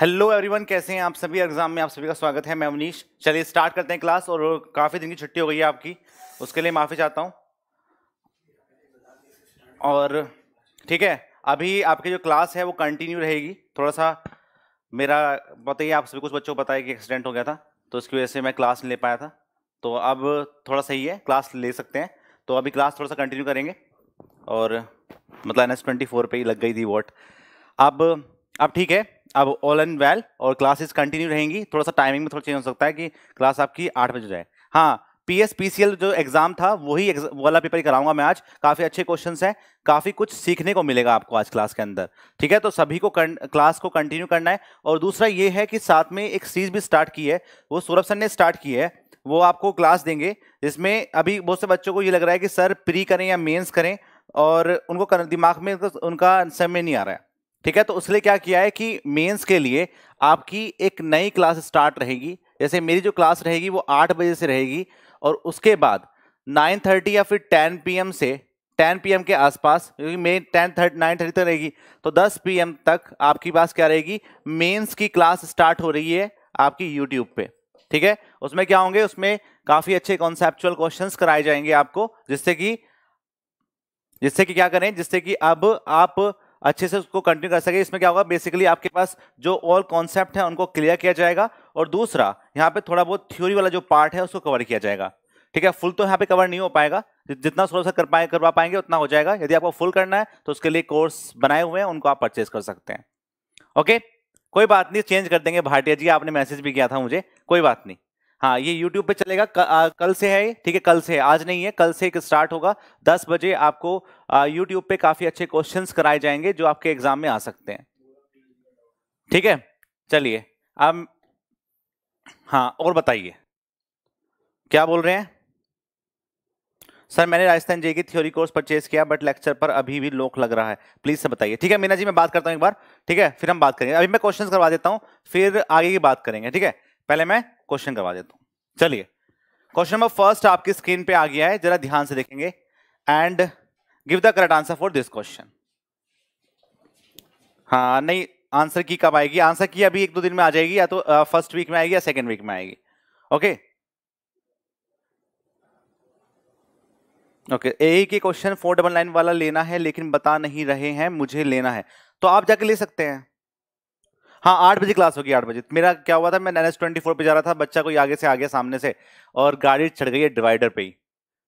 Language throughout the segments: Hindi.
हेलो एवरीवन कैसे हैं आप सभी एग्जाम में आप सभी का स्वागत है मैं अवनीश चलिए स्टार्ट करते हैं क्लास और काफ़ी दिन की छुट्टी हो गई है आपकी उसके लिए माफ़ी चाहता हूँ और ठीक है अभी आपकी जो क्लास है वो कंटिन्यू रहेगी थोड़ा सा मेरा बताइए आप सभी कुछ बच्चों को बताया कि एक्सीडेंट हो गया था तो उसकी वजह से मैं क्लास नहीं ले पाया था तो अब थोड़ा सही है क्लास ले सकते हैं तो अभी क्लास थोड़ा सा कंटिन्यू करेंगे और मतलब एन एस ट्वेंटी फोर पर ही लग गई थी वॉट अब अब ठीक है अब ऑल एंड वेल और क्लासेस कंटिन्यू रहेंगी थोड़ा सा टाइमिंग में थोड़ा चेंज हो सकता है कि क्लास आपकी आठ बजे जाए हाँ P S P C L जो एग्जाम था वही वाला पेपर कराऊंगा मैं आज काफी अच्छे क्वेश्चन हैं काफी कुछ सीखने को मिलेगा आपको आज क्लास के अंदर ठीक है तो सभी को कर, क्लास को कंटिन्यू करना है और दूसरा ये है कि साथ में एक सीरीज भी स्टार्ट की है वो सौरभ सर ने स्टार्ट की है वो आपको क्लास देंगे जिसमें अभी बहुत से बच्चों को ये लग रहा है कि सर प्री करें या मेन्स करें और उनको कर, दिमाग में उनका समय नहीं आ रहा है ठीक है तो उसने क्या किया है कि मेंस के लिए आपकी एक नई क्लास स्टार्ट रहेगी जैसे मेरी जो क्लास रहेगी वो आठ बजे से रहेगी और उसके बाद नाइन थर्टी या फिर टेन पी से टेन पी के आसपास क्योंकि may ten thirty nine thirty तक रहेगी तो दस पी तक आपकी पास क्या रहेगी मेन्स की क्लास स्टार्ट हो रही है आपकी यूट्यूब पे ठीक है उसमें क्या होंगे उसमें काफ़ी अच्छे कॉन्सेप्चुअल क्वेश्चंस कराए जाएंगे आपको जिससे कि जिससे कि क्या करें जिससे कि अब आप अच्छे से उसको कंटिन्यू कर सके इसमें क्या होगा बेसिकली आपके पास जो ऑल कॉन्सेप्ट है उनको क्लियर किया जाएगा और दूसरा यहाँ पे थोड़ा बहुत थ्योरी वाला जो पार्ट है उसको कवर किया जाएगा ठीक है फुल तो यहाँ पे कवर नहीं हो पाएगा जितना थोड़ा सा कर पाए करवा पाएंगे उतना हो जाएगा यदि आपको फुल करना है तो उसके लिए कोर्स बनाए हुए हैं उनको आप परचेज कर सकते हैं ओके कोई बात नहीं चेंज कर देंगे भाटिया जी आपने मैसेज भी किया था मुझे कोई बात नहीं हाँ ये यूट्यूब पे चलेगा क, आ, कल से है ठीक है कल से है आज नहीं है कल से एक स्टार्ट होगा दस बजे आपको यूट्यूब पे काफ़ी अच्छे क्वेश्चन कराए जाएंगे जो आपके एग्जाम में आ सकते हैं ठीक है चलिए अब हाँ और बताइए क्या बोल रहे हैं सर मैंने राजस्थान जे की थ्योरी कोर्स परचेज किया बट लेक्चर पर अभी भी लोक लग रहा है प्लीज से बताइए ठीक है मीना जी मैं बात करता हूँ एक बार ठीक है फिर हम बात करेंगे अभी मैं क्वेश्चन करवा देता हूँ फिर आगे की बात करेंगे ठीक है पहले मैं क्वेश्चन करवा देता हूं चलिए क्वेश्चन नंबर फर्स्ट आपकी स्क्रीन पे आ गया है जरा ध्यान से देखेंगे and give the correct answer for this question हाँ नहीं आंसर की कब आएगी आंसर की अभी एक दो दिन में आ जाएगी या तो फर्स्ट वीक में आएगी या सेकेंड वीक में आएगी ओके ओके ए के क्वेश्चन फोर डबल नाइन वाला लेना है लेकिन बता नहीं रहे हैं मुझे लेना है तो आप जाके ले सकते हैं हाँ आठ बजे क्लास होगी आठ बजे मेरा क्या हुआ था मैं एन एस ट्वेंटी फोर पर जा रहा था बच्चा कोई आगे से आ गया सामने से और गाड़ी चढ़ गई है डिवाइडर पे ही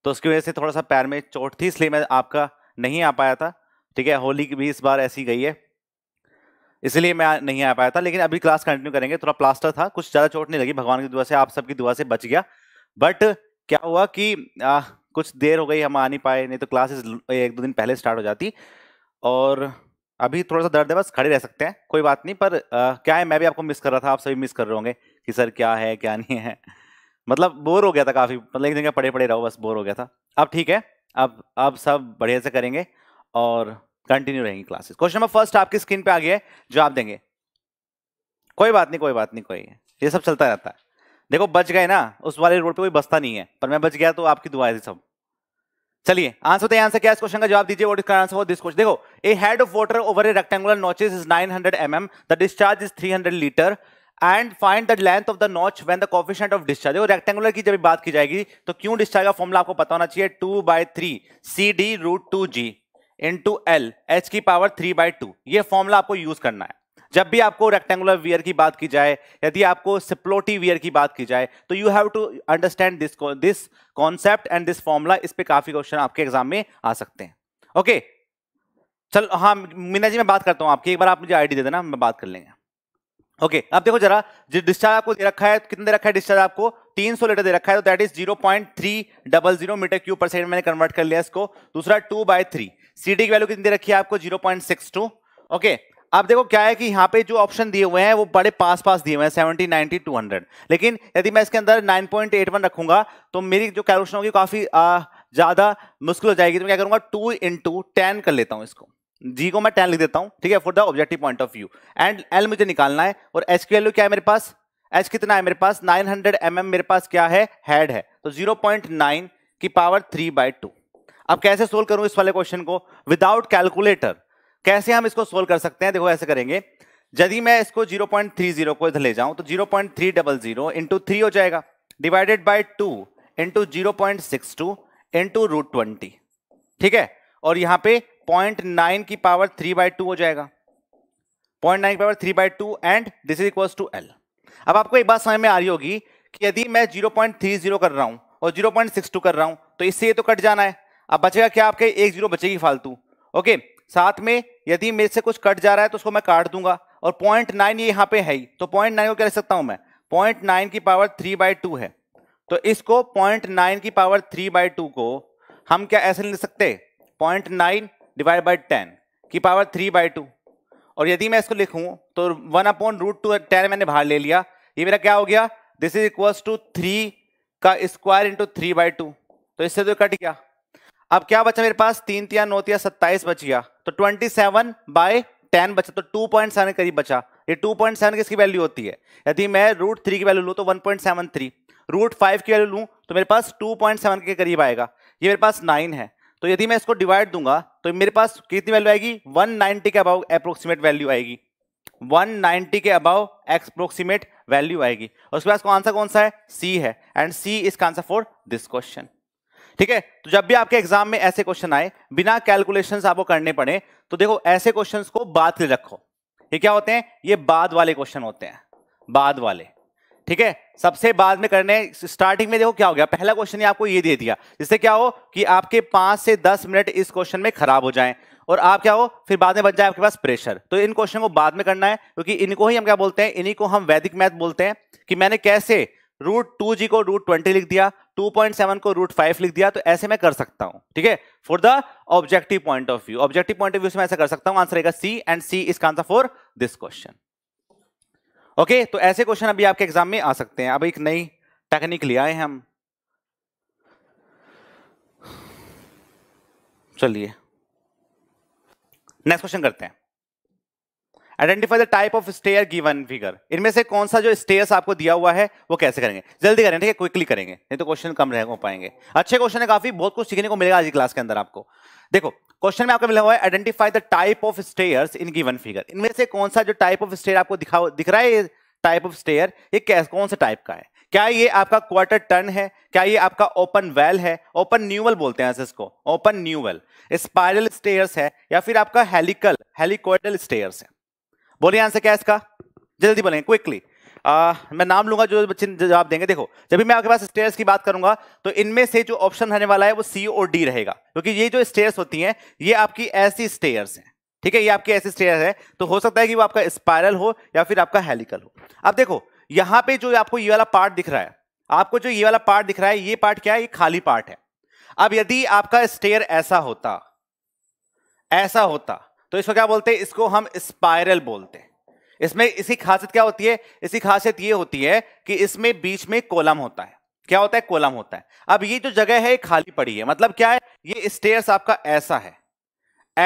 तो उसकी वजह से थोड़ा सा पैर में चोट थी इसलिए मैं आपका नहीं आ पाया था ठीक है होली की भी इस बार ऐसी गई है इसलिए मैं नहीं आ पाया था लेकिन अभी क्लास कंटिन्यू करेंगे थोड़ा प्लास्टर था कुछ ज़्यादा चोट नहीं लगी भगवान की दुआ से आप सबकी दुआ से बच गया बट क्या हुआ कि आ, कुछ देर हो गई हम आ नहीं पाए नहीं तो क्लासेस एक दो दिन पहले स्टार्ट हो जाती और अभी थोड़ा सा दर्द है बस खड़े रह सकते हैं कोई बात नहीं पर आ, क्या है मैं भी आपको मिस कर रहा था आप सभी मिस कर रहे होंगे कि सर क्या है क्या नहीं है मतलब बोर हो गया था काफ़ी मतलब एक जगह पड़े पड़े रहो बस बोर हो गया था अब ठीक है अब अब सब बढ़िया से करेंगे और कंटिन्यू रहेंगी क्लासेस क्वेश्चन नंबर फर्स्ट आपकी स्क्रीन पर आ गया है जो आप देंगे कोई बात नहीं कोई बात नहीं कोई ये सब चलता रहता है देखो बच गए ना उस वाले रोड पर कोई बसता नहीं है पर मैं बच गया तो आपकी दुआ थी सब चलिए आंसर तो आंसर क्या इस क्वेश्चन का जवाब दीजिए व्हाट इसका आंसर दिस क्वेश्चन देखो a head of water over a rectangular notches is 900 M the discharge is 300 litre and find the length of the notch when the coefficient of discharge देखो रेक्टेंगुलर की जब बात की जाएगी तो क्यों डिस्चार्ज का फॉर्मला आपको पता होना चाहिए two by three C D root two G into L H की पावर थ्री बाई टू ये फॉर्मला आपको यूज करना है जब भी आपको रेक्टेंगुलर वियर की बात की जाए यदि आपको सिप्लोटी वियर की बात की जाए तो you have to understand this this concept and this formula इस पर काफी क्वेश्चन आपके एग्जाम में आ सकते हैं ओके चल हाँ मीना जी मैं बात करता हूँ आपकी एक बार आप मुझे आईडी दे देना मैं बात कर लेंगे ओके okay, अब देखो जरा जो डिस्चार्ज आपको दे रखा है कितने दे रखा है डिस्चार्ज आपको 300 लीटर दे रखा है तो that is 0.300 metre cube per second मैंने कन्वर्ट कर लिया इसको दूसरा 2 बाय थ्री सी की वैल्यू कितनी दे रखी है आपको 0.62 ओके okay, आप देखो क्या है कि यहाँ पे जो ऑप्शन दिए हुए हैं वो बड़े पास पास दिए हुए हैं सेवेंटी नाइनटी टू हंड्रेड लेकिन यदि मैं इसके अंदर नाइन पॉइंट एट वन रखूंगा तो मेरी जो कैलकुलेशन होगी काफी ज्यादा मुश्किल हो जाएगी तो मैं क्या करूंगा टू इंटू टेन कर लेता हूँ इसको जी को मैं टेन लिख देता हूँ ठीक है for the objective point of view and L मुझे निकालना है और एच की वैल्यू क्या है मेरे पास एच कितना है मेरे पास नाइन हंड्रेड mm मेरे पास क्या है हेड है तो नाइन की पावर थ्री बाई टू अब कैसे सोल्व करूं इस वाले क्वेश्चन को विदाउट कैलकुलेटर कैसे हम इसको सोल्व कर सकते हैं देखो ऐसे करेंगे यदि मैं इसको 0.30 को इधर ले जाऊं तो 0.300 point three double zero into three हो जाएगा divided by two into zero point six two into root twenty ठीक है और यहां पे पॉइंट नाइन की पावर थ्री बाई टू हो जाएगा पॉइंट नाइन की power three by two and this is equal to L अब आपको एक बात समझ में आ रही होगी कि यदि मैं जीरो पॉइंट थ्री जीरो कर रहा हूं और जीरो पॉइंट सिक्स टू कर रहा हूं तो इससे ये तो कट जाना है अब बचेगा क्या आपके एक जीरो बचेगी फालतू ओके साथ में यदि मेरे से कुछ कट जा रहा है तो उसको मैं काट दूंगा और पॉइंट नाइन ये यहाँ पे है ही तो पॉइंट नाइन को क्या लिख सकता हूँ मैं पॉइंट नाइन की पावर थ्री बाई टू है तो इसको पॉइंट नाइन की पावर थ्री बाई टू को हम क्या ऐसे लिख सकते point nine divide by ten की पावर थ्री बाई टू और यदि मैं इसको लिखूँ तो one upon root two ten मैंने बाहर ले लिया ये मेरा क्या हो गया this is equals to three का square into three by two तो इससे तो कट गया अब क्या बचा मेरे पास तीन तिया नौ तिया सत्ताईस बच गया तो 27 सेवन बाय टेन बचा तो टू पॉइंट सेवन करीब बचा ये टू पॉइंट सेवन किसकी वैल्यू होती है यदि मैं रूट थ्री की वैल्यू लूँ तो one point seven three root five की वैल्यू लूँ तो मेरे पास टू पॉइंट सेवन के करीब आएगा ये मेरे पास नाइन है तो यदि मैं इसको डिवाइड दूंगा तो मेरे पास कितनी वैल्यू आएगी 190 के अबाव अप्रोक्सीमेट वैल्यू आएगी 190 के अबाव एक्सप्रोक्सीमेट वैल्यू आएगी उसके पास आंसर कौन सा है सी है and C is answer for this question ठीक है तो जब भी आपके एग्जाम में ऐसे क्वेश्चन आए बिना कैलकुलेशन आपको करने पड़े तो देखो ऐसे क्वेश्चन को बाद के रखो ये क्या होते हैं ये बाद वाले क्वेश्चन होते हैं बाद वाले ठीक है सबसे बाद में करने स्टार्टिंग में देखो क्या हो गया पहला क्वेश्चन ही आपको ये दे दिया जिससे क्या हो कि आपके पांच से दस मिनट इस क्वेश्चन में खराब हो जाए और आप क्या हो फिर बाद में बन जाए आपके पास प्रेशर तो इन क्वेश्चन को बाद में करना है क्योंकि इनको ही हम क्या बोलते हैं इन्हीं को हम वैदिक मैथ बोलते हैं कि मैंने कैसे रूट टू जी को रूट ट्वेंटी लिख दिया 2.7 को रूट फाइव लिख दिया तो ऐसे मैं कर सकता हूं ठीक है for the objective point of view objective point of view से मैं ऐसा कर सकता हूं आंसर रहेगा सी एंड सी इसका answer for this question okay तो ऐसे क्वेश्चन अभी आपके एग्जाम में आ सकते हैं अब एक नई टेक्निक ले आए हम चलिए नेक्स्ट क्वेश्चन करते हैं identify the type of stair given figure इनमें से कौन सा जो स्टेयर्स आपको दिया हुआ है वो कैसे करेंगे जल्दी करें ठीक है क्विकली करेंगे नहीं तो क्वेश्चन कम रह पाएंगे अच्छे क्वेश्चन है काफी बहुत कुछ सीखने को मिलेगा आज की क्लास के अंदर आपको देखो क्वेश्चन में आपको मिला हुआ है identify the type of stairs in given figure इनमें से कौन सा जो टाइप ऑफ स्टेयर आपको दिखा दिख रहा है टाइप ऑफ स्टेयर ये कौन सा टाइप का है क्या ये आपका क्वार्टर टर्न है क्या ये आपका ओपन वेल है ओपन न्यूवल बोलते हैं इसको ओपन न्यूवल स्पायरल स्टेयर्स है या फिर आपका हेलिकल हेलिकॉइडल स्टेयर्स है बोलिए आंसर क्या इसका जल्दी बोलेंगे क्विकली मैं नाम लूंगा जो बच्चे जवाब देंगे देखो जब भी मैं आपके पास स्टेयर्स की बात करूंगा तो इनमें से जो ऑप्शन रहने वाला है वो सी और डी रहेगा क्योंकि ये जो स्टेयर्स होती हैं ये आपकी ऐसी स्टेयर्स हैं ठीक है ये आपकी ऐसी स्टेयर है तो हो सकता है कि वो आपका स्पायरल हो या फिर आपका हेलिकल हो अब देखो यहाँ पे जो आपको ये वाला पार्ट दिख रहा है आपको जो ये वाला पार्ट दिख रहा है ये पार्ट क्या है ये खाली पार्ट है अब यदि आपका स्टेयर ऐसा होता ऐसा होता तो इसको क्या बोलते हैं इसको हम स्पायरल बोलते हैं इसमें इसी खासियत क्या होती है इसी खासियत ये होती है कि इसमें बीच में कोलम होता है क्या होता है कोलम होता है अब ये जो जगह है ये खाली पड़ी है मतलब क्या है ये स्टेयर्स आपका ऐसा है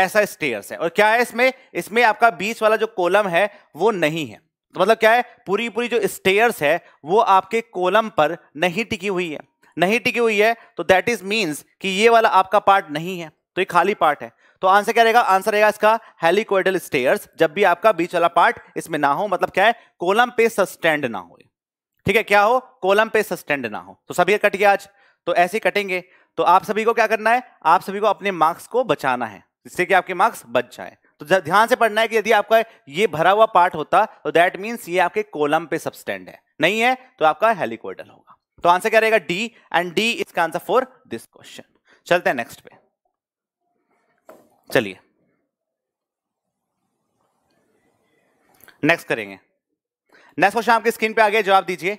ऐसा स्टेयर्स है और क्या है इसमें इसमें आपका बीच वाला जो कोलम है वो नहीं है तो मतलब क्या है पूरी पूरी जो स्टेयर्स है वो आपके कोलम पर नहीं टिकी हुई है नहीं टिकी हुई है तो दैट इज मीन्स कि ये वाला आपका पार्ट नहीं है तो ये खाली पार्ट है तो आंसर क्या रहेगा आंसर रहेगा इसका हेलीकोडल स्टेयर्स जब भी आपका बीच वाला पार्ट इसमें ना हो मतलब क्या है कोलम पे सस्टेंड ना हो ठीक है क्या हो कोलम पे सस्टेंड ना हो तो सभी कट गया आज तो ऐसे कटेंगे तो आप सभी को क्या करना है आप सभी को अपने मार्क्स को बचाना है जिससे कि आपके मार्क्स बच जाए तो ध्यान से पढ़ना है कि यदि आपका ये भरा हुआ पार्ट होता तो दैट मीन्स ये आपके कोलम पे सबस्टैंड है नहीं है तो आपका हेलीकोडल होगा तो आंसर क्या रहेगा डी एंड डी इसका आंसर फॉर दिस क्वेश्चन चलते हैं नेक्स्ट पे चलिए नेक्स्ट करेंगे नेक्स्ट क्वेश्चन आपके स्क्रीन पे आ गया जवाब दीजिए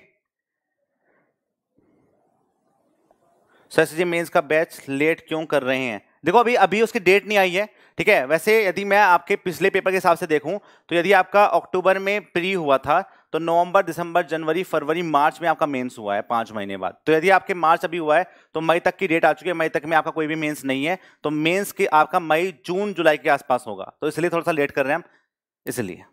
सर जी मेन्स का बैच लेट क्यों कर रहे हैं देखो अभी अभी उसकी डेट नहीं आई है ठीक है वैसे यदि मैं आपके पिछले पेपर के हिसाब से देखूं तो यदि आपका अक्टूबर में प्री हुआ था तो नवंबर दिसंबर जनवरी फरवरी मार्च में आपका मेंस हुआ है पांच महीने बाद तो यदि आपके मार्च अभी हुआ है तो मई तक की डेट आ चुकी है मई तक में आपका कोई भी मेंस नहीं है तो मेंस की आपका मई जून जुलाई के आसपास होगा तो इसलिए थोड़ा सा लेट कर रहे हैं हम इसलिए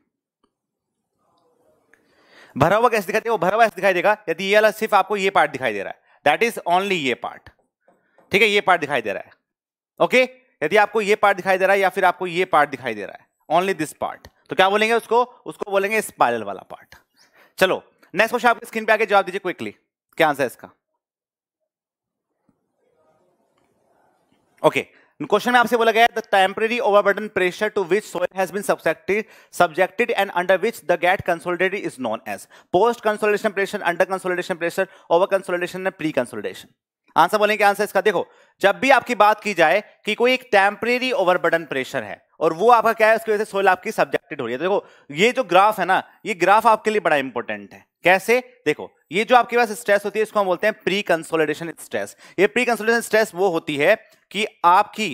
भरा हुआ कैसे दिखाई देगा भरा हुआ दिखाई देगा यदि ये वाला सिर्फ आपको ये पार्ट दिखाई दे रहा है दैट इज ओनली ये पार्ट ठीक है ये पार्ट दिखाई दे रहा है ओके यदि आपको ये पार्ट दिखाई दे रहा है या फिर आपको ये पार्ट दिखाई दे रहा है ओनली दिस पार्ट तो क्या बोलेंगे उसको उसको बोलेंगे स्पायरल वाला पार्ट चलो नेक्स्ट क्वेश्चन आपके स्क्रीन पे आके जवाब दीजिए क्विकली क्या आंसर है इसका ओके क्वेश्चन में आपसे बोला गया the temporary overburden pressure to which soil has been subjected subjected and under which the gate consolidated is known as post consolidation pressure under consolidation pressure over consolidation and pre consolidation answer बोलेंगे आंसर इसका देखो जब भी आपकी बात की जाए कि कोई एक टेम्परेरी ओवरबर्डन प्रेशर है और वो आपका क्या है उसकी वजह से सोल आपकी सब्जेक्टेड हो रही है देखो ये जो ग्राफ है ना ये ग्राफ आपके लिए बड़ा इंपॉर्टेंट है कैसे देखो ये जो आपके पास स्ट्रेस होती है इसको हम बोलते हैं प्री कंसोलिडेशन स्ट्रेस ये प्री कंसोलिडेशन स्ट्रेस वो होती है कि आपकी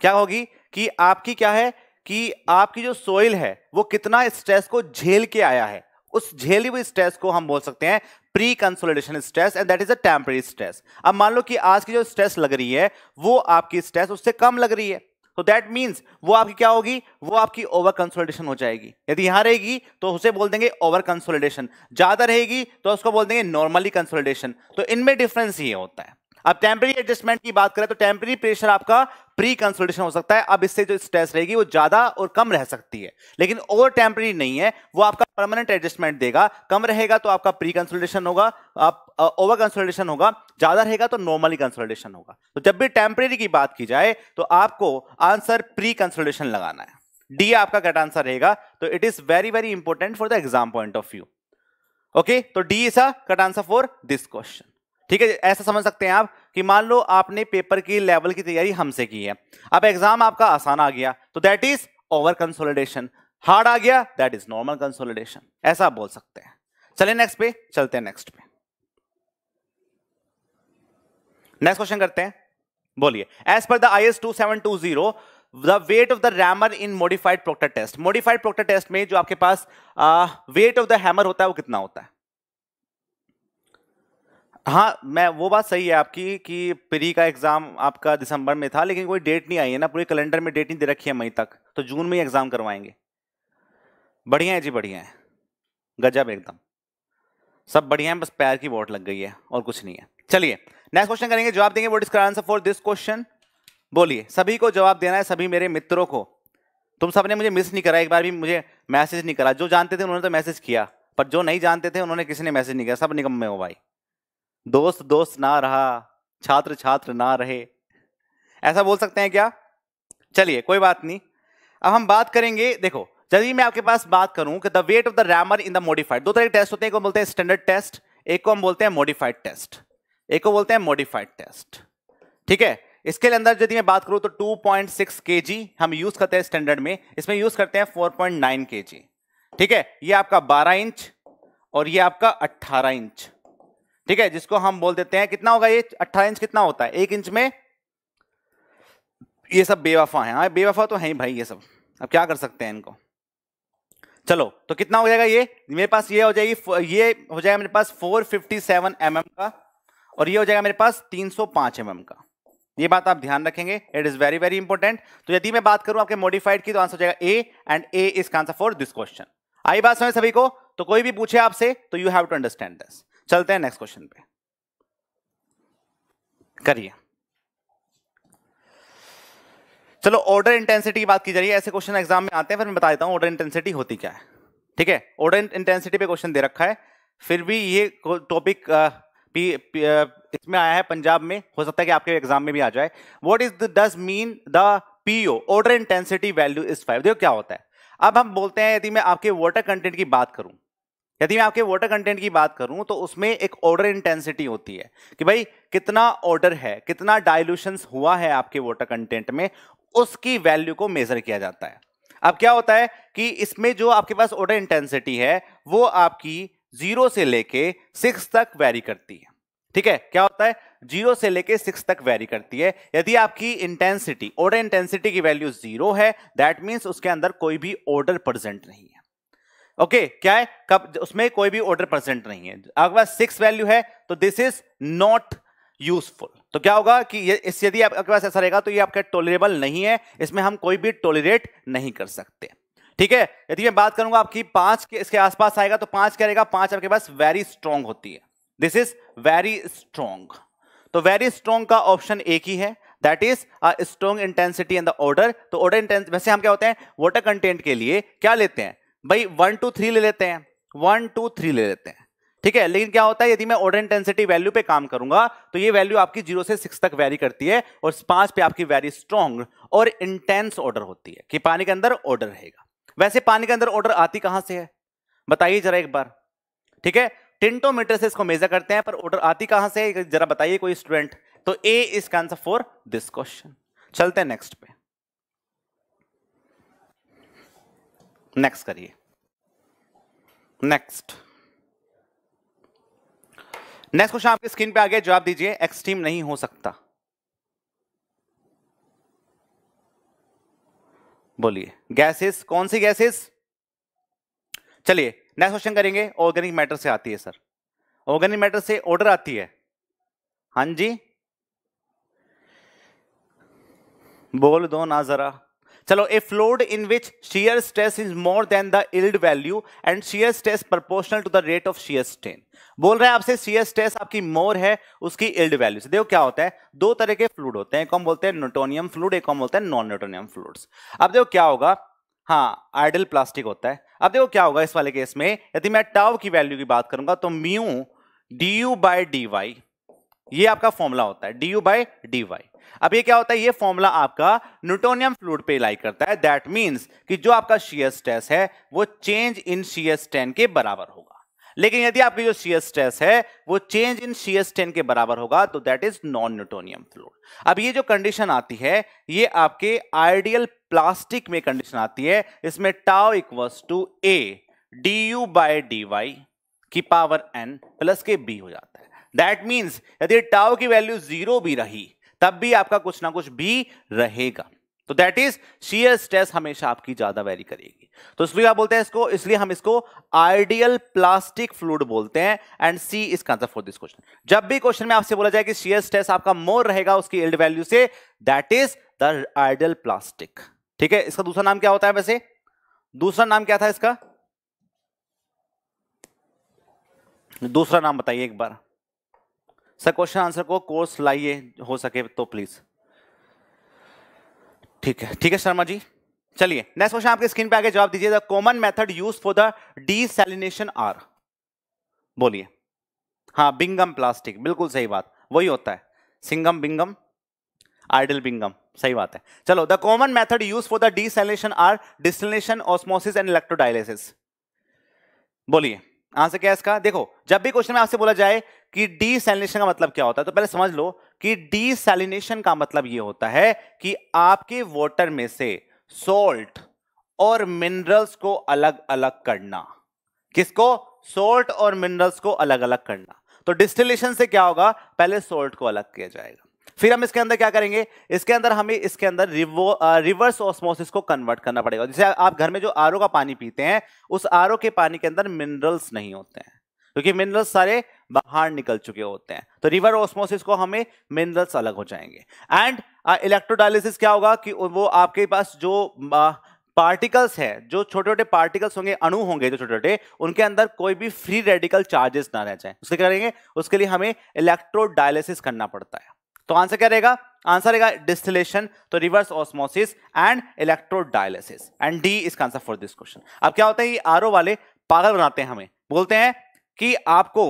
क्या होगी कि आपकी क्या है कि आपकी जो सोइल है वो कितना स्ट्रेस को झेल के आया है उस झेली हुई स्ट्रेस को हम बोल सकते हैं pre consolidation stress and that is a temporary stress अब मान लो कि आज की जो स्ट्रेस लग रही है वो आपकी स्ट्रेस उससे कम लग रही है तो दैट मीन्स वो आपकी क्या होगी वो आपकी ओवर कंसोलिडेशन हो जाएगी यदि यहां रहेगी तो उसे बोल देंगे ओवर कंसोलिडेशन ज्यादा रहेगी तो उसको बोल देंगे नॉर्मली कंसोलिडेशन तो इनमें डिफरेंस ये होता है अब टेम्परेरी एडजस्टमेंट की बात करें तो टेम्परेरी प्रेशर आपका प्री कंसोलिडेशन हो सकता है अब इससे जो स्ट्रेस रहेगी वो ज्यादा और कम रह सकती है लेकिन ओवर टेम्प्रेरी नहीं है वो आपका परमानेंट एडजस्टमेंट देगा कम रहेगा तो आपका प्री कंसोलिडेशन होगा आप ओवर कंसोलिडेशन होगा ज्यादा रहेगा तो नॉर्मली कंसोलिडेशन होगा तो जब भी टेम्परेरी की बात की जाए तो आपको आंसर प्री कंसोलिडेशन लगाना है डी आपका करेक्ट आंसर रहेगा तो it is very very important for the exam point of view okay तो D is a correct answer for this question ठीक है ऐसा समझ सकते हैं आप कि मान लो आपने पेपर की लेवल की तैयारी हमसे की है अब एग्जाम आपका आसान आ गया तो that is over consolidation hard आ गया दैट इज नॉर्मल कंसोलिडेशन ऐसा आप बोल सकते हैं चले नेक्स्ट पे चलते हैं नेक्स्ट पे नेक्स्ट क्वेश्चन करते हैं बोलिए as per the I S two seven two zero the weight of the rammer in modified proctor test modified proctor test में जो आपके पास वेट ऑफ द हैमर होता है वो कितना होता है हाँ मैं वो बात सही है आपकी कि प्री का एग्ज़ाम आपका दिसंबर में था लेकिन कोई डेट नहीं आई है ना पूरे कैलेंडर में डेट नहीं दे रखी है मई तक तो जून में ही एग्ज़ाम करवाएंगे बढ़िया है जी बढ़िया है गजब एकदम सब बढ़िया है बस पैर की वोट लग गई है और कुछ नहीं है चलिए नेक्स्ट क्वेश्चन करेंगे जवाब देंगे वोट इसका आंसर फॉर दिस क्वेश्चन बोलिए सभी को जवाब देना है सभी मेरे मित्रों को तुम सबने मुझे मिस नहीं करा एक बार भी मुझे मैसेज नहीं करा जो जानते थे उन्होंने तो मैसेज किया पर जो नहीं जानते थे उन्होंने किसी ने मैसेज नहीं किया सब निकम्मे हो भाई दोस्त दोस्त ना रहा छात्र छात्र ना रहे ऐसा बोल सकते हैं क्या चलिए कोई बात नहीं अब हम बात करेंगे देखो यदि मैं आपके पास बात करूं कि the weight of the rammer in the modified दो तरह के टेस्ट होते हैं एक को बोलते हैं स्टैंडर्ड टेस्ट एक को हम बोलते हैं मॉडिफाइड टेस्ट एक को बोलते हैं मॉडिफाइड टेस्ट ठीक है इसके अंदर यदि मैं बात करूं तो 2.6 पॉइंट हम यूज करते हैं स्टैंडर्ड में इसमें यूज करते हैं 4.9 पॉइंट ठीक है ये आपका 12 इंच और ये आपका 18 इंच ठीक है जिसको हम बोल देते हैं कितना होगा ये अट्ठारह इंच कितना होता है एक इंच में ये सब बेवफा है हाँ बेवफा तो है भाई ये सब अब क्या कर सकते हैं इनको चलो तो कितना हो जाएगा ये मेरे पास ये हो जाएगी ये हो जाएगा मेरे पास 457 फिफ्टी mm का और ये हो जाएगा मेरे पास 305 सौ mm का ये बात आप ध्यान रखेंगे it is very very important तो यदि मैं बात करूं आपके मॉडिफाइड की तो आंसर हो जाएगा A and A is answer for this question आई बात समझ सभी को तो कोई भी पूछे आपसे तो you have to understand this चलते हैं नेक्स्ट क्वेश्चन पे करिए चलो ऑर्डर इंटेंसिटी की बात की जा रही है ऐसे क्वेश्चन एग्जाम में आते हैं फिर मैं बता देता हूं ऑर्डर इंटेंसिटी होती क्या है ठीक है ऑर्डर इंटेंसिटी पे क्वेश्चन दे रखा है फिर भी ये टॉपिक इसमें आया है पंजाब में हो सकता है कि आपके एग्जाम में भी आ जाए what is does mean the PO order intensity value is five देखो क्या होता है अब हम बोलते हैं यदि मैं आपके वाटर कंटेंट की बात करूं यदि मैं आपके वाटर कंटेंट की बात करूं तो उसमें एक ऑर्डर इंटेंसिटी होती है कि भाई कितना ऑर्डर है कितना डायल्यूशंस हुआ है आपके वाटर कंटेंट में उसकी वैल्यू को मेजर किया जाता है अब क्या होता है कि इसमें जो आपके पास ऑर्डर इंटेंसिटी है वो आपकी जीरो से लेके सिक्स तक वैरी करती है ठीक है क्या होता है जीरो से लेके सिक्स तक वैरी करती है यदि आपकी इंटेंसिटी ऑर्डर इंटेंसिटी की वैल्यू जीरो है दैट मीन्स उसके अंदर कोई भी ऑर्डर प्रेजेंट नहीं है ओके okay, क्या है कब उसमें कोई भी ऑर्डर प्रेजेंट नहीं है आपके पास सिक्स वैल्यू है तो दिस इज नॉट यूजफुल तो क्या होगा कि ये इस यदि आपके पास ऐसा रहेगा तो ये आपका टोलरेबल नहीं है इसमें हम कोई भी टोलरेट नहीं कर सकते ठीक है यदि मैं बात करूंगा आपकी पांच के इसके आसपास आएगा तो पांच क्या रहेगा पांच आपके पास वेरी स्ट्रांग होती है दिस इज वेरी स्ट्रांग तो वेरी स्ट्रांग का ऑप्शन एक ही है that is a strong intensity in the order तो ऑर्डर इंटेंस वैसे हम क्या होते हैं वाटर कंटेंट के लिए क्या लेते हैं भाई वन टू थ्री ले लेते हैं वन टू थ्री ले लेते हैं ठीक है लेकिन क्या होता है यदि मैं ऑर्डर इंटेंसिटी वैल्यू पे काम करूंगा तो ये वैल्यू आपकी जीरो से सिक्स तक वैरी करती है और पांच पे आपकी वैरी स्ट्रॉन्ग और इंटेंस ऑर्डर होती है कि पानी के अंदर ऑर्डर रहेगा वैसे पानी के अंदर ऑर्डर आती कहां से है बताइए जरा एक बार ठीक है टिंटोमीटर से इसको मेजर करते हैं पर ऑर्डर आती कहां से जरा बताइए कोई स्टूडेंट तो A is answer for this question चलते हैं नेक्स्ट पे नेक्स्ट करिए नेक्स्ट नेक्स्ट क्वेश्चन आपकी स्क्रीन पे आ गया जवाब दीजिए एक्सट्रीम नहीं हो सकता बोलिए गैसेस कौन सी गैसेस चलिए नेक्स्ट क्वेश्चन करेंगे ऑर्गेनिक मैटर से आती है सर ऑर्गेनिक मैटर से ऑर्डर आती है हाँ जी बोल दो ना जरा चलो a fluid in which shear stress is more than the yield value and shear stress proportional to the rate of shear strain बोल रहे हैं आपसे shear स्ट्रेस आपकी मोर है उसकी इल्ड वैल्यू से देखो क्या होता है दो तरह के फ्लूड होते हैं एक हम बोलते हैं न्यूटोनियम फ्लूड एक हम बोलते हैं नॉन न्यूटोनियम फ्लूड अब देखो क्या होगा हाँ आइडल प्लास्टिक होता है अब देखो क्या होगा इस वाले केस में यदि मैं टाव की वैल्यू की बात करूंगा तो mu D U by D Y ये आपका फॉर्मूला होता है D U by D Y अब ये क्या होता है ये फॉर्मूला आपका न्यूटोनियम फ्लूड पे लाई करता है दैट मीन्स कि जो आपका शीयर स्ट्रेस है वो चेंज इन शीयर स्ट्रेन के बराबर होगा लेकिन यदि आपकी जो शीयर स्ट्रेस है वो चेंज इन शीयर स्ट्रेन के बराबर होगा तो that is non newtonian fluid अब ये जो कंडीशन आती है ये आपके आइडियल प्लास्टिक में कंडीशन आती है इसमें tau equals to A D U by D Y की पावर एन प्लस के बी हो जाता है दैट मीन्स यदि टाव की वैल्यू जीरो भी रही तब भी आपका कुछ ना कुछ भी रहेगा तो दैट इज शीयर स्ट्रेस हमेशा आपकी ज्यादा वैरी करेगी तो इसलिए आप बोलते हैं इसको इसलिए हम इसको आइडियल प्लास्टिक फ्लूड बोलते हैं and C is answer for this question जब भी क्वेश्चन में आपसे बोला जाए कि शीयर स्ट्रेस आपका मोर रहेगा उसकी एल्ड वैल्यू से that is the ideal plastic ठीक है इसका दूसरा नाम क्या होता है वैसे दूसरा नाम क्या था इसका दूसरा नाम बताइए एक बार सर क्वेश्चन आंसर को कोर्स लाइए हो सके तो प्लीज ठीक है ठीक है शर्मा जी चलिए नेक्स्ट क्वेश्चन आपके स्क्रीन पे आगे जवाब दीजिए the common method use for the desalination are बोलिए हाँ बिंगम प्लास्टिक बिल्कुल सही बात वही होता है सिंगम बिंगम आइडल बिंगम सही बात है चलो the common method use for the desalination are distillation osmosis and electrodialysis बोलिए आंसर क्या है इसका देखो जब भी क्वेश्चन में आपसे बोला जाए कि डी का मतलब क्या होता है तो पहले समझ लो कि डी का मतलब यह होता है कि आपके वॉटर में से सोल्ट और मिनरल्स को अलग अलग करना किसको सोल्ट और मिनरल्स को अलग अलग करना तो डिस्टिलेशन से क्या होगा पहले सोल्ट को अलग किया जाएगा फिर हम इसके अंदर क्या करेंगे इसके अंदर हमें इसके अंदर रिवो रिवर्स ऑस्मोसिस को कन्वर्ट करना पड़ेगा जैसे आप घर में जो आर का पानी पीते हैं उस आर के पानी के अंदर मिनरल्स नहीं होते हैं क्योंकि मिनरल्स सारे बाहर निकल चुके होते हैं तो रिवर ऑस्मोसिस को हमें मिनरल्स अलग हो जाएंगे एंड इलेक्ट्रोडायलिसिस क्या होगा कि वो आपके पास जो पार्टिकल्स है जो छोटे छोटे पार्टिकल्स होंगे अणु होंगे जो छोटे छोटे उनके अंदर कोई भी फ्री रेडिकल चार्जेस ना रह जाए उसके करेंगे उसके लिए हमें इलेक्ट्रोडायलिसिस करना पड़ता है तो आंसर क्या रहेगा आंसर रहेगा डिस्टिलेशन तो reverse osmosis and electrodialysis and D इसका आंसर फॉर दिस क्वेश्चन अब क्या होता है ये आर वाले पागल बनाते हैं हमें बोलते हैं कि आपको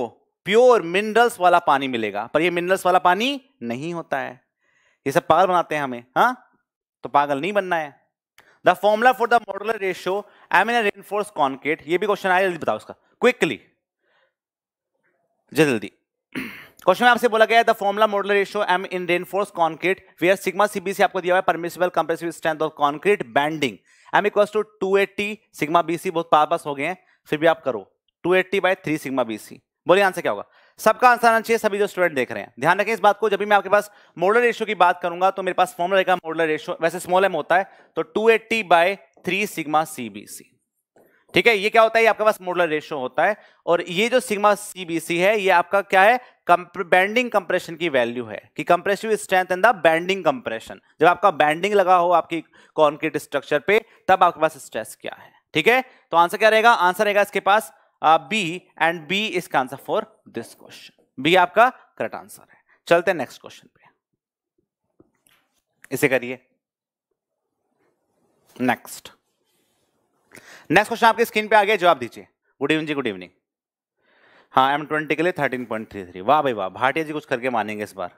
प्योर मिनरल्स वाला पानी मिलेगा पर ये मिनरल्स वाला पानी नहीं होता है ये सब पागल बनाते हैं हमें हाँ तो पागल नहीं बनना है the formula for the modular ratio M N reinforce concrete ये भी क्वेश्चन आया जल्दी बताओ उसका क्विकली जल्दी क्वेश्चन में आपसे बोला गया है the formula model ratio M in reinforce concrete where sigma CB से आपको दिया हुआ है permissible compressive strength of concrete bending M equal to two eighty sigma B C बहुत पास पास हो गए हैं फिर भी आप करो two eighty by three sigma B C बोलिए आंसर क्या होगा सबका आंसर आना चाहिए सभी जो स्टूडेंट देख रहे हैं ध्यान रखें इस बात को जब भी मैं आपके पास मॉडल रेशियो की बात करूंगा तो मेरे पास फॉर्मुला रहेगा मॉडल रेशियो वैसे स्मॉल एम होता है तो two eighty by three sigma C B C ठीक है ये क्या होता है आपके पास मोडल रेशो होता है और ये जो सिग्मा सीबीसी है ये आपका क्या है बैंडिंग कंप्रेशन की वैल्यू है कि compressive strength and the bending compression जब आपका बैंडिंग लगा हो आपकी कॉन्क्रीट स्ट्रक्चर पे तब आपके पास स्ट्रेस क्या है ठीक है तो आंसर क्या रहेगा आंसर रहेगा इसके पास बी एंड बी इसका answer for this question B आपका करेक्ट आंसर है चलते नेक्स्ट क्वेश्चन पे इसे करिए नेक्स्ट नेक्स्ट क्वेश्चन आपके स्क्रीन पे आ गया जवाब दीजिए good evening ji good evening हाँ एम ट्वेंटी के लिए थर्टीन पॉइंट थ्री थ्री वाह भाई वाह भाटिया जी कुछ करके मानेंगे इस बार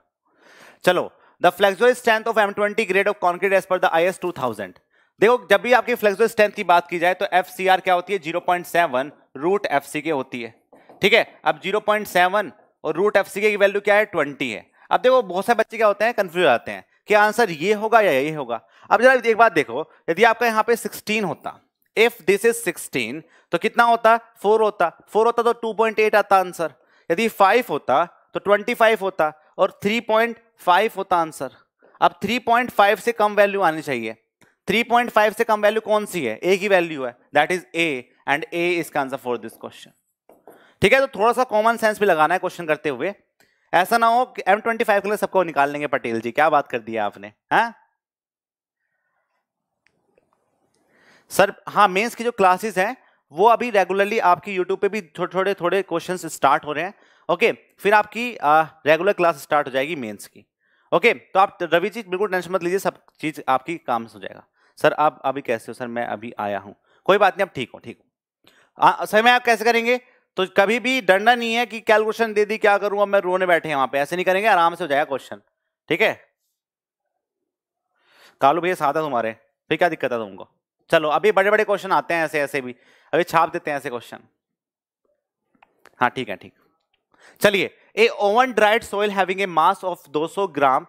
चलो the flexural strength of M twenty grade of concrete as per the I S two thousand देखो जब भी आपकी फ्लेक्सुअल स्ट्रेंथ की बात की जाए तो एफ सी आर क्या होती है zero point seven root F C के होती है ठीक है अब जीरो पॉइंट सेवन और रूट एफ सी के की वैल्यू क्या है ट्वेंटी है अब देखो बहुत सारे बच्चे क्या होते हैं कन्फ्यूज आते हैं कि आंसर ये होगा या ये होगा अब जरा एक बात देखो यदि आपका यहाँ पे सिक्सटीन होता इफ दिस इज 16 तो कितना होता फोर होता फोर होता तो 2.8 आता आंसर यदि फाइव होता तो 25 होता और 3.5 होता आंसर अब 3.5 से कम वैल्यू आनी चाहिए 3.5 से कम वैल्यू कौन सी है ए की वैल्यू है that is A and A is का आंसर फॉर दिस क्वेश्चन ठीक है तो थोड़ा सा कॉमन सेंस भी लगाना है क्वेश्चन करते हुए ऐसा ना हो कि एम ट्वेंटी फाइव के लिए सबको निकाल लेंगे पटेल जी क्या बात कर दिया आपने हाँ सर हाँ मेंस की जो क्लासेस हैं वो अभी रेगुलरली आपकी यूट्यूब पे भी थोड़े थोड़े थोड़े क्वेश्चन स्टार्ट हो रहे हैं ओके फिर आपकी रेगुलर क्लास स्टार्ट हो जाएगी मेंस की ओके तो आप रवि जी बिल्कुल टेंशन मत लीजिए सब चीज़ आपकी काम हो जाएगा सर आप अभी कैसे हो सर मैं अभी आया हूँ कोई बात नहीं आप ठीक हो ठीक हो सर मैं आप कैसे करेंगे तो कभी भी डरना नहीं है कि कैलकुलेशन दे दी क्या अब मैं रोने बैठे हैं वहाँ पे ऐसे नहीं करेंगे आराम से हो जाएगा क्वेश्चन ठीक है कालू भैया है तुम्हारे फिर क्या दिक्कत है तुमको चलो अभी बड़े बड़े क्वेश्चन आते हैं ऐसे ऐसे भी अभी छाप देते हैं ऐसे क्वेश्चन हाँ ठीक है ठीक चलिए a oven dried soil having a mass of दो 200 gram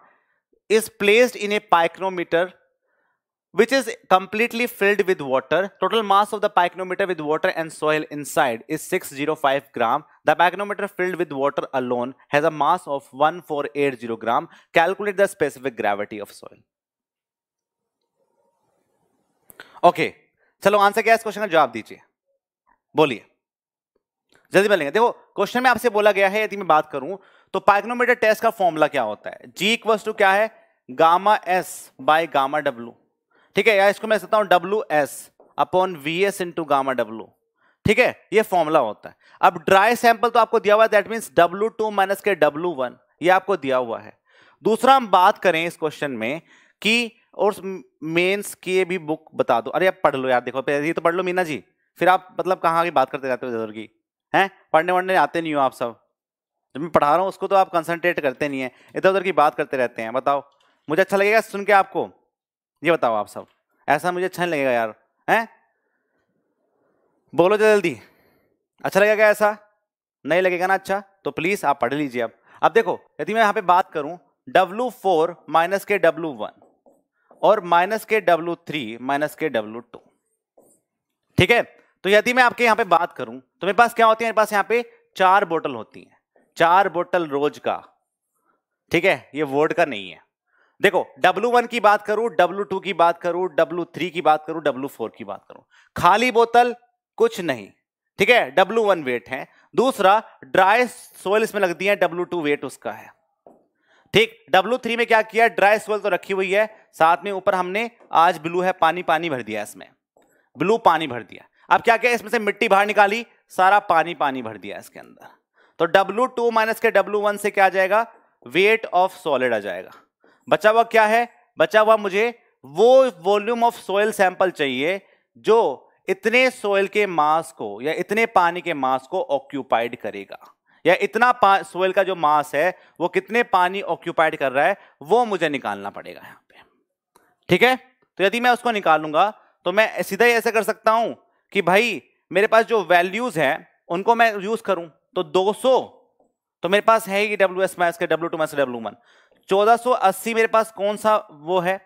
is placed in a pycnometer which is completely filled with water total mass of the pycnometer with water and soil inside is six zero five gram the pycnometer filled with water alone has a mass of one four eight zero gram calculate the specific gravity of soil okay चलो आंसर क्या है इस क्वेश्चन का जवाब दीजिए बोलिए जल्दी बोलेंगे देखो क्वेश्चन में आपसे बोला गया है यदि मैं बात करूं तो पाइक्नोमीटर टेस्ट का फॉर्मूला क्या होता है जी इक्वल्स टू क्या है gamma S by gamma W ठीक है या इसको मैं सकता हूं W S upon V S into gamma W ठीक है ये फॉर्मूला होता है अब ड्राई सैंपल तो आपको दिया हुआ है that means W two minus के डब्ल्यू वन ये आपको दिया हुआ है दूसरा हम बात करें इस क्वेश्चन में कि और मेंस के भी बुक बता दो अरे आप पढ़ लो यार देखो पहले तो पढ़ लो मीना जी फिर आप मतलब कहाँ की बात करते रहते हो इधर की हैं पढ़ने वढ़ने आते नहीं हो आप सब जब मैं पढ़ा रहा हूँ उसको तो आप कंसनट्रेट करते नहीं हैं इधर उधर की बात करते रहते हैं बताओ मुझे अच्छा लगेगा सुन के आपको ये बताओ आप सब ऐसा मुझे अच्छा नहीं लगेगा यार हैं बोलो जल्दी अच्छा लगेगा ऐसा नहीं लगेगा ना अच्छा तो प्लीज़ आप पढ़ लीजिए अब अब देखो यदि मैं यहाँ पे बात करूँ डब्लू फोर माइनस के वन और माइनस के डब्ल्यू थ्री माइनस के डब्ल्यू टू ठीक है तो यदि मैं आपके यहाँ पे बात करूं तो मेरे पास क्या होती है मेरे पास यहां पे चार बोतल होती हैं चार बोतल रोज का ठीक है ये वोट का नहीं है देखो डब्ल्यू वन की बात करूं टू की बात करूं थ्री की बात करूं फोर की बात करूं खाली बोतल कुछ नहीं ठीक है डब्ल्यू वन वेट है दूसरा ड्राई सोयल इसमें लगती है टू वेट उसका है ठीक W3 थ्री में क्या किया ड्राई स्वेल तो रखी हुई है साथ में ऊपर हमने आज ब्लू है पानी पानी भर दिया इसमें ब्लू पानी भर दिया अब क्या किया इसमें से मिट्टी बाहर निकाली सारा पानी पानी भर दिया इसके अंदर तो W2 टू माइनस के डब्लू वन से क्या आ जाएगा वेट ऑफ सॉलिड आ जाएगा बचा हुआ क्या है बचा हुआ मुझे वो वॉल्यूम ऑफ सोयल सैंपल चाहिए जो इतने सोयल के मास को या इतने पानी के मास को ऑक्यूपाइड करेगा या इतना सोयल का जो मास है वो कितने पानी ऑक्यूपाइड कर रहा है वो मुझे निकालना पड़ेगा यहाँ पे ठीक है तो यदि मैं उसको निकालूंगा तो मैं सीधा ही ऐसा कर सकता हूँ कि भाई मेरे पास जो वैल्यूज़ हैं उनको मैं यूज़ करूँ तो 200 तो मेरे पास है ही डब्ल्यू एस माइनस के W two minus W one चौदह मेरे पास कौन सा वो है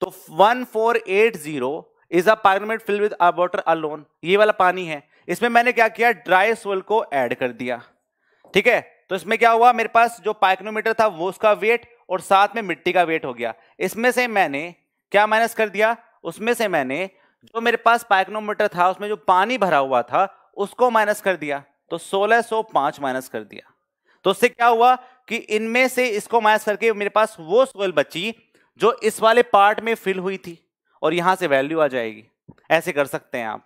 तो 1480 is a pycnometer fill with water alone ये वाला पानी है इसमें मैंने क्या किया ड्राई सोल को ऐड कर दिया ठीक है तो इसमें क्या हुआ मेरे पास जो पाइक्नोमीटर था वो उसका वेट और साथ में मिट्टी का वेट हो गया इसमें से मैंने क्या माइनस कर दिया उसमें से मैंने जो मेरे पास पाइक्नोमीटर था उसमें जो पानी भरा हुआ था उसको माइनस कर दिया तो 1605 माइनस कर दिया तो उससे क्या हुआ कि इनमें से इसको माइनस करके मेरे पास वो सोयल बची जो इस वाले पार्ट में फिल हुई थी और यहां से वैल्यू आ जाएगी ऐसे कर सकते हैं आप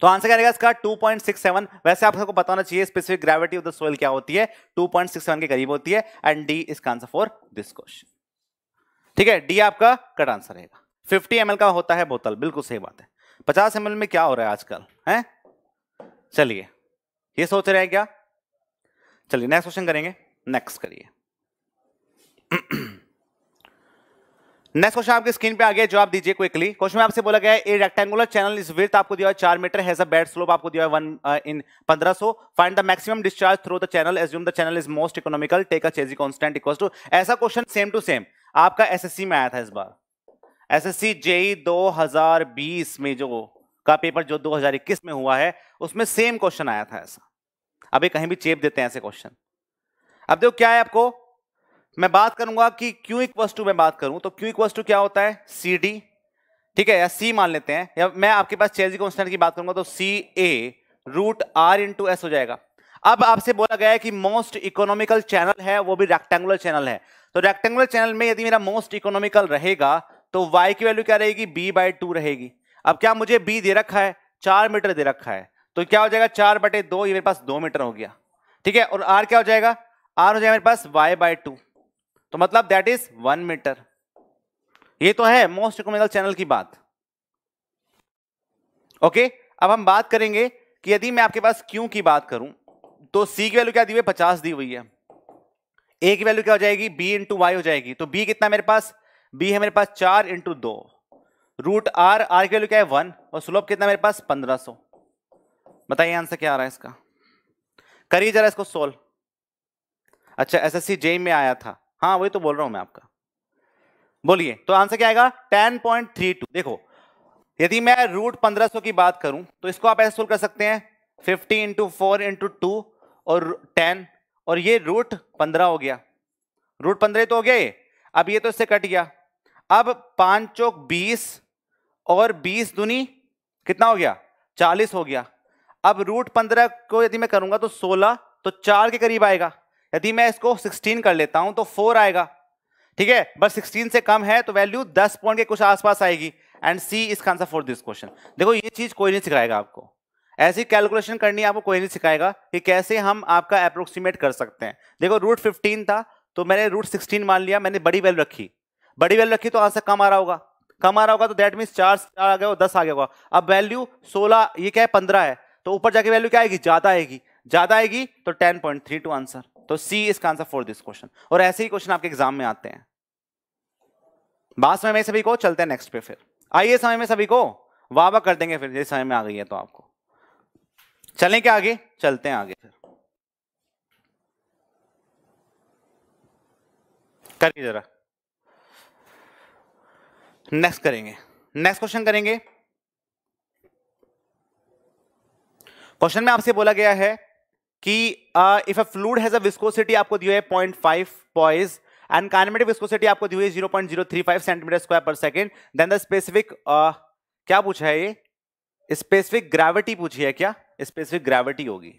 तो आंसर क्या रहेगा इसका 2.67 वैसे आपको सबको बताना चाहिए specific gravity of the soil क्या होती है 2.67 के करीब होती है एंड डी इसका आंसर फॉर दिस क्वेश्चन ठीक है डी आपका कट आंसर रहेगा 50 एम का होता है बोतल बिल्कुल सही बात है पचास एम में क्या हो रहा है आजकल है चलिए ये सोच रहे हैं क्या चलिए नेक्स्ट क्वेश्चन करेंगे नेक्स्ट करिए नेक्स्ट क्वेश्चन आपके स्क्रीन पे आ गया जवाब दीजिए क्विकली क्वेश्चन में आपसे बोला गया है a rectangular channel is with आपको दिया है चार meter has a bed slope आपको दिया है वन इन uh, पंद्रह सौ find the maximum discharge through the channel assume the channel is most economical take a chezy constant equal to ऐसा क्वेश्चन सेम टू सेम आपका एस में आया था इस बार एसएससी e जेई में जो का पेपर जो दो में हुआ है उसमें सेम क्वेश्चन आया था ऐसा अभी कहीं भी चेप देते हैं ऐसे क्वेश्चन अब देखो क्या है आपको मैं बात करूंगा कि क्यू इक्वस टू मैं बात करूं तो क्यू इक्वस टू क्या होता है सी डी ठीक है या सी मान लेते हैं या मैं आपके पास चेजी कॉन्स्टेंट की बात करूंगा तो C A root R to S हो जाएगा अब आपसे बोला गया है कि मोस्ट इकोनॉमिकल चैनल है वो भी रेक्टेंगुलर चैनल है तो रेक्टेंगुलर चैनल में यदि मेरा मोस्ट इकोनॉमिकल रहेगा तो वाई की वैल्यू क्या रहेगी बी बाई टू रहेगी अब क्या मुझे बी दे रखा है चार मीटर दे रखा है तो क्या हो जाएगा चार बटे दो ये मेरे पास दो मीटर हो गया ठीक है और आर क्या हो जाएगा आर हो जाएगा मेरे पास वाई बाई टू तो मतलब दैट इज वन मीटर ये तो है मोस्ट इकोनॉमिकल चैनल की बात ओके अब हम बात करेंगे कि यदि मैं आपके पास क्यू की बात करूं तो सी की वैल्यू क्या दी हुई पचास दी हुई है ए की वैल्यू क्या हो जाएगी बी इंटू वाई हो जाएगी तो बी कितना मेरे पास बी है मेरे पास चार इंटू दो रूट आर आर की वैल्यू क्या है वन और स्लोप कितना मेरे पास पंद्रह सौ बताइए आंसर क्या आ रहा है इसका करिए जरा इसको सोल्व अच्छा एसएससी जेई e में आया था हाँ वही तो बोल रहा हूं मैं आपका बोलिए तो आंसर क्या आएगा टेन पॉइंट थ्री टू देखो यदि मैं रूट पंद्रह सौ की बात करूं तो इसको आप ऐसा सोल्व कर सकते हैं fifty into four into two और टेन और ये रूट पंद्रह हो गया रूट पंद्रह तो हो गया ये अब ये तो इससे कट गया अब पांच चौक बीस और बीस दुनी कितना हो गया चालीस हो गया अब रूट पंद्रह को यदि मैं करूंगा तो सोलह तो चार के करीब आएगा यदि मैं इसको 16 कर लेता हूं तो 4 आएगा ठीक है बस 16 से कम है तो वैल्यू 10 पॉइंट के कुछ आसपास आएगी एंड सी इसका आंसर फॉर दिस क्वेश्चन देखो ये चीज कोई नहीं सिखाएगा आपको ऐसी कैलकुलेशन करनी आपको कोई नहीं सिखाएगा कि कैसे हम आपका अप्रोक्सीमेट कर सकते हैं देखो रूट फिफ्टीन था तो मैंने रूट सिक्सटीन मान लिया मैंने बड़ी वैल्यू रखी बड़ी वैल्यू रखी तो आंसर कम आ रहा होगा कम आ रहा होगा तो दैट मीन्स चार चार आ गया हो दस आ गया होगा अब वैल्यू सोलह ये क्या है पंद्रह है तो ऊपर जाके वैल्यू क्या आएगी ज़्यादा आएगी ज्यादा आएगी तो ten point three two answer तो सी इसका आंसर फॉर दिस क्वेश्चन और ऐसे ही क्वेश्चन आपके एग्जाम में आते हैं बात समय में सभी को चलते हैं नेक्स्ट पे फिर आइए समय में सभी को वाह वाह कर देंगे फिर जैसे समय में आ गई है तो आपको चलें क्या आगे चलते हैं आगे फिर करिए जरा नेक्स्ट करेंगे नेक्स्ट क्वेश्चन करेंगे क्वेश्चन में आपसे बोला गया है कि if a fluid has a viscosity आपको दिया है point five poise and kinematic viscosity आपको दी हुई zero point zero three five centimeter square per second then the specific क्या पूछा है ये स्पेसिफिक ग्रेविटी पूछी है क्या स्पेसिफिक ग्रेविटी होगी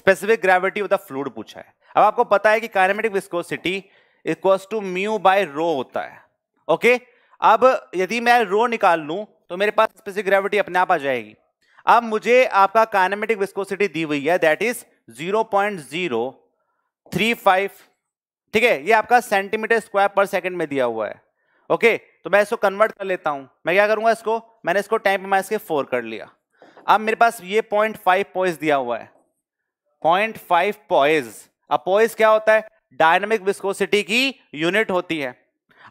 specific gravity of the fluid पूछा है अब आपको पता है कि kinematic viscosity equals to mu by rho होता है ओके okay? अब यदि मैं रो निकाल लूँ तो मेरे पास स्पेसिफिक ग्रेविटी अपने आप आ जाएगी अब मुझे आपका काइनेमेटिक विस्कोसिटी दी हुई है दैट इज 0.035 ठीक है ये आपका सेंटीमीटर स्क्वायर पर सेकंड में दिया हुआ है ओके तो मैं इसको कन्वर्ट कर लेता हूं मैं क्या करूंगा इसको मैंने इसको टाइम मैं के फोर कर लिया अब मेरे पास ये पॉइंट फाइव पॉइज दिया हुआ है पॉइंट फाइव पॉइज अब पॉइज क्या होता है डायनामिक विस्कोसिटी की यूनिट होती है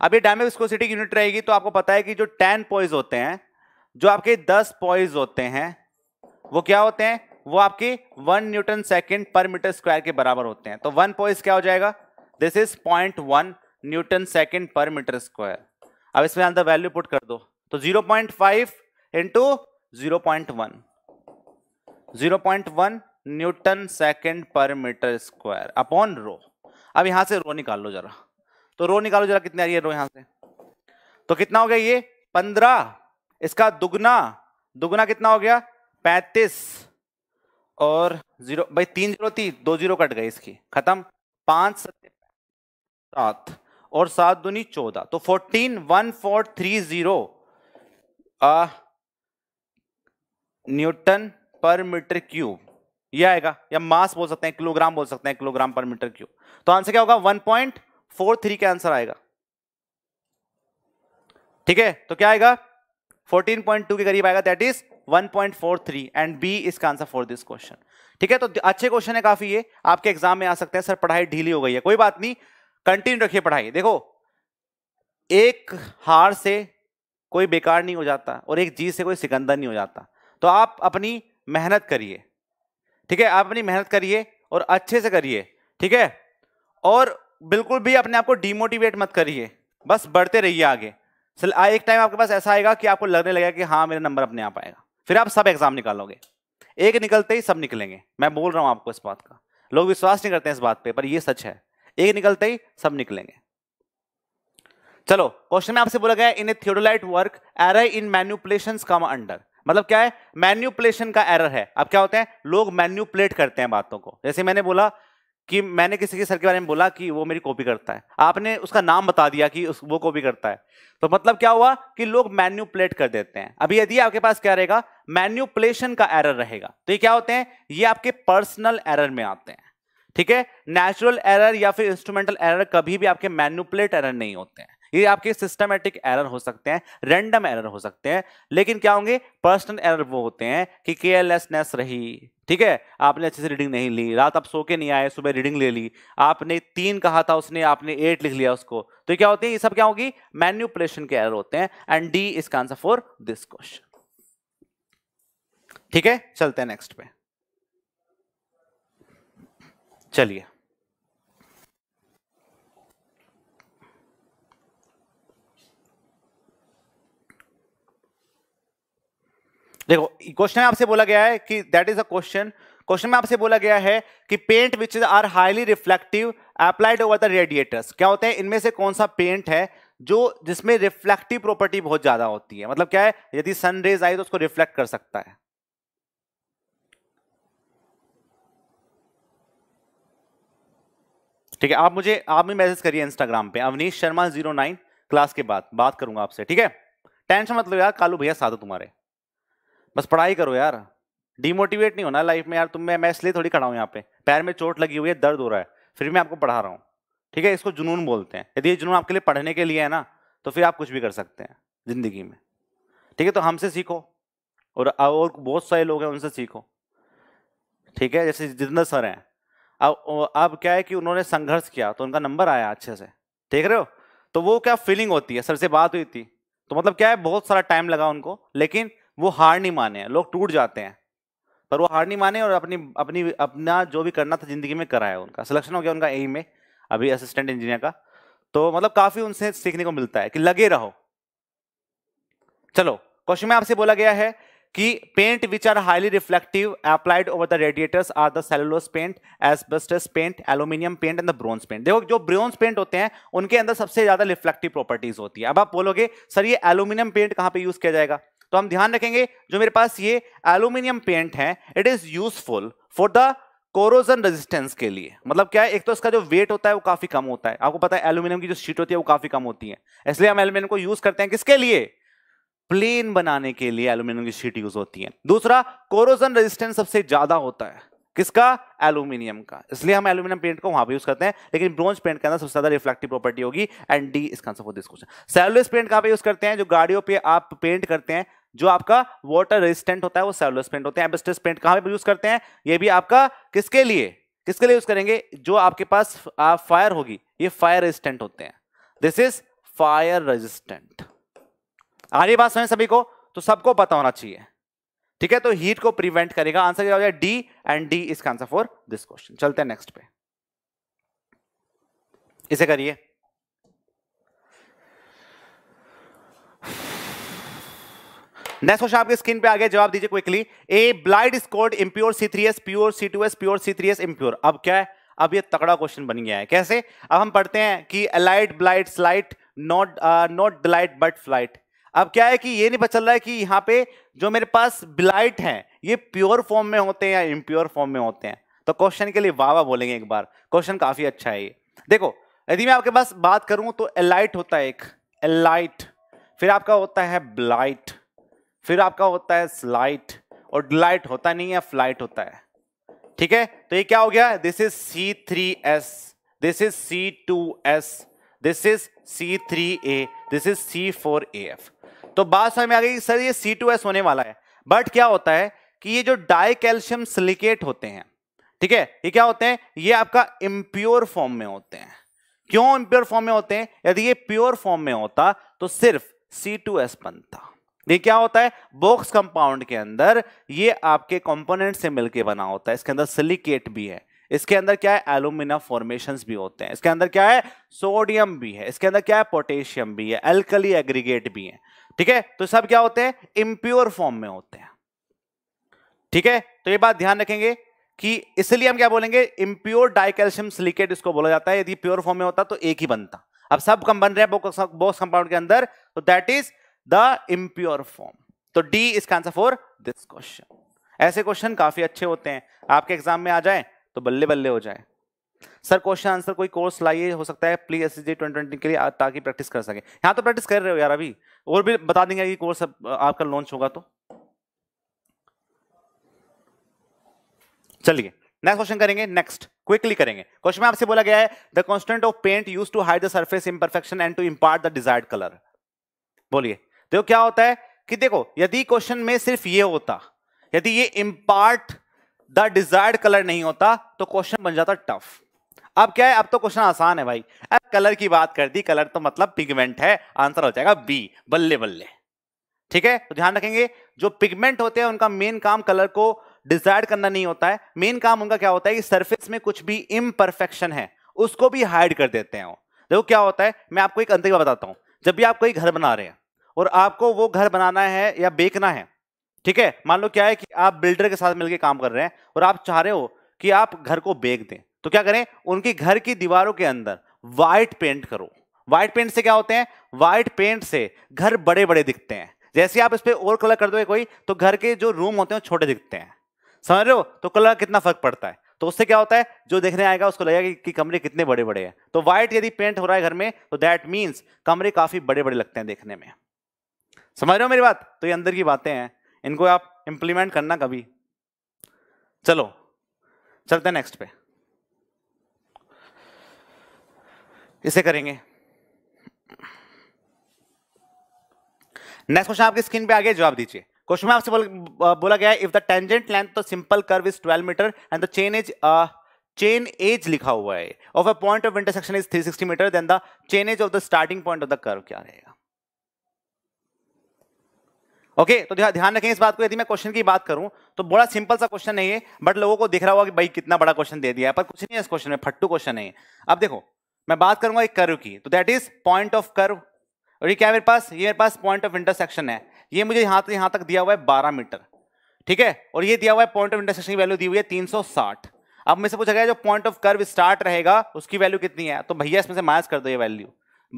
अब ये डायनेमिक विस्कोसिटी की यूनिट रहेगी तो आपको पता है कि जो टेन पॉइज होते हैं जो आपके दस पॉइज होते हैं वो क्या होते हैं वो आपके one newton second per meter square के बराबर होते हैं तो वन पॉइंट क्या हो जाएगा this is point one newton second per meter square अब इसमें अंदर वैल्यू पुट कर दो तो zero point five into zero point one zero point one newton second per meter square upon rho अब यहां से रो निकाल लो जरा तो रो निकालो जरा कितनी आ रही है रो यहां से तो कितना हो गया ये पंद्रह इसका दुगना दुगना कितना हो गया पैतीस और जीरो भाई तीन जीरो थी दो जीरो कट गई इसकी खत्म पांच सात और सात दूनी चौदह तो fourteen one four three zero newton per meter cube ये आएगा या मास बोल सकते हैं किलोग्राम बोल सकते हैं किलोग्राम पर मीटर क्यूब तो आंसर क्या होगा वन पॉइंट फोर थ्री का आंसर आएगा ठीक है तो क्या आएगा फोर्टीन पॉइंट टू के करीब आएगा दैट इज 1.43 एंड बी इसका आंसर फॉर दिस क्वेश्चन ठीक है तो अच्छे क्वेश्चन है काफी ये आपके एग्जाम में आ सकते हैं सर पढ़ाई ढीली हो गई है कोई बात नहीं कंटिन्यू रखिए पढ़ाई देखो एक हार से कोई बेकार नहीं हो जाता और एक जीत से कोई सिकंदर नहीं हो जाता तो आप अपनी मेहनत करिए ठीक है आप अपनी मेहनत करिए और अच्छे से करिए ठीक है और बिल्कुल भी अपने आप को डिमोटिवेट मत करिए बस बढ़ते रहिए आगे एक टाइम आपके पास ऐसा आएगा कि आपको लगने लगेगा कि हाँ मेरा नंबर अपने आप आएगा फिर आप सब एग्जाम निकालोगे एक निकलते ही सब निकलेंगे मैं बोल रहा हूं आपको इस बात का लोग विश्वास नहीं करते हैं इस बात पे पर ये सच है एक निकलते ही सब निकलेंगे चलो क्वेश्चन में आपसे बोला गया in a theodolite work error in manipulation come under मतलब क्या है मैन्युपुलेशन का एरर है अब क्या होते हैं लोग मैन्युपुलेट करते हैं बातों को जैसे मैंने बोला कि मैंने किसी के सर के बारे में बोला कि वो मेरी कॉपी करता है आपने उसका नाम बता दिया कि वो कॉपी करता है तो मतलब क्या हुआ कि लोग मैन्यूपलेट कर देते हैं अभी यदि आपके पास क्या रहेगा मैन्यूपलेशन का एरर रहेगा तो ये क्या होते हैं ये आपके पर्सनल एरर में आते हैं ठीक है नेचुरल एरर या फिर इंस्ट्रूमेंटल एरर कभी भी आपके मैन्यूपलेट एरर नहीं होते हैं ये आपके सिस्टमेटिक एरर हो सकते हैं रेंडम एरर हो सकते हैं लेकिन क्या होंगे पर्सनल एरर वो होते हैं कि केयरलेसनेस रही ठीक है आपने अच्छे से रीडिंग नहीं ली रात आप सो के नहीं आए सुबह रीडिंग ले ली आपने तीन कहा था उसने आपने एट लिख लिया उसको तो क्या होते हैं ये सब क्या होगी मैन्यूपुलेशन के एरर होते हैं एंड डी इसका आंसर फॉर दिस क्वेश्चन ठीक है चलते हैं नेक्स्ट पे चलिए देखो क्वेश्चन में आपसे बोला गया है कि that is a question question में आपसे बोला गया है कि paint which is are highly reflective applied over the radiators क्या होते हैं इनमें से कौन सा पेंट है जो जिसमें रिफ्लेक्टिव प्रॉपर्टी बहुत ज्यादा होती है मतलब क्या है यदि सन रेज आई तो उसको रिफ्लेक्ट कर सकता है ठीक है आप मुझे आप भी मैसेज करिए इंस्टाग्राम पे Avnish Sharma zero nine class के बाद बात करूंगा आपसे ठीक है टेंशन मत लो यार कालू भैया साधु तुम्हारे बस पढ़ाई करो यार डिमोटिवेट नहीं होना लाइफ में यार तुम मैं मैं इसलिए थोड़ी खड़ा हूँ यहाँ पे पैर में चोट लगी हुई है दर्द हो रहा है फिर मैं आपको पढ़ा रहा हूँ ठीक है इसको जुनून बोलते हैं यदि ये जुनून आपके लिए पढ़ने के लिए है ना तो फिर आप कुछ भी कर सकते हैं ज़िंदगी में ठीक है तो हमसे सीखो और और बहुत सारे लोग हैं उनसे सीखो ठीक है जैसे जितेंद्र सर हैं अब अब क्या है कि उन्होंने संघर्ष किया तो उनका नंबर आया अच्छे से देख रहे हो तो वो क्या फीलिंग होती है सर से बात हुई थी तो मतलब क्या है बहुत सारा टाइम लगा उनको लेकिन वो हार नहीं माने लोग टूट जाते हैं पर वो हार नहीं माने और अपनी अपनी अपना जो भी करना था ज़िंदगी में कराया उनका सिलेक्शन हो गया उनका एम e में अभी असिस्टेंट इंजीनियर का तो मतलब काफ़ी उनसे सीखने को मिलता है कि लगे रहो चलो क्वेश्चन में आपसे बोला गया है कि paint which are highly reflective applied over the radiators are the cellulose paint asbestos paint aluminium paint and the bronze paint देखो जो ब्रोन्स पेंट होते हैं उनके अंदर सबसे ज्यादा रिफ्लेक्टिव प्रॉपर्टीज होती है अब आप बोलोगे सर ये एल्यूमिनियम पेंट कहां पे यूज किया जाएगा तो हम ध्यान रखेंगे जो मेरे पास ये एल्यूमिनियम पेंट है it is useful for the corrosion resistance के लिए मतलब क्या है एक तो इसका जो वेट होता है वो काफी कम होता है आपको पता है एल्यूमिनियम की जो शीट होती है वो काफी कम होती है इसलिए हम एल्यूमिनियम को यूज करते हैं किसके लिए प्लेन बनाने के लिए एल्यूमिनियम की शीट यूज होती है दूसरा कोरोजन रेजिस्टेंस सबसे ज्यादा होता है किसका एल्यूमिनियम का इसलिए हम एल्यूमिनियम पेंट को वहां पर यूज करते हैं लेकिन ब्रॉन्ज पेंट के अंदर सबसे ज्यादा रिफ्लेक्टिव प्रॉपर्टी होगी एंड डी इसका आंसर दिस क्वेश्चन पेंट कहां पे यूज करते हैं जो गाड़ियों पे आप पेंट करते हैं जो आपका वाटर रेजिस्टेंट होता है वो सेलुलस पेंट होते हैं एबस्टस पेंट कहाँ पर यूज करते हैं ये भी आपका किसके लिए किसके लिए यूज करेंगे जो आपके पास फायर होगी ये फायर रेजिस्टेंट होते हैं दिस इज फायर रेजिस्टेंट आ रही बात समझ सभी को तो सबको पता होना चाहिए ठीक है तो हीट को प्रिवेंट करेगा आंसर क्या हो जाएगा डी एंड डी इसका आंसर फॉर दिस क्वेश्चन चलते हैं नेक्स्ट पे इसे करिए नेक्स्ट क्वेश्चन आपके स्क्रीन पे आ गया जवाब दीजिए quickly a belite scored impure C three S pure C two S pure C three S impure अब क्या है अब ये तकड़ा क्वेश्चन बन गया है कैसे अब हम पढ़ते हैं कि alite belite slight not not delight but flight अब क्या है कि ये नहीं पता चल रहा है कि यहाँ पे जो मेरे पास ब्लाइट है ये प्योर फॉर्म में होते हैं या इम्प्योर फॉर्म में होते हैं तो क्वेश्चन के लिए वाह बोलेंगे एक बार क्वेश्चन काफी अच्छा है ये देखो यदि मैं आपके पास बात करूं तो एलाइट होता है एक एलाइट फिर आपका होता है ब्लाइट फिर आपका होता है स्लाइट और डिलाइट होता नहीं है फ्लाइट होता है ठीक है तो ये क्या हो गया this is C three S this is C two S this is C three A this is C four A F तो बात समझ में आ गई सर ये सी टू एस होने वाला है बट क्या होता है कि ये जो डाई कैल्शियम सिलिकेट होते हैं ठीक है ये क्या होते हैं ये आपका इम्प्योर फॉर्म में होते हैं क्यों इम्प्योर फॉर्म में होते हैं यदि ये प्योर फॉर्म में होता तो सिर्फ सी टू एस बनता ये क्या होता है बॉक्स कंपाउंड के अंदर ये आपके कंपोनेंट से मिलके बना होता है इसके अंदर सिलिकेट भी है इसके अंदर क्या है एलुमिना फॉर्मेशन भी होते हैं इसके अंदर क्या है सोडियम भी है इसके अंदर क्या है पोटेशियम भी है एल्कली एग्रीगेट भी है ठीक है तो सब क्या होते हैं इम्प्योर फॉर्म में होते हैं ठीक है तो ये बात ध्यान रखेंगे कि इसलिए हम क्या बोलेंगे इम्प्योर डाइकैल्शियम सिलिकेट इसको बोला जाता है यदि प्योर फॉर्म में होता तो एक ही बनता अब सब कम बन रहे हैं बॉक्स कंपाउंड के अंदर तो that is the impure form तो डी इसका आंसर फॉर दिस क्वेश्चन ऐसे क्वेश्चन काफी अच्छे होते हैं आपके एग्जाम में आ जाए तो बल्ले बल्ले हो जाए सर क्वेश्चन आंसर कोई कोर्स लाइए हो सकता है प्लीज एस जी ट्वेंटी के लिए ताकि प्रैक्टिस कर सके यहाँ तो प्रैक्टिस कर रहे हो यार अभी और भी बता देंगे कि कोर्स आपका लॉन्च होगा तो चलिए नेक्स्ट क्वेश्चन करेंगे नेक्स्ट क्विकली करेंगे क्वेश्चन में आपसे बोला गया है the constant of paint use to hide the surface imperfection and to impart the desired colour बोलिए देखो तो क्या होता है कि देखो यदि क्वेश्चन में सिर्फ ये होता यदि ये इम्पार्ट द डिजायर्ड कलर नहीं होता तो क्वेश्चन बन जाता टफ अब क्या है अब तो क्वेश्चन आसान है भाई अब कलर की बात कर दी कलर तो मतलब पिगमेंट है आंसर हो जाएगा बी बल्ले बल्ले ठीक है तो ध्यान रखेंगे जो पिगमेंट होते हैं उनका मेन काम कलर को डिजायर करना नहीं होता है मेन काम उनका क्या होता है कि सरफेस में कुछ भी इम्परफेक्शन है उसको भी हाइड कर देते हैं वो देखो क्या होता है मैं आपको एक अंतिम बताता हूँ जब भी आप कोई घर बना रहे हैं और आपको वो घर बनाना है या बेचना है ठीक है मान लो क्या है कि आप बिल्डर के साथ मिलकर काम कर रहे हैं और आप चाह रहे हो कि आप घर को बेच दें तो क्या करें उनकी घर की दीवारों के अंदर वाइट पेंट करो व्हाइट पेंट से क्या होते हैं व्हाइट पेंट से घर बड़े बड़े दिखते हैं जैसे आप इस पर और कलर कर दोगे कोई तो घर के जो रूम होते हैं छोटे दिखते हैं समझ रहे हो तो कलर कितना फर्क पड़ता है तो उससे क्या होता है जो देखने आएगा उसको लगेगा कि, कि कमरे कितने बड़े बड़े हैं तो व्हाइट यदि पेंट हो रहा है घर में तो दैट मीन्स कमरे काफी बड़े बड़े लगते हैं देखने में समझ रहे हो मेरी बात तो ये अंदर की बातें हैं इनको आप इंप्लीमेंट करना कभी चलो चलते नेक्स्ट पे इसे करेंगे नेक्स्ट क्वेश्चन आपकी स्क्रीन पे आगे जवाब दीजिए क्वेश्चन में आपसे बोल, बोला गया है if the tangent length to simple curve is 12 meter and the chainage is एज लिखा हुआ है of a point of intersection is 360 meter then the chainage of the starting point of the curve क्या रहेगा ओके तो ध्यान रखें इस बात को यदि मैं क्वेश्चन की बात करूं तो बड़ा सिंपल सा क्वेश्चन नहीं है बट लोगों को दिख रहा होगा कि भाई कितना बड़ा क्वेश्चन दे दिया है पर कुछ नहीं है इस क्वेश्चन में फट्टू क्वेश्चन है अब देखो मैं बात करूंगा एक कर्व की तो that is point of curve और ये क्या मेरे पास ये मेरे पास पॉइंट ऑफ इंटरसेक्शन है ये मुझे यहां से यहां तक दिया हुआ है बारह मीटर ठीक है और ये दिया हुआ है पॉइंट ऑफ इंटरसेक्शन की वैल्यू दी हुई है तीन अब मुझसे पूछा गया जो पॉइंट ऑफ कर्व स्टार्ट रहेगा उसकी वैल्यू कितनी है तो भैया इसमें से माइनस कर दो ये वैल्यू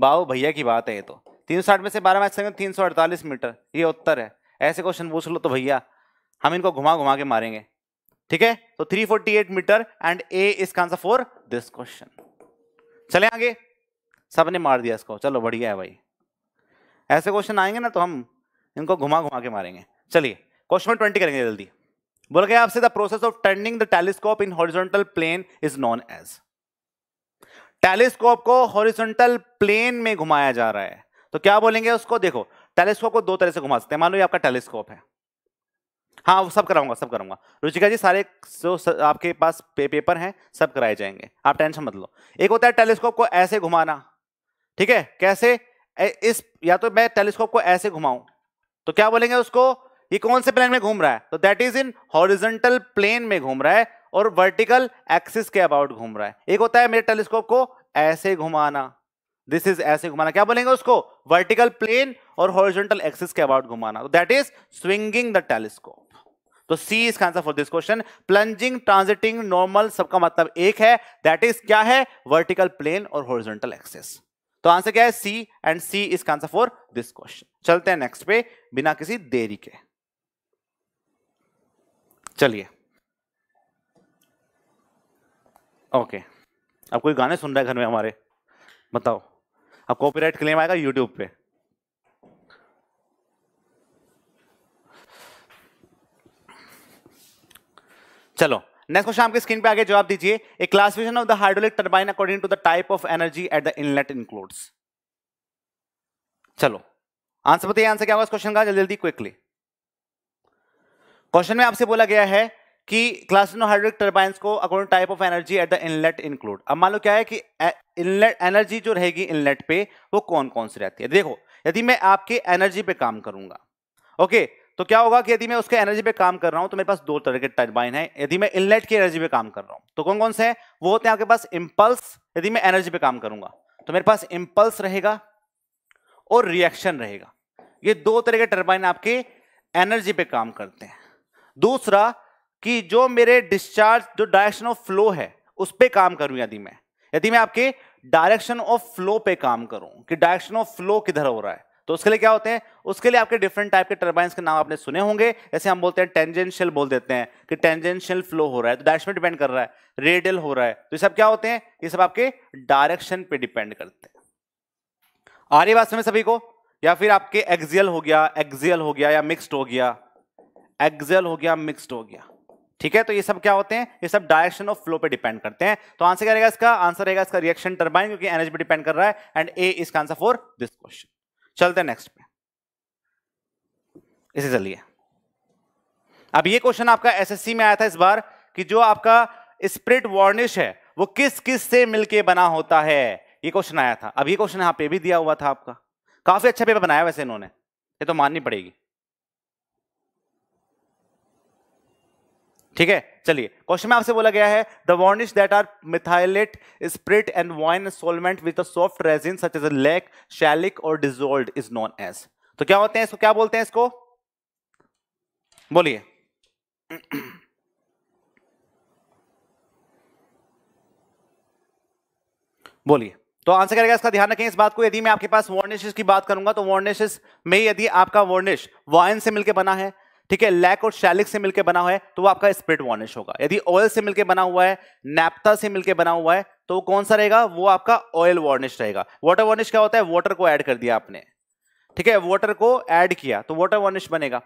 बाहू भैया की बात है ये तो तीन में से बारह मैच सेकंड तीन सौ अड़तालीस मीटर ये उत्तर है ऐसे क्वेश्चन पूछ लो तो भैया हम इनको घुमा घुमा के मारेंगे ठीक है तो 348 मीटर एंड ए इसका आंसर फॉर दिस क्वेश्चन चले आगे सबने मार दिया इसको चलो बढ़िया है भाई ऐसे क्वेश्चन आएंगे ना तो हम इनको घुमा घुमा के मारेंगे चलिए क्वेश्चन ट्वेंटी करेंगे जल्दी बोल गया आपसे the process of turning the telescope in horizontal plane is known as telescope को हॉरिजॉन्टल प्लेन में घुमाया जा रहा है तो क्या बोलेंगे उसको देखो टेलीस्कोप को दो तरह से घुमा सकते हैं मान लो ये आपका टेलीस्कोप है हाँ वो सब कराऊंगा सब कराऊंगा रुचिका जी सारे जो आपके पास पे, पेपर हैं सब कराए जाएंगे आप टेंशन मत लो एक होता है टेलीस्कोप को ऐसे घुमाना ठीक है कैसे इस या तो मैं टेलीस्कोप को ऐसे घुमाऊं तो क्या बोलेंगे उसको ये कौन से प्लेन में घूम रहा है तो that is in horizontal plane में घूम रहा है और वर्टिकल एक्सिस के अबाउट घूम रहा है एक होता है मेरे टेलीस्कोप को ऐसे घुमाना दिस इज ऐसे घुमाना क्या बोलेंगे उसको वर्टिकल प्लेन और हॉरिजॉन्टल एक्सिस के अबाउट घुमाना that is swinging the telescope तो C is answer for this question plunging transiting normal सबका मतलब एक है दैट इज क्या है वर्टिकल प्लेन और हॉरिजॉन्टल एक्सिस तो आंसर क्या है C and C is answer for this question चलते हैं नेक्स्ट पे बिना किसी देरी के चलिए ओके okay. अब कोई गाने सुन रहा है घर में हमारे बताओ अब कॉपीराइट क्लेम आएगा यूट्यूब पे चलो नेक्स्ट क्वेश्चन आपके स्क्रीन पे आगे जवाब दीजिए a classification of the hydraulic turbine according to the type of energy at the inlet includes चलो आंसर बताइए आंसर क्या होगा इस क्वेश्चन का जल्दी जल्दी क्विकली क्वेश्चन में आपसे बोला गया है कि क्लासिनो हाइड्रिक टर्बाइन को according type of energy at the inlet include अब मान लो क्या है कि इनलेट एनर्जी जो रहेगी इनलेट पे वो कौन कौन सी रहती है देखो यदि मैं आपके एनर्जी पे काम करूंगा ओके तो क्या होगा कि यदि मैं उसके एनर्जी पे काम कर रहा हूं तो मेरे पास दो तरह के टर्बाइन है यदि मैं इनलेट की एनर्जी पे काम कर रहा हूं तो कौन कौन से है वो होते हैं आपके पास इंपल्स यदि मैं एनर्जी पे काम करूंगा तो मेरे पास इंपल्स रहेगा और रिएक्शन रहेगा ये दो तरह के टर्बाइन आपके एनर्जी पे काम करते हैं दूसरा कि जो मेरे डिस्चार्ज जो डायरेक्शन ऑफ फ्लो है उस पर काम करूं यदि मैं यदि मैं आपके डायरेक्शन ऑफ फ्लो पे काम करूं कि डायरेक्शन ऑफ फ्लो किधर हो रहा है तो उसके लिए क्या होते हैं उसके लिए आपके डिफरेंट टाइप के टर्बाइंस के नाम आपने सुने होंगे जैसे हम बोलते हैं टेंजेंशियल बोल देते हैं कि टेंजेंशियल फ्लो हो रहा है तो डायरेक्शन डिपेंड कर रहा है रेडियल हो रहा है तो ये सब क्या होते हैं ये सब आपके डायरेक्शन पे डिपेंड करते हैं आ रही बात समय सभी को या फिर आपके एक्जियल हो गया एक्जियल हो गया या मिक्सड हो गया एक्जियल हो गया मिक्सड हो गया ठीक है तो ये सब क्या होते हैं ये सब डायरेक्शन ऑफ फ्लो पे डिपेंड करते हैं तो आंसर क्या रहेगा इसका आंसर रहेगा इसका रिएक्शन टर्बाइन क्योंकि एनर्जी पे डिपेंड कर रहा है एंड ए इसका आंसर फॉर दिस क्वेश्चन चलते हैं नेक्स्ट पे इसे चलिए अब ये क्वेश्चन आपका एसएससी में आया था इस बार कि जो आपका स्प्रिट वार्निश है वो किस किस से मिलकर बना होता है ये क्वेश्चन आया था अब ये क्वेश्चन यहां पर भी दिया हुआ था आपका काफी अच्छा पेपर बनाया वैसे इन्होंने ये तो माननी पड़ेगी ठीक है चलिए क्वेश्चन में आपसे बोला गया है the varnish that are methylate spirit and wine solvent with soft resin such as lac shellac or dissolved is known as तो क्या होते हैं इसको क्या बोलते हैं इसको बोलिए बोलिए तो आंसर करेगा इसका ध्यान रखें इस बात को यदि मैं आपके पास वॉर्निशेस की बात करूंगा तो वॉर्निशेस में यदि आपका वॉर्निश वाइन से मिलकर बना है ठीक है लैक और शैलिक से मिलकर बना हुआ है तो वो आपका स्प्रिट वॉर्निश होगा यदि ऑयल से मिलकर बना हुआ है नैप्ता से मिलकर बना हुआ है तो वो कौन सा रहेगा वो आपका ऑयल वॉर्निश रहेगा वाटर वार्निश क्या होता है वाटर को ऐड कर दिया आपने ठीक है वाटर को ऐड किया तो वाटर वॉर्निश बनेगा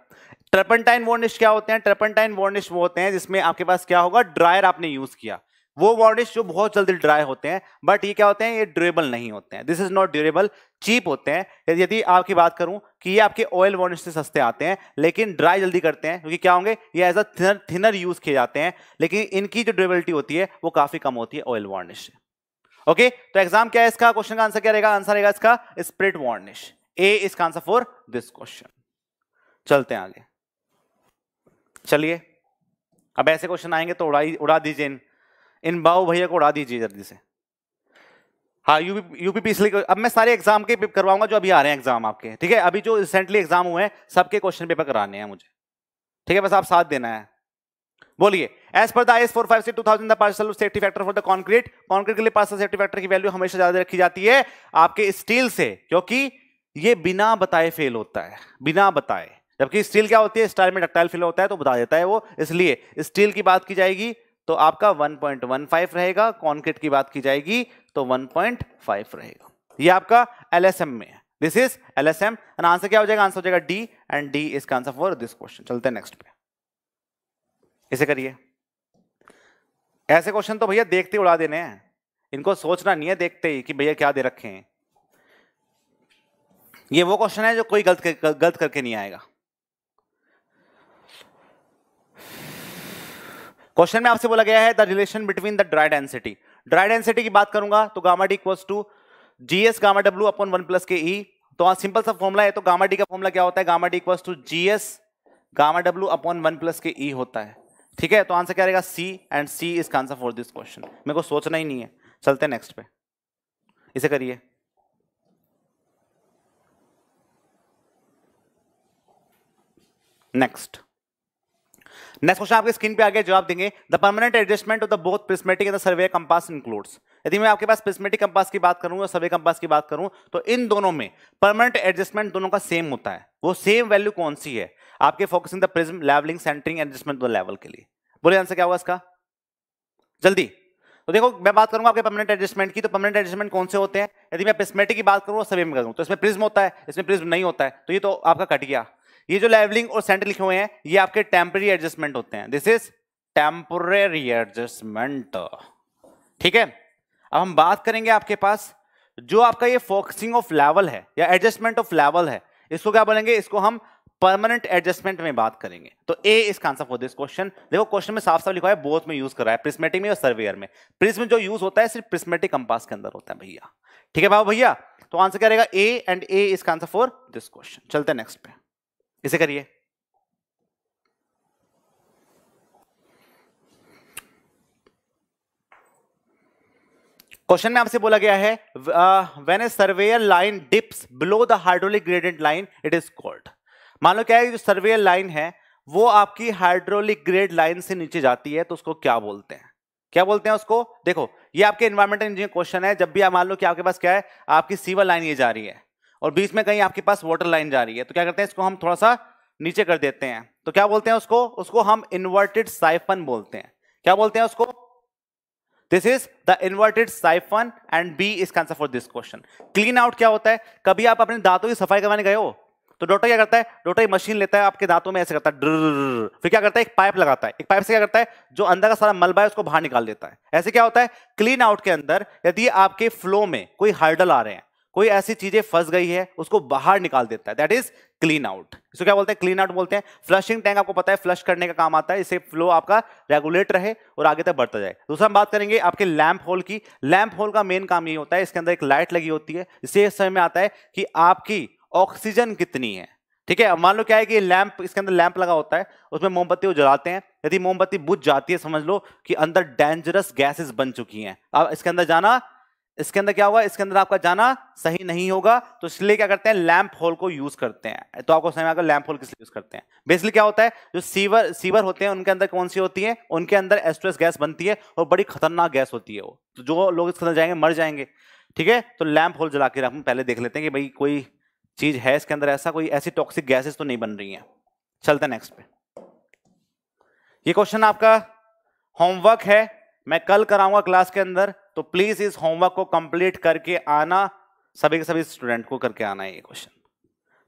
ट्रपनटाइन वॉर्निश क्या होते हैं ट्रपनटाइन वार्निश वो होते हैं जिसमें आपके पास क्या होगा ड्रायर आपने यूज किया वो वॉर्निश जो बहुत जल्दी ड्राई होते हैं बट ये क्या होते हैं ये ड्यूरेबल नहीं होते हैं this is not durable cheap होते हैं यदि आपकी बात करूं कि ये आपके ऑयल वॉर्निश से सस्ते आते हैं लेकिन ड्राई जल्दी करते हैं क्योंकि क्या होंगे ये as a thinner thinner use किए जाते हैं लेकिन इनकी जो ड्यूरेबिलिटी होती है वो काफी कम होती है ऑयल वार्निश से ओके तो एग्जाम क्या है इसका क्वेश्चन का आंसर क्या रहेगा आंसर रहेगा इसका स्प्रिट वार्निश ए इसका आंसर फॉर दिस क्वेश्चन चलते हैं आगे चलिए अब ऐसे क्वेश्चन आएंगे तो उड़ाई उड़ा दीजिए इन इन बाबू भैया को उड़ा दीजिए जल्दी से हाँ यूपी यूपी पी अब मैं सारे एग्जाम के पेपर करवाऊंगा जो अभी आ रहे हैं एग्जाम आपके ठीक है अभी जो रिसेंटली एग्जाम हुए हैं सबके क्वेश्चन पेपर कराने हैं मुझे ठीक है बस आप साथ देना है बोलिए as per the I S four five से two thousand partial safety factor for the concrete concrete के लिए पार्सल सेफ्टी फैक्टर की वैल्यू हमेशा ज्यादा रखी जाती है आपके स्टील से क्योंकि ये बिना बताए फेल होता है बिना बताए जबकि स्टील क्या होती है स्टाइल में डक्टाइल फेल होता है तो बता देता है वो इसलिए स्टील की बात की जाएगी तो आपका 1.15 रहेगा कॉन्क्रीट की बात की जाएगी तो 1.5 रहेगा ये आपका एलएसएम में है this is LSM and answer क्या हो जाएगा आंसर हो जाएगा D and D is answer for this question चलते हैं नेक्स्ट पे इसे करिए ऐसे क्वेश्चन तो भैया देखते उड़ा देने हैं इनको सोचना नहीं है देखते ही कि भैया क्या दे रखे हैं ये वो क्वेश्चन है जो कोई गलत गलत करके नहीं आएगा क्वेश्चन में आपसे बोला गया है the relation between the dry density dry density की बात करूंगा तो gamma D equal to G S gamma W upon one plus के ई तो हाँ सिंपल सा फॉर्मुला है तो गामा डी का फॉर्मुला क्या होता है gamma D equal to G S gamma W upon one plus के ई होता है ठीक है तो आंसर क्या रहेगा C and C is answer for this question मेरे को सोचना ही नहीं है चलते नेक्स्ट पे इसे करिए नेक्स्ट नेक्स्ट क्वेश्चन आपके स्क्रीन पे आगे जवाब देंगे the permanent adjustment of the both prismatic and survey compass includes यदि मैं आपके पास प्रिस्मेटिक कंपास की बात करूं या सर्वे कंपास की बात करूं तो इन दोनों में परमानेंट एडजस्टमेंट दोनों का सेम होता है वो सेम वैल्यू कौन सी है आपके focusing the prism levelling centering adjustment the level के लिए बोले आंसर क्या होगा इसका जल्दी तो देखो मैं बात करूंगा आपके परमानेंट एडजस्टमेंट की तो परमानेंट एडजस्टमेंट कौन से होते हैं यदि मैं प्रिस्मेटिक की बात करूँ सर्वे में करूँ तो इसमें प्रिज्म होता है इसमें प्रिज्म नहीं होता है तो ये तो आपका कट गया ये जो लेवलिंग और सेंटर लिखे हुए हैं ये आपके टेम्पररी एडजस्टमेंट होते हैं दिस इज टेम्पररी एडजस्टमेंट ठीक है अब हम बात करेंगे आपके पास जो आपका ये फोकसिंग ऑफ लेवल है या एडजस्टमेंट ऑफ लेवल है इसको क्या बोलेंगे इसको हम परमानेंट एडजस्टमेंट में बात करेंगे तो A is answer for this question देखो क्वेश्चन में साफ साफ लिखा है बोथ में यूज कर रहा है प्रिस्मेटिक में और सर्वेयर में प्रिज्म जो यूज होता है सिर्फ प्रिस्मेटिक कंपास के अंदर होता है भैया ठीक है भाव भैया तो आंसर क्या रहेगा ए and A is answer for this question चलते नेक्स्ट पे इसे करिए क्वेश्चन में आपसे बोला गया है when a surveyor line dips below the hydraulic gradient line it is called मान लो क्या है जो सर्वेयर लाइन है वो आपकी हाइड्रोलिक ग्रेड लाइन से नीचे जाती है तो उसको क्या बोलते हैं क्या बोलते हैं उसको देखो ये आपके इन्वायरमेंटल इंजीनियर क्वेश्चन है जब भी आप मान लो कि आपके पास क्या है आपकी सीवर लाइन ये जा रही है और बीच में कहीं आपके पास वाटर लाइन जा रही है तो क्या करते हैं इसको हम थोड़ा सा नीचे कर देते हैं तो क्या बोलते हैं उसको उसको हम इन्वर्टेड साइफन बोलते हैं क्या बोलते हैं उसको this is the inverted siphon and B is cancer for this question clean out क्या होता है कभी आप अपने दांतों की सफाई करवाने गए हो तो डॉक्टर क्या करता है डॉक्टर एक मशीन लेता है आपके दांतों में ऐसे करता है ड्र फिर क्या करता है एक पाइप लगाता है एक पाइप से क्या करता है जो अंदर का सारा मलबा है उसको बाहर निकाल देता है ऐसे क्या होता है क्लीन आउट के अंदर यदि आपके फ्लो में कोई हर्डल आ रहे हैं कोई ऐसी चीजें फंस गई है उसको बाहर निकाल देता है दैट इज क्लीन आउट इसको क्या बोलते हैं क्लीन आउट बोलते हैं फ्लशिंग टैंक आपको पता है फ्लश करने का काम आता है इससे फ्लो आपका रेगुलेट रहे और आगे तक बढ़ता जाए दूसरा हम बात करेंगे आपके लैंप होल की लैंप होल का मेन काम ये होता है इसके अंदर एक लाइट लगी होती है इससे समय में आता है कि आपकी ऑक्सीजन कितनी है ठीक है मान लो क्या है कि लैंप इसके अंदर लैंप लगा होता है उसमें मोमबत्ती जलाते हैं यदि मोमबत्ती बुझ जाती है समझ लो कि अंदर डेंजरस गैसेस बन चुकी हैं अब इसके अंदर जाना इसके अंदर क्या होगा इसके अंदर आपका जाना सही नहीं होगा तो इसलिए क्या करते हैं लैंप होल को यूज करते हैं तो आपको समझ में आएगा लैंप होल किस लिए यूज करते हैं बेसिकली क्या होता है जो सीवर सीवर होते हैं उनके अंदर कौन सी होती है उनके अंदर एस्ट्रेस गैस बनती है और बड़ी खतरनाक गैस होती है वो तो जो लोग इसके अंदर जाएंगे मर जाएंगे ठीक है तो लैंप होल जला के हम पहले देख लेते हैं कि भाई कोई चीज है इसके अंदर ऐसा कोई ऐसी टॉक्सिक गैसेस तो नहीं बन रही है चलते नेक्स्ट पे ये क्वेश्चन आपका होमवर्क है मैं कल कराऊंगा क्लास के अंदर तो प्लीज इस होमवर्क को कंप्लीट करके आना सभी के सभी स्टूडेंट को करके आना है ये क्वेश्चन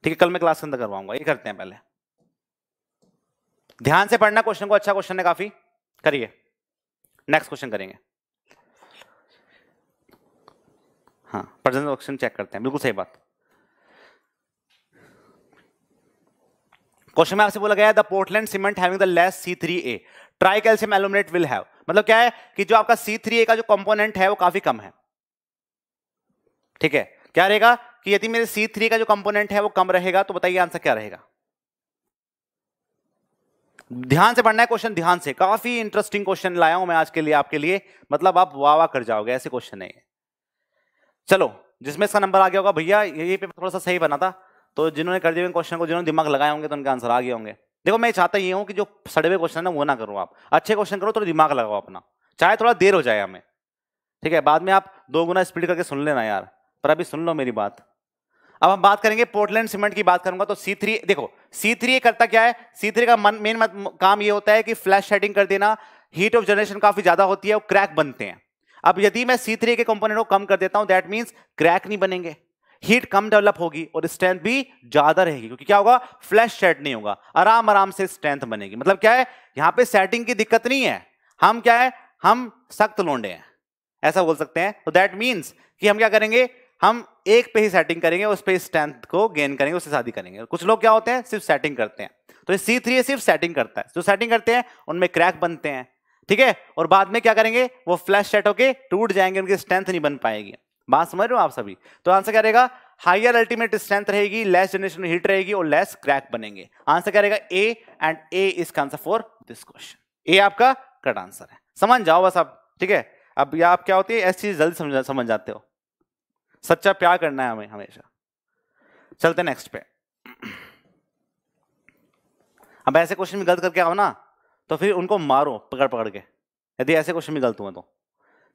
ठीक है कल मैं क्लास के अंदर करवाऊंगा ये करते हैं पहले ध्यान से पढ़ना क्वेश्चन को अच्छा क्वेश्चन है काफी करिए नेक्स्ट क्वेश्चन करेंगे हाँ प्रेजेंट क्वेश्चन चेक करते हैं बिल्कुल सही बात क्वेश्चन में आपसे बोला गया the Portland cement having the less C three A tricalcium aluminate will have मतलब क्या है कि जो आपका सी थ्री ए का जो कंपोनेंट है वो काफी कम है ठीक है क्या रहेगा कि यदि मेरे सी थ्री का जो कंपोनेंट है वो कम रहेगा तो बताइए आंसर क्या रहेगा ध्यान से पढ़ना है क्वेश्चन ध्यान से काफी इंटरेस्टिंग क्वेश्चन लाया हूं मैं आज के लिए आपके लिए मतलब आप वाह वाह कर जाओगे ऐसे क्वेश्चन है चलो जिसमें इसका नंबर आ गया होगा भैया ये पेपर थोड़ा सा सही बना था तो जिन्होंने कर दिया क्वेश्चन को जिन्होंने दिमाग लगाए होंगे तो उनके आंसर आ गए होंगे देखो मैं चाहता ये हूँ कि जो सड़वे क्वेश्चन है वो ना करो आप अच्छे क्वेश्चन करो थोड़ा तो दिमाग लगाओ अपना चाहे थोड़ा देर हो जाए हमें ठीक है बाद में आप दो गुना स्पीड करके सुन लेना यार पर अभी सुन लो मेरी बात अब हम बात करेंगे पोर्टलैंड सीमेंट की बात करूंगा तो सी थ्री देखो सी थ्री करता क्या है सी थ्री का मेन काम ये होता है कि फ्लैश शेडिंग कर देना हीट ऑफ जनरेशन काफी ज्यादा होती है और क्रैक बनते हैं अब यदि मैं सी थ्री के कंपोनेंट को कम कर देता हूं दैट मीन्स क्रैक नहीं बनेंगे हीट कम डेवलप होगी और स्ट्रेंथ भी ज्यादा रहेगी क्योंकि क्या होगा फ्लैश सेट नहीं होगा आराम आराम से स्ट्रेंथ बनेगी मतलब क्या है यहां पे सेटिंग की दिक्कत नहीं है हम क्या है हम सख्त लोंडे हैं ऐसा बोल सकते हैं तो दैट मीन्स कि हम क्या करेंगे हम एक पे ही सेटिंग करेंगे उस पर स्ट्रेंथ को गेन करेंगे उससे शादी करेंगे कुछ लोग क्या होते हैं सिर्फ सेटिंग करते हैं तो सी थ्री सिर्फ सेटिंग करता है जो सेटिंग करते हैं उनमें क्रैक बनते हैं ठीक है और बाद में क्या करेंगे वो फ्लैश सेट होके टूट जाएंगे उनकी स्ट्रेंथ नहीं बन पाएगी बात समझ रहे हो आप सभी तो आंसर क्या रहेगा हाइयर अल्टीमेट स्ट्रेंथ रहेगी लेस जनरेशन हीट रहेगी और लेस क्रैक बनेंगे आंसर क्या रहेगा ए and A is answer for this question A आपका करेक्ट आंसर है समझ जाओ बस आप ठीक है अब यह आप क्या होती है ऐसी चीज जल्दी समझ समझ जाते हो सच्चा प्यार करना है हमें हमेशा चलते नेक्स्ट पे अब ऐसे क्वेश्चन में गलत करके आओ ना तो फिर उनको मारो पकड़ पकड़ के यदि ऐसे क्वेश्चन में गलत हुआ तो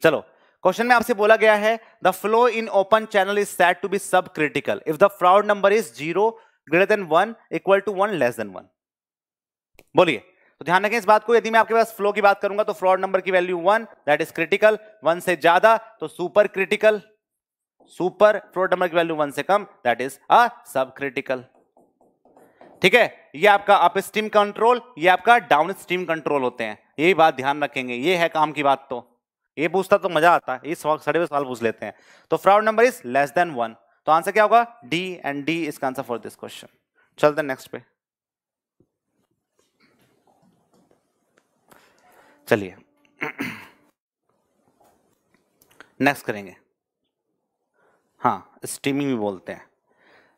चलो क्वेश्चन में आपसे बोला गया है the flow in open channel is set to be subcritical if the Froude number is zero greater than one equal to one less than one बोलिए तो ध्यान रखें इस बात को यदि मैं आपके पास फ्लो की बात करूंगा तो फ्रॉड नंबर की value one that is critical one से ज्यादा तो super critical super Froude number की वैल्यू वन से कम दैट इज अ सब क्रिटिकल ठीक है ये आपका अप स्ट्रीम कंट्रोल ये आपका डाउन स्ट्रीम कंट्रोल होते हैं यही बात ध्यान रखेंगे ये है काम की बात तो ये पूछता तो मजा आता है इस सड़े सवाल पूछ लेते हैं तो Froude number is less than one तो आंसर क्या होगा डी एंड डी इसका आंसर फॉर दिस क्वेश्चन चलते नेक्स्ट पे चलिए नेक्स्ट करेंगे हाँ स्टीमिंग भी बोलते हैं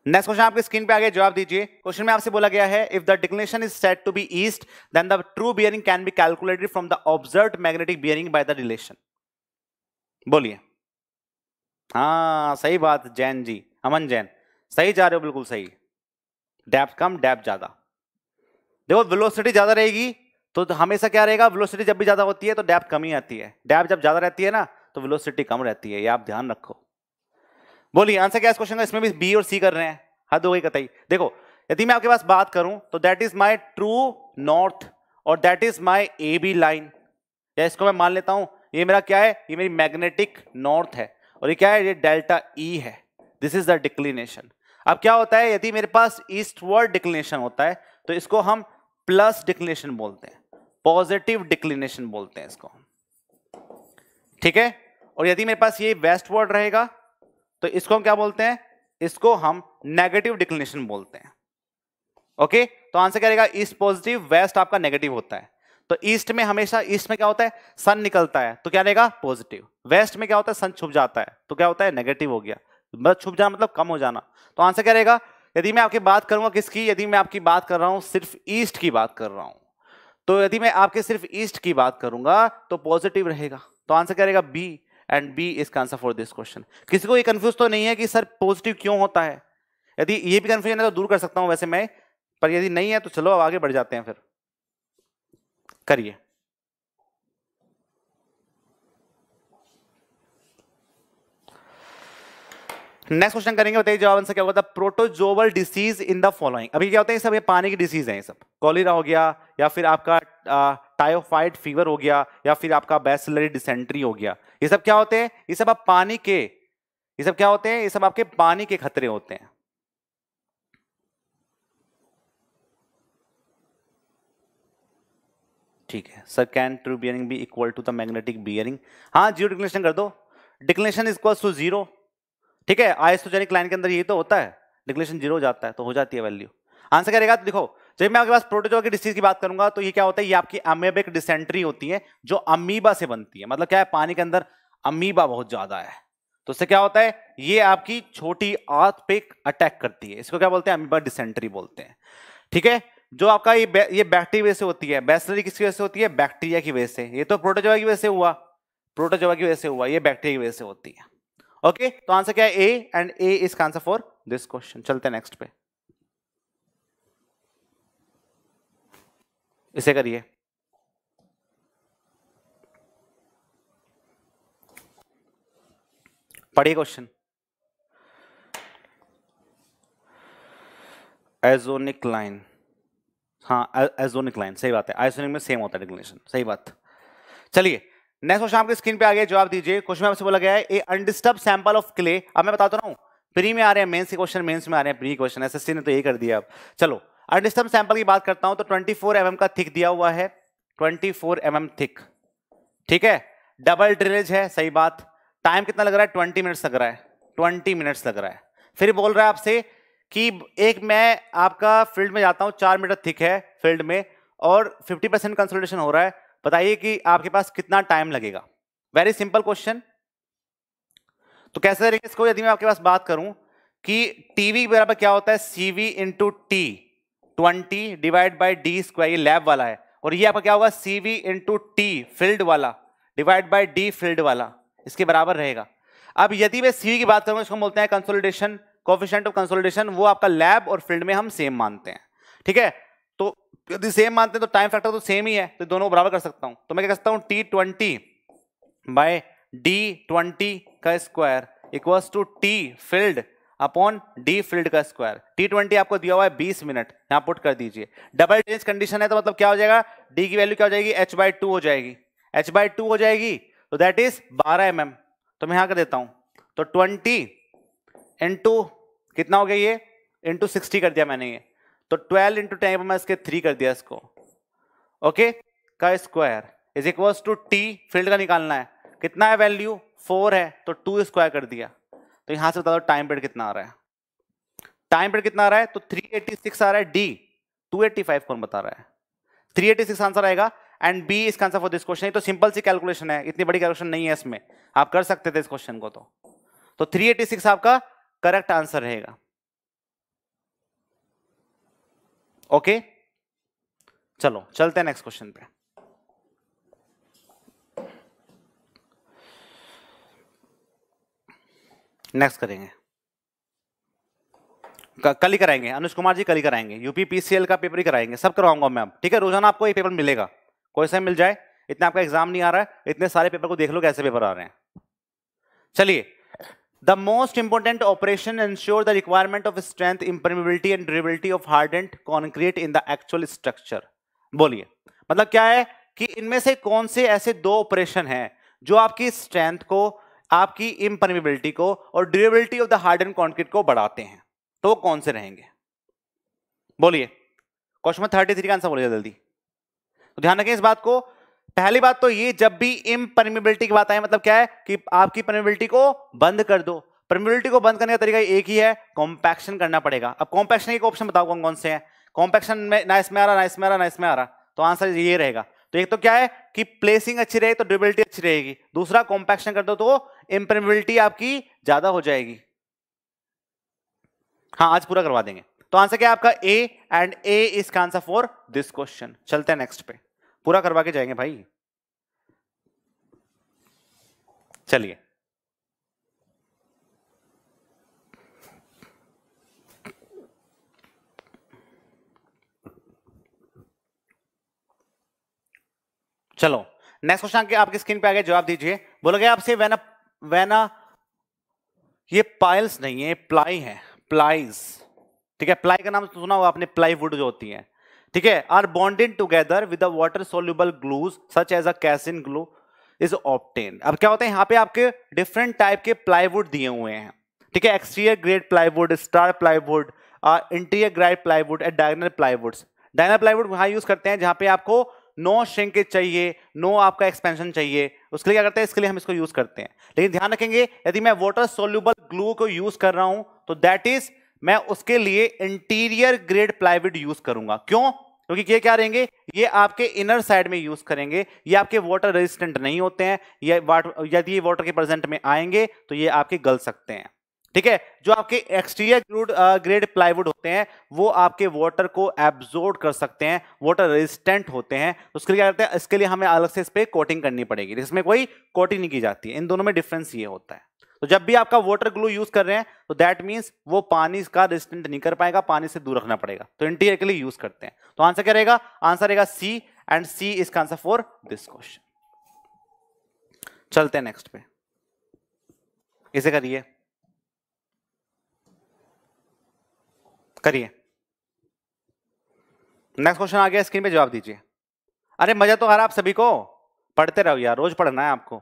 नेक्स्ट क्वेश्चन आपके स्क्रीन पे आ गया जवाब दीजिए क्वेश्चन में आपसे बोला गया है if the declination is set to be east then the true bearing can be calculated from the observe magnetic bearing by the relation बोलिए हाँ सही बात जैन जी अमन जैन सही जा रहे हो बिल्कुल सही डैप कम डैप ज्यादा देखो वेलोसिटी ज्यादा रहेगी तो, तो हमेशा क्या रहेगा वेलोसिटी जब भी ज्यादा होती है तो डैप कम ही आती है डैप जब ज्यादा रहती है ना तो वेलोसिटी कम रहती है ये आप ध्यान रखो बोलिए आंसर क्या इस क्वेश्चन का इसमें भी बी और सी कर रहे हैं हद हो गई कतई देखो यदि मैं आपके पास बात करूं तो that is my true north और that is my A B line या इसको मैं मान लेता हूं ये मेरा क्या है ये मेरी मैग्नेटिक नॉर्थ है और ये क्या है ये डेल्टा ई e है दिस इज द डिक्लिनेशन अब क्या होता है यदि मेरे पास ईस्ट वर्ड डिक्लिनेशन होता है तो इसको हम प्लस डिक्लिनेशन बोलते हैं पॉजिटिव डिक्लिनेशन बोलते हैं इसको ठीक है और यदि मेरे पास ये वेस्ट वर्ड रहेगा तो इसको हम क्या बोलते हैं इसको हम नेगेटिव डिक्लिनेशन बोलते हैं ओके तो आंसर क्या रहेगा ईस्ट पॉजिटिव वेस्ट आपका नेगेटिव होता है तो ईस्ट में हमेशा ईस्ट में क्या होता है सन निकलता है तो क्या रहेगा पॉजिटिव वेस्ट में क्या होता है सन छुप जाता है तो क्या होता है नेगेटिव हो गया मतलब छुप जाना मतलब कम हो जाना तो आंसर क्या रहेगा यदि मैं आपकी बात करूंगा किसकी यदि मैं आपकी बात कर रहा हूं सिर्फ ईस्ट की बात कर रहा हूं तो यदि मैं आपके सिर्फ ईस्ट की बात करूंगा तो पॉजिटिव रहेगा तो आंसर क्या रहेगा बी एंड बी इज का आंसर फॉर दिस क्वेश्चन किसी को ये कंफ्यूज तो नहीं है कि सर पॉजिटिव क्यों होता है यदि ये भी कंफ्यूजन है तो दूर कर सकता हूं वैसे मैं पर यदि नहीं है तो चलो अब आगे बढ़ जाते हैं फिर करिए नेक्स्ट क्वेश्चन करेंगे बताइए जवाब आंसर क्या होगा protozoal disease in the following अभी क्या होता है सब ये पानी की डिसीज है सब कॉलिरा हो गया या फिर आपका टाइफाइड फीवर हो गया या फिर आपका बैसलरी डिसेंट्री हो गया ये सब क्या होते हैं ये सब आप पानी के ये सब क्या होते हैं ये सब आपके पानी के खतरे होते हैं ठीक है sir can true bearing be equal to the magnetic bearing हाँ जीरो डिक्लेशन कर दो declination is equals to zero ठीक है आइसोजेनिक लाइन के अंदर ये तो होता है डिक्लेशन जीरो जाता है तो हो जाती है वैल्यू आंसर क्या रहेगा तो देखो जब तो मैं आपके पास प्रोटोजोआ की डिसीज की बात करूंगा तो ये क्या होता है ये आपकी अमेबिक डिसेंट्री होती है जो अमीबा से बनती है मतलब क्या है पानी के अंदर अमीबा बहुत ज्यादा है तो इससे क्या होता है ये आपकी छोटी आत पे अटैक करती है इसको क्या बोलते हैं अमीबा डिसेंट्री बोलते हैं ठीक है जो आपका ये ये बैक्टीरिया से होती है बैसलरी किसकी वजह से होती है बैक्टीरिया की वजह से ये तो प्रोटोजोआ की वजह से हुआ प्रोटोजोआ की वजह से हुआ ये बैक्टीरिया की वजह से होती है ओके तो आंसर क्या है A and A is answer for this question चलते नेक्स्ट पे इसे करिए पढ़िए क्वेश्चन एजोनिक लाइन हाँ एजोनिक लाइन सही बात है आइसोनिक में सेम होता है डिक्लेनेशन सही बात चलिए नेक्स्ट क्वेश्चन आपके स्क्रीन पे आ गया जवाब दीजिए क्वेश्चन में आपसे बोला गया है a undisturbed sample of clay अब मैं बताता रहा हूँ प्री में आ रहे हैं मेंस के क्वेश्चन मेंस में आ रहे हैं प्री क्वेश्चन एसएससी ने तो ये कर दिया अब चलो अर्निस्टम सैंपल की बात करता हूं तो 24 फोर mm का थिक दिया हुआ है 24 फोर mm थिक ठीक है डबल ड्रेनेज है सही बात टाइम कितना लग रहा है ट्वेंटी मिनट्स लग रहा है ट्वेंटी मिनट्स लग रहा है फिर बोल रहा है आपसे कि एक मैं आपका फील्ड में जाता हूँ चार मीटर थिक है फील्ड में और फिफ्टी परसेंट कंसल्टेशन हो रहा है बताइए कि आपके पास कितना टाइम लगेगा वेरी सिंपल क्वेश्चन तो कैसे करेंगे इसको यदि मैं आपके पास बात करूं कि टीवी बराबर क्या होता है CV into T twenty divide by D square ये लैब वाला है और ये आपका क्या होगा C V into T field वाला डिवाइड बाई डी फील्ड वाला इसके बराबर रहेगा अब यदि मैं सी की बात करूँगा इसको बोलते हैं कंसोलिडेशन कॉफिशेंट ऑफ कंसोलिडेशन वो आपका लैब और फील्ड में हम सेम मानते हैं ठीक है तो यदि सेम मानते हैं तो टाइम फैक्टर तो सेम ही है तो दोनों को बराबर कर सकता हूँ तो मैं क्या सकता हूँ T twenty by D twenty का square equals to T field upon D field का स्क्वायर टी ट्वेंटी आपको दिया हुआ है बीस मिनट यहाँ पुट कर दीजिए डबल चेंज कंडीशन है तो मतलब क्या हो जाएगा डी की वैल्यू क्या हो जाएगी एच बाई टू हो जाएगी एच बाई टू हो जाएगी तो दैट इज बारह एम एम तो मैं यहाँ कर देता हूँ तो ट्वेंटी इंटू कितना हो गया ये इंटू सिक्सटी कर दिया मैंने ये तो ट्वेल्व इंटू टेन मैं इसके थ्री कर दिया इसको ओके का square is equals to T field का निकालना है कितना है वैल्यू फोर है तो टू स्क्वायर कर दिया तो यहां से बता दो टाइम पीरियड कितना आ रहा है टाइम पीरियड कितना आ रहा है तो 386 आ रहा है डी 285 कौन बता रहा है 386 आंसर आएगा एंड बी इसका आंसर फॉर दिस क्वेश्चन तो सिंपल सी कैलकुलेशन है इतनी बड़ी कैलकुलेशन नहीं है इसमें आप कर सकते थे इस क्वेश्चन को तो थ्री एटी सिक्स आपका करेक्ट आंसर रहेगा ओके चलो चलते हैं नेक्स्ट क्वेश्चन पे नेक्स्ट करेंगे कल ही कराएंगे अनुज कुमार जी कल ही कराएंगे यूपी एल का पेपर ही कराएंगे सब करवाऊंगा मैं अब ठीक है रोजाना आपको ये पेपर मिलेगा कोई सा मिल जाए इतना आपका एग्जाम नहीं आ रहा है इतने सारे पेपर को देख लो कैसे पेपर आ रहे हैं चलिए the most important operation ensure the requirement of strength impermeability and durability of and concrete in the actual structure बोलिए मतलब क्या है कि इनमें से कौन से ऐसे दो ऑपरेशन हैं जो आपकी स्ट्रेंथ को आपकी इम्परमेबिलिटी को और durability of the hard and concrete को बढ़ाते हैं तो वो कौन से रहेंगे बोलिए क्वेश्चन नंबर थर्टी थ्री का आंसर बोलिए जल्दी तो ध्यान रखें इस बात को पहली बात तो ये जब भी इम्परमेबिलिटी की बात आए मतलब क्या है कि आपकी परमेबिलिटी को बंद कर दो परमेबिलिटी को बंद करने का तरीका एक ही है कॉम्पैक्शन करना पड़ेगा अब कॉम्पैक्शन एक ऑप्शन बताओ कौन कौन से हैं कॉम्पैक्शन में ना इसमें आ रहा ना इसमें आ रहा ना इसमें आ रहा तो आंसर ये रहेगा तो एक तो क्या है कि प्लेसिंग अच्छी रहे तो ड्यूरेबिलिटी अच्छी रहेगी दूसरा कॉम्पैक्शन कर दो तो इम्प्रेबिलिटी आपकी ज्यादा हो जाएगी हाँ आज पूरा करवा देंगे तो आंसर क्या आपका ए एंड ए इज का आंसर फॉर दिस क्वेश्चन चलते हैं नेक्स्ट पे पूरा करवा के जाएंगे भाई चलिए चलो नेक्स्ट क्वेश्चन आपकी स्क्रीन पे आ गया जवाब दीजिए बोलोगे आपसे वेन अ वेना ये पाइल्स नहीं है प्लाई है प्लाइज ठीक है प्लाई का नाम तो सुना होगा आपने प्लाईवुड जो होती है ठीक है are bonded together with water soluble glues such as a casein glue is obtained अब क्या होता है यहाँ पे आपके डिफरेंट टाइप के प्लाईवुड दिए हुए हैं ठीक है exterior grade plywood star plywood interior grade plywood and diagonal plywood diagonal plywood वहां यूज करते हैं जहां पे आपको नो श्रिंकेज चाहिए नो आपका एक्सपेंशन चाहिए उसके लिए क्या करते हैं इसके लिए हम इसको यूज करते हैं लेकिन ध्यान रखेंगे यदि मैं वाटर सोल्यूबल ग्लू को यूज कर रहा हूं तो दैट इज मैं उसके लिए इंटीरियर ग्रेड प्लाईवुड यूज करूंगा क्यों क्योंकि ये क्या रहेंगे ये आपके इनर साइड में यूज करेंगे ये आपके वाटर रेजिस्टेंट नहीं होते हैं ये यदि ये वाटर के प्रेजेंट में आएंगे तो ये आपके गल सकते हैं ठीक है जो आपके एक्सटीरियर ग्रूड ग्रेड प्लाईवुड होते हैं वो आपके वाटर को एब्जोर्ड कर सकते हैं वाटर रेजिस्टेंट होते हैं उसके लिए क्या करते हैं इसके लिए हमें अलग से इस पर कोटिंग करनी पड़ेगी इसमें कोई कोटिंग नहीं की जाती है इन दोनों में डिफरेंस ये होता है तो जब भी आपका वाटर ग्लू यूज कर रहे हैं तो दैट मीन्स वो पानी का रेजिस्टेंट नहीं कर पाएगा पानी से दूर रखना पड़ेगा तो इंटीरियर के लिए यूज करते हैं तो आंसर क्या रहेगा आंसर रहेगा सी एंड सी का आंसर फॉर दिस क्वेश्चन चलते हैं नेक्स्ट पे इसे करिए करिए नेक्स्ट क्वेश्चन आ गया स्क्रीन पे जवाब दीजिए अरे मजा तो आ रहा आप सभी को पढ़ते रहो यार रोज पढ़ना है आपको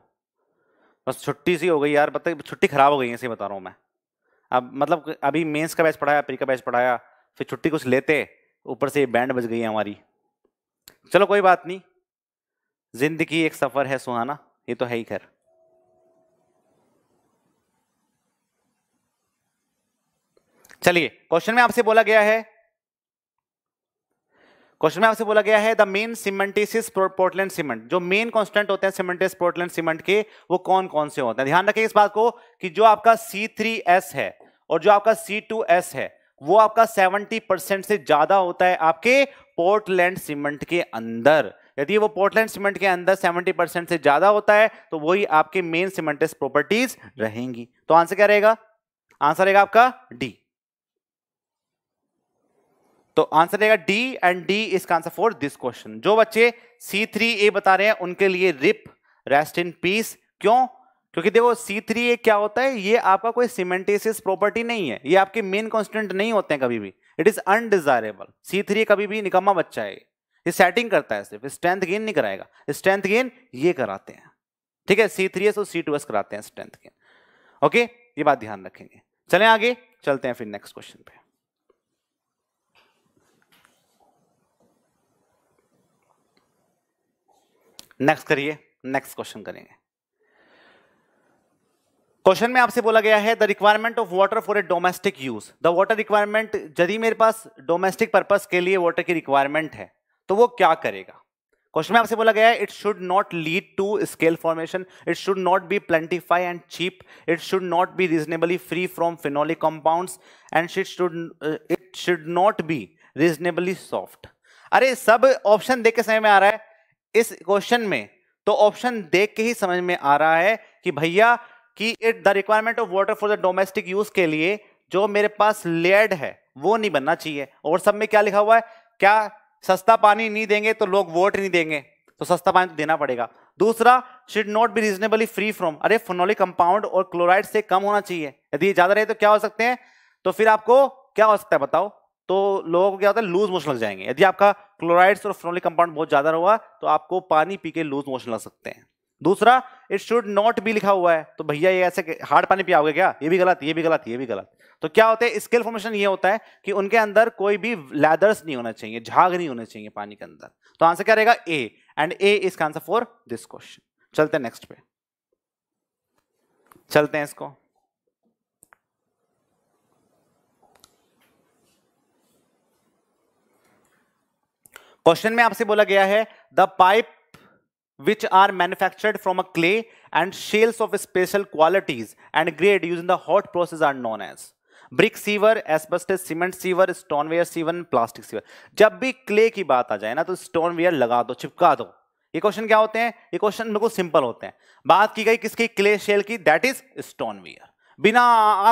बस छुट्टी सी हो गई यार बता छुट्टी खराब हो गई है ऐसे बता रहा हूँ मैं अब मतलब अभी मेंस का बैच पढ़ाया प्री का बैच पढ़ाया फिर छुट्टी कुछ लेते ऊपर से बैंड बज गई है हमारी चलो कोई बात नहीं जिंदगी एक सफ़र है सुहाना ये तो है ही खैर चलिए क्वेश्चन में आपसे बोला गया है क्वेश्चन में आपसे बोला गया है the main cementitious Portland cement जो मेन कॉन्स्टेंट होते हैं सीमेंटिस पोर्टलैंड सीमेंट के वो कौन कौन से होते हैं ध्यान रखें इस बात को कि जो आपका C3S है और जो आपका C2S है वो आपका 70 परसेंट से ज्यादा होता है आपके पोर्टलैंड सीमेंट के अंदर यदि वो पोर्टलैंड सीमेंट के अंदर 70 परसेंट से ज्यादा होता है तो वही आपके मेन सीमेंटिस प्रॉपर्टीज रहेंगी तो आंसर क्या रहेगा आंसर रहेगा आपका डी तो आंसर रहेगा डी एंड डी इसका आंसर फॉर दिस क्वेश्चन जो बच्चे सी थ्री ए बता रहे हैं उनके लिए रिप रेस्ट इन पीस क्यों क्योंकि देखो सी थ्री ए क्या होता है ये आपका कोई सीमेंटेसिस प्रॉपर्टी नहीं है ये आपके मेन कॉन्स्टेंट नहीं होते हैं कभी भी it is undesirable C three कभी भी निकम्मा बच्चा है ये सेटिंग करता है सिर्फ स्ट्रेंथ गेन नहीं कराएगा स्ट्रेंथ गेन ये कराते हैं ठीक है सी थ्री एस और सी टू एस कराते हैं स्ट्रेंथ गेन ओके ये बात ध्यान रखेंगे चलें आगे चलते हैं फिर नेक्स्ट क्वेश्चन पे नेक्स्ट करिए नेक्स्ट क्वेश्चन करेंगे क्वेश्चन में आपसे बोला गया है the requirement of water for a domestic use the water requirement यदि मेरे पास डोमेस्टिक पर्पज के लिए वाटर की रिक्वायरमेंट है तो वो क्या करेगा क्वेश्चन में आपसे बोला गया है it should not lead to scale formation it should not be plentiful and cheap it should not be reasonably free from phenolic compounds and it should it should not be reasonably soft अरे सब ऑप्शन देख के समय में आ रहा है इस क्वेश्चन में तो ऑप्शन देख के ही समझ में आ रहा है कि भैया कि the requirement of water for the domestic use के लिए जो मेरे पास लेड है वो नहीं बनना चाहिए और सब में क्या लिखा हुआ है क्या सस्ता पानी नहीं देंगे तो लोग वोट नहीं देंगे तो सस्ता पानी तो देना पड़ेगा दूसरा should not be reasonably free from अरे फोनोलिक कंपाउंड और क्लोराइड से कम होना चाहिए यदि ज्यादा रहे तो क्या हो सकते हैं तो फिर आपको क्या हो सकता है बताओ तो लोगों को क्या होता है लूज मोशन लग जाएंगे यदि आपका क्लोराइड्स और फ्रोनिक कंपाउंड बहुत ज्यादा हुआ तो आपको पानी पी के लूज मोशन लग सकते हैं दूसरा इट शुड नॉट भी लिखा हुआ है तो भैया ये ऐसे हार्ड पानी पियाओगे क्या ये भी गलत ये भी गलत ये भी गलत तो क्या होता है स्केल फॉर्मेशन ये होता है कि उनके अंदर कोई भी लैदर्स नहीं होना चाहिए झाग नहीं होने चाहिए पानी के अंदर तो आंसर क्या रहेगा ए एंड ए इसका आंसर फॉर दिस क्वेश्चन चलते हैं नेक्स्ट पे चलते हैं इसको क्वेश्चन में आपसे बोला गया है the pipe which are manufactured from a clay and shales of special qualities and grade use in the hot process are known as brick sewer asbestos cement sewer stoneware sewer plastic sewer जब भी क्ले की बात आ जाए ना तो स्टोनवेयर लगा दो चिपका दो ये क्वेश्चन क्या होते हैं ये क्वेश्चन बिल्कुल सिंपल होते हैं बात की गई किसकी क्ले शेल की दैट इज स्टोनवेयर बिना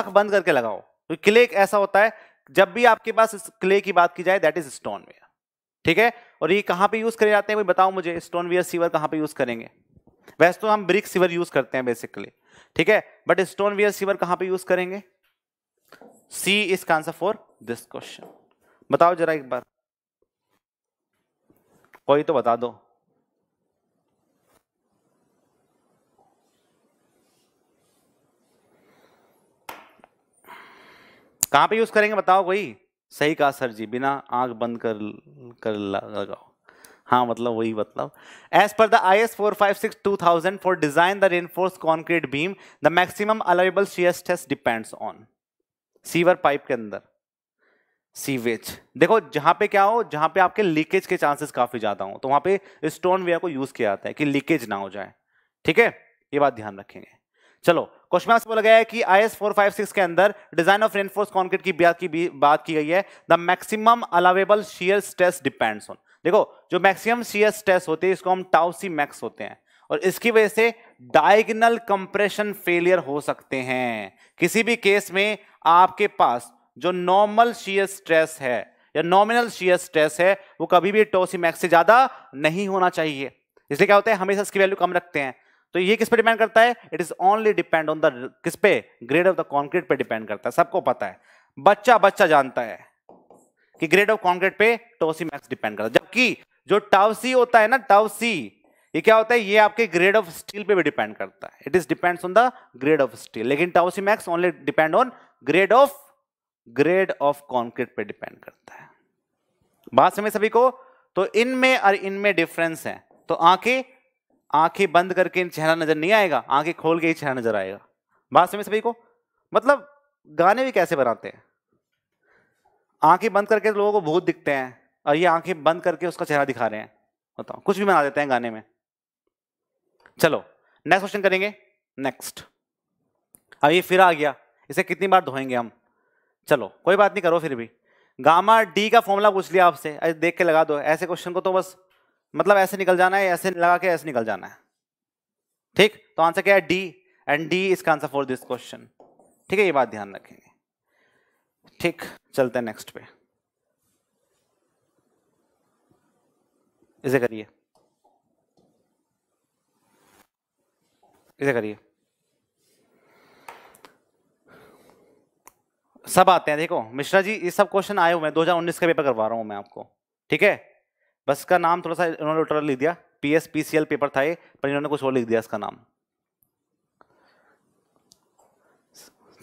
आंख बंद करके लगाओ तो क्ले ऐसा होता है जब भी आपके पास क्ले की बात की जाए दैट इज स्टोनवेयर ठीक है और ये कहाँ पे यूज करे जाते हैं भाई बताओ मुझे स्टोन वियर सीवर कहाँ पे यूज करेंगे वैसे तो हम ब्रिक सीवर यूज करते हैं बेसिकली ठीक है बट स्टोन वियर सीवर कहाँ पे यूज करेंगे C is answer for this question बताओ जरा एक बार कोई तो बता दो कहां पे यूज करेंगे बताओ कोई सही कहा सर जी बिना आंख बंद कर कर लगाओ हाँ मतलब वही मतलब as per the I S four five six two thousand for design the reinforce concrete beam the maximum allowable shear test depends on sewer pipe के अंदर सीवेज देखो जहां पे क्या हो जहां पे आपके लीकेज के चांसेस काफी ज्यादा हो तो वहां पे स्टोन वेयर को यूज किया जाता है कि लीकेज ना हो जाए ठीक है ये बात ध्यान रखेंगे चलो क्वेश्चन में बोला गया है कि I S four five six के अंदर डिजाइन ऑफ रेनफोर्स कॉन्क्रीट की बात की बात की गई है the maximum allowable shear stress depends on देखो जो मैक्सिमम शेयर स्ट्रेस होती है इसको हम टाउसी मैक्स होते हैं और इसकी वजह से डायगनल कंप्रेशन फेलियर हो सकते हैं किसी भी केस में आपके पास जो नॉर्मल शेयर स्ट्रेस है या नॉमिनल शेयर स्ट्रेस है वो कभी भी टोसी मैक्स से ज्यादा नहीं होना चाहिए इसलिए क्या होता है हमेशा इसकी वैल्यू कम रखते हैं तो ये किस पे डिपेंड करता है it is only depend on the किस पे ग्रेड ऑफ द कॉन्क्रीट पे डिपेंड करता है सबको पता है बच्चा बच्चा जानता है कि ग्रेड ऑफ कॉन्क्रीट पे टॉसी मैक्स डिपेंड करता है जबकि जो टाउसी होता है ना टाव ये क्या होता है ये आपके ग्रेड ऑफ स्टील पे भी डिपेंड करता है it is depends on the grade of steel लेकिन tau c max only depend on grade of grade of concrete पे डिपेंड करता है बात समझ सभी को तो इनमें और इनमें डिफरेंस है तो आंखें आंखें बंद करके चेहरा नजर नहीं आएगा आंखें खोल के ही चेहरा नजर आएगा बात समझ सभी को मतलब गाने भी कैसे बनाते हैं आंखें बंद करके तो लोगों को भूत दिखते हैं और ये आंखें बंद करके उसका चेहरा दिखा रहे हैं बताओ कुछ भी बना देते हैं गाने में चलो नेक्स्ट क्वेश्चन करेंगे नेक्स्ट अब ये फिर आ गया इसे कितनी बार धोएंगे हम चलो कोई बात नहीं करो फिर भी गामा डी का फॉर्मूला पूछ लिया आपसे देख के लगा दो ऐसे क्वेश्चन को तो बस मतलब ऐसे निकल जाना है ऐसे लगा के ऐसे निकल जाना है ठीक तो आंसर क्या है डी एंड डी इसका आंसर फॉर दिस क्वेश्चन ठीक है ये बात ध्यान रखेंगे ठीक चलते हैं नेक्स्ट पे इसे करिए इसे करिए सब आते हैं देखो मिश्रा जी ये सब क्वेश्चन आए हुए हैं 2019 का पेपर करवा रहा हूं मैं आपको ठीक है बस का नाम थोड़ा सा इन्होंने उल्टर लिख दिया P S P C L paper था ये पर इन्होंने कुछ और लिख दिया इसका नाम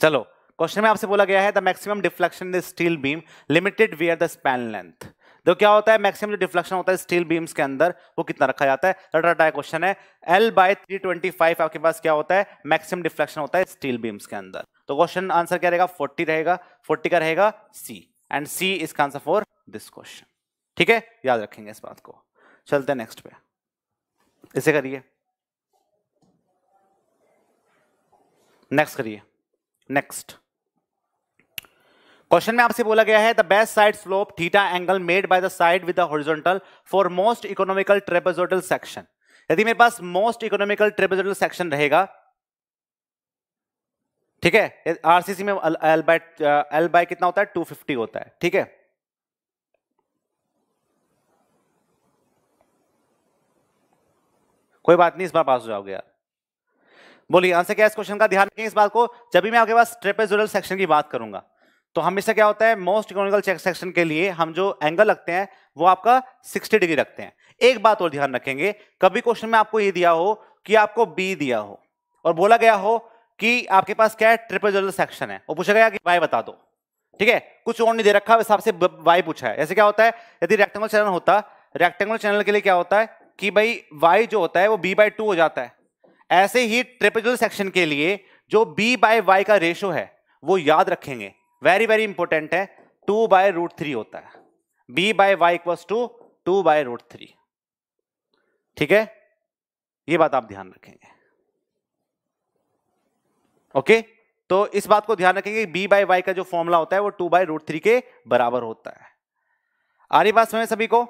चलो क्वेश्चन में आपसे बोला गया है the maximum deflection in steel beam limited where the span length तो क्या होता है मैक्सिमम जो डिफ्लेक्शन होता है स्टील बीम्स के अंदर वो कितना रखा जाता है रटा रटा क्वेश्चन है L by three twenty five आपके पास क्या होता है मैक्सिमम डिफ्लेक्शन होता है स्टील बीम्स के अंदर तो क्वेश्चन आंसर क्या रहेगा फोर्टी रहेगा फोर्टी का रहेगा सी एंड सी इसका आंसर फॉर दिस क्वेश्चन ठीक है याद रखेंगे इस बात को चलते हैं नेक्स्ट पे इसे करिए नेक्स्ट करिए नेक्स्ट क्वेश्चन में आपसे बोला गया है the best side slope theta angle made by the side with the horizontal for most economical trapezoidal section यदि मेरे पास मोस्ट इकोनॉमिकल ट्रेपेजोडल सेक्शन रहेगा ठीक है आरसीसी में एल बाय एल बाय कितना होता है 250 होता है ठीक है कोई बात नहीं इस बार पास हो जाओगे यार बोलिए आंसर क्या इस क्वेश्चन का ध्यान रखें इस बात को जब भी मैं आपके पास ट्रेपेजोरल सेक्शन की बात करूंगा तो हमेशा क्या होता है मोस्ट इकोनॉमिकल सेक्शन के लिए हम जो एंगल रखते हैं वो आपका 60 डिग्री रखते हैं एक बात और ध्यान रखेंगे कभी क्वेश्चन में आपको ये दिया हो कि आपको बी दिया हो और बोला गया हो कि आपके पास क्या है ट्रिपेजोरल सेक्शन है और पूछा गया कि वाई बता दो ठीक है कुछ और नहीं दे रखा वैसे आपसे वाई पूछा है ऐसे क्या होता है यदि रेक्टेंगल चैनल होता रेक्टेंगल चैनल के लिए क्या होता है कि भाई वाई जो होता है वो बी बाई टू हो जाता है ऐसे ही ट्रिपिकल सेक्शन के लिए जो बी बाय वाई का रेशो है वो याद रखेंगे वेरी वेरी इंपॉर्टेंट है टू बाय रूट थ्री होता है B by Y equals to two by root three ठीक है ये बात आप ध्यान रखेंगे ओके तो इस बात को ध्यान रखेंगे बी बाय वाई का जो फॉर्मूला होता है वो टू बाय रूट थ्री के बराबर होता है आ रही बात समय सभी को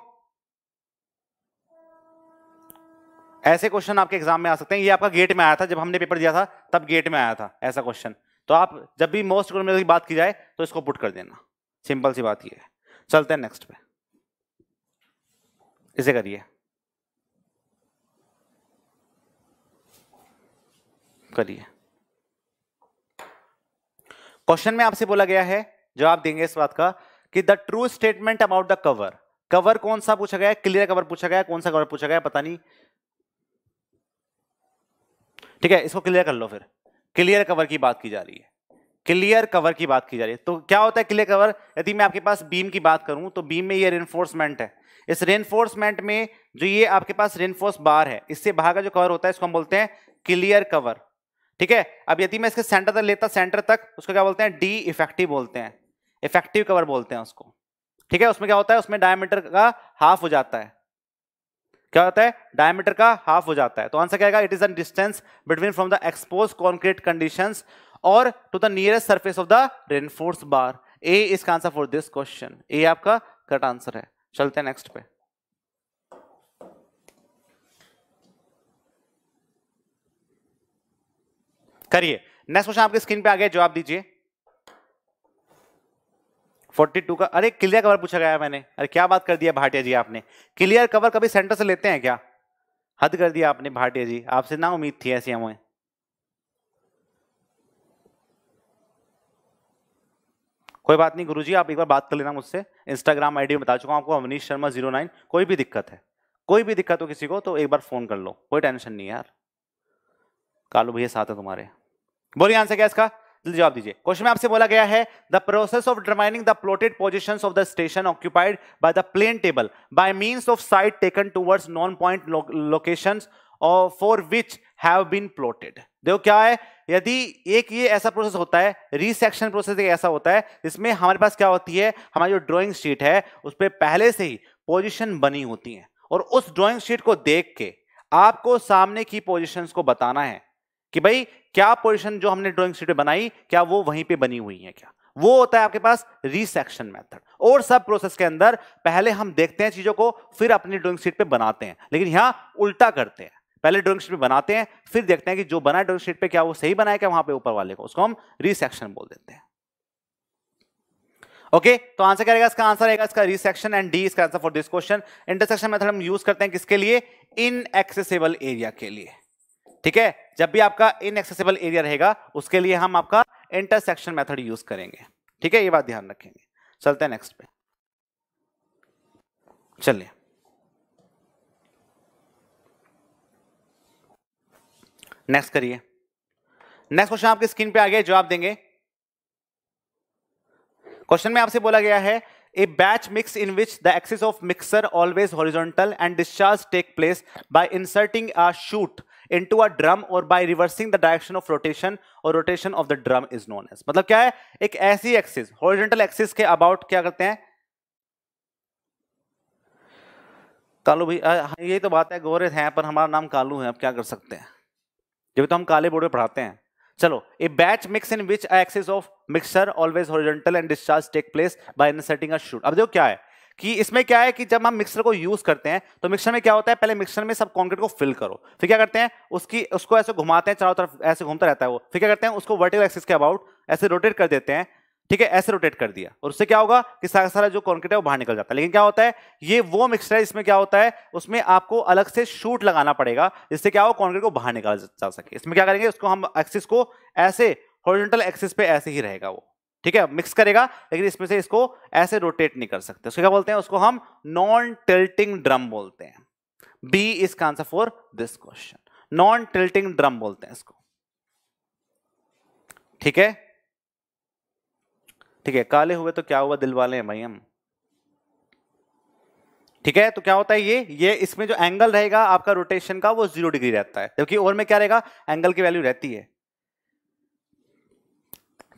ऐसे क्वेश्चन आपके एग्जाम में आ सकते हैं ये आपका गेट में आया था जब हमने पेपर दिया था तब गेट में आया था ऐसा क्वेश्चन तो आप जब भी मोस्ट इकोनॉमिकल की बात की जाए तो इसको पुट कर देना सिंपल सी बात ये है चलते हैं नेक्स्ट पे इसे करिए करिए क्वेश्चन में आपसे बोला गया है जो आप देंगे इस बात का कि the true statement about the cover cover कौन सा पूछा गया है क्लियर कवर पूछा गया कौन सा कवर पूछा गया पता नहीं ठीक है इसको क्लियर कर लो फिर क्लियर कवर की बात की जा रही है क्लियर कवर की बात की जा रही है तो क्या होता है क्लियर कवर यदि मैं आपके पास बीम की बात करूं तो बीम में ये रेनफोर्समेंट है इस रेनफोर्समेंट में जो ये आपके पास रेनफोर्स बार है इससे बाहर का जो कवर होता है इसको हम बोलते हैं क्लियर कवर ठीक है अब यदि मैं इसके सेंटर तक लेता सेंटर तक उसको क्या बोलते हैं डी इफेक्टिव बोलते हैं इफेक्टिव कवर बोलते हैं उसको ठीक है उसमें क्या होता है उसमें डायमीटर का हाफ हो जाता है क्या होता है डायमीटर का हाफ हो जाता है तो आंसर क्या it is the distance between from the expose concrete condition और to the nearest surface of the reinforce bar A is का answer for this question A आपका करेक्ट आंसर है चलते हैं नेक्स्ट पे करिए नेक्स्ट क्वेश्चन आपके स्क्रीन पे आ गया जवाब दीजिए फोर्टी टू का अरे क्लियर कवर पूछा गया मैंने अरे क्या बात कर दिया भाटिया जी आपने क्लियर कवर कभी सेंटर से लेते हैं क्या हद कर दिया आपने भाटिया जी आपसे ना उम्मीद थी ऐसी हमें कोई बात नहीं गुरुजी आप एक बार बात कर लेना मुझसे इंस्टाग्राम आईडी में बता चुका हूँ आपको अवनीश शर्मा जीरो नाइन कोई भी दिक्कत है कोई भी दिक्कत हो किसी को तो एक बार फोन कर लो कोई टेंशन नहीं यार कालू भैया साथ है तुम्हारे बोलिए आंसर क्या इसका जवाब दीजिए क्वेश्चन में आपसे बोला गया है the process of determining the plotted position of the station occupied by the plane table by means of sight taken towards known point location for which have been plotted देखो क्या है यदि एक ये ऐसा प्रोसेस होता है रीसेक्शन प्रोसेस एक ऐसा होता है जिसमें हमारे पास क्या होती है हमारी जो ड्रॉइंग शीट है उस पर पहले से ही पोजिशन बनी होती है और उस ड्रॉइंग शीट को देख के आपको सामने की पोजिशन को बताना है कि भाई क्या पोजिशन जो हमने ड्रॉइंग सीट बनाई क्या वो वहीं पर बनी हुई है क्या वो होता है आपके पास रिसेक्शन मेथड और सब प्रोसेस के अंदर पहले हम देखते हैं चीजों को फिर अपनी ड्रॉइंग शीट पे बनाते हैं लेकिन यहां उल्टा करते हैं पहले ड्रॉइंग शीट पे बनाते हैं फिर देखते हैं कि जो बना ड्रॉइंग शीट पे क्या वो सही बनाया क्या वहां पे ऊपर वाले को उसको हम रिसेक्शन बोल देते हैं ओके okay, तो आंसर क्या रहेगा इसका आंसर रहेगा इसका रिसेक्शन एंड डी इसका answer for this question intersection method हम यूज करते हैं किसके लिए इन एक्सेबल एरिया के लिए ठीक है जब भी आपका इनएक्सेसिबल एरिया रहेगा उसके लिए हम आपका इंटरसेक्शन मेथड यूज करेंगे ठीक है ये बात ध्यान रखेंगे चलते हैं नेक्स्ट पे चलिए नेक्स्ट करिए नेक्स्ट क्वेश्चन आपके स्क्रीन पे आ गया जवाब देंगे क्वेश्चन में आपसे बोला गया है a batch mix in which the axis of mixer always horizontal and discharge take place by inserting a chute into a drum or by reversing the direction of rotation or rotation of the drum is known as मतलब क्या है एक ऐसी एक्सिस हॉरिजॉन्टल एक्सिस के अबाउट क्या करते हैं कालू भाई हाँ, यही तो बात है गोरे हैं पर हमारा नाम कालू है अब क्या कर सकते हैं जब तो हम काले बोर्ड पे पढ़ाते हैं चलो a batch mix in which axis of mixer always horizontal and discharge take place by inserting a chute अब देखो क्या है कि इसमें क्या है कि जब हम मिक्सर को यूज करते हैं तो मिक्सर में क्या होता है पहले मिक्सर में सब कॉन्क्रीट को फिल करो फिर क्या करते हैं उसकी उसको ऐसे घुमाते हैं चारों तरफ ऐसे घूमता रहता है वो फिर क्या करते हैं उसको वर्टिकल एक्सिस के अबाउट ऐसे रोटेट कर देते हैं ठीक है ऐसे रोटेट कर दिया और उससे क्या होगा कि सारा सारा जो कॉन्क्रीट है वो बाहर निकल जाता है लेकिन क्या होता है ये वो मिक्सचर है इसमें क्या होता है उसमें आपको अलग से शूट लगाना पड़ेगा जिससे क्या हो कॉन्क्रीट को बाहर निकाल जा सके इसमें क्या करेंगे उसको हम एक्सिस को ऐसे हॉरिजॉन्टल एक्सिस पे ऐसे ही रहेगा वो ठीक है मिक्स करेगा लेकिन इसमें से इसको ऐसे रोटेट नहीं कर सकते उसको क्या बोलते हैं उसको हम नॉन टिल्टिंग ड्रम बोलते हैं बी इज का answer for this question non tilting drum बोलते हैं इसको ठीक है ठीक है काले हुए तो क्या हुआ दिल वाले हैं भाई हम ठीक है तो क्या होता है ये ये इसमें जो एंगल रहेगा आपका रोटेशन का वो जीरो डिग्री रहता है जबकि और में क्या रहेगा एंगल की वैल्यू रहती है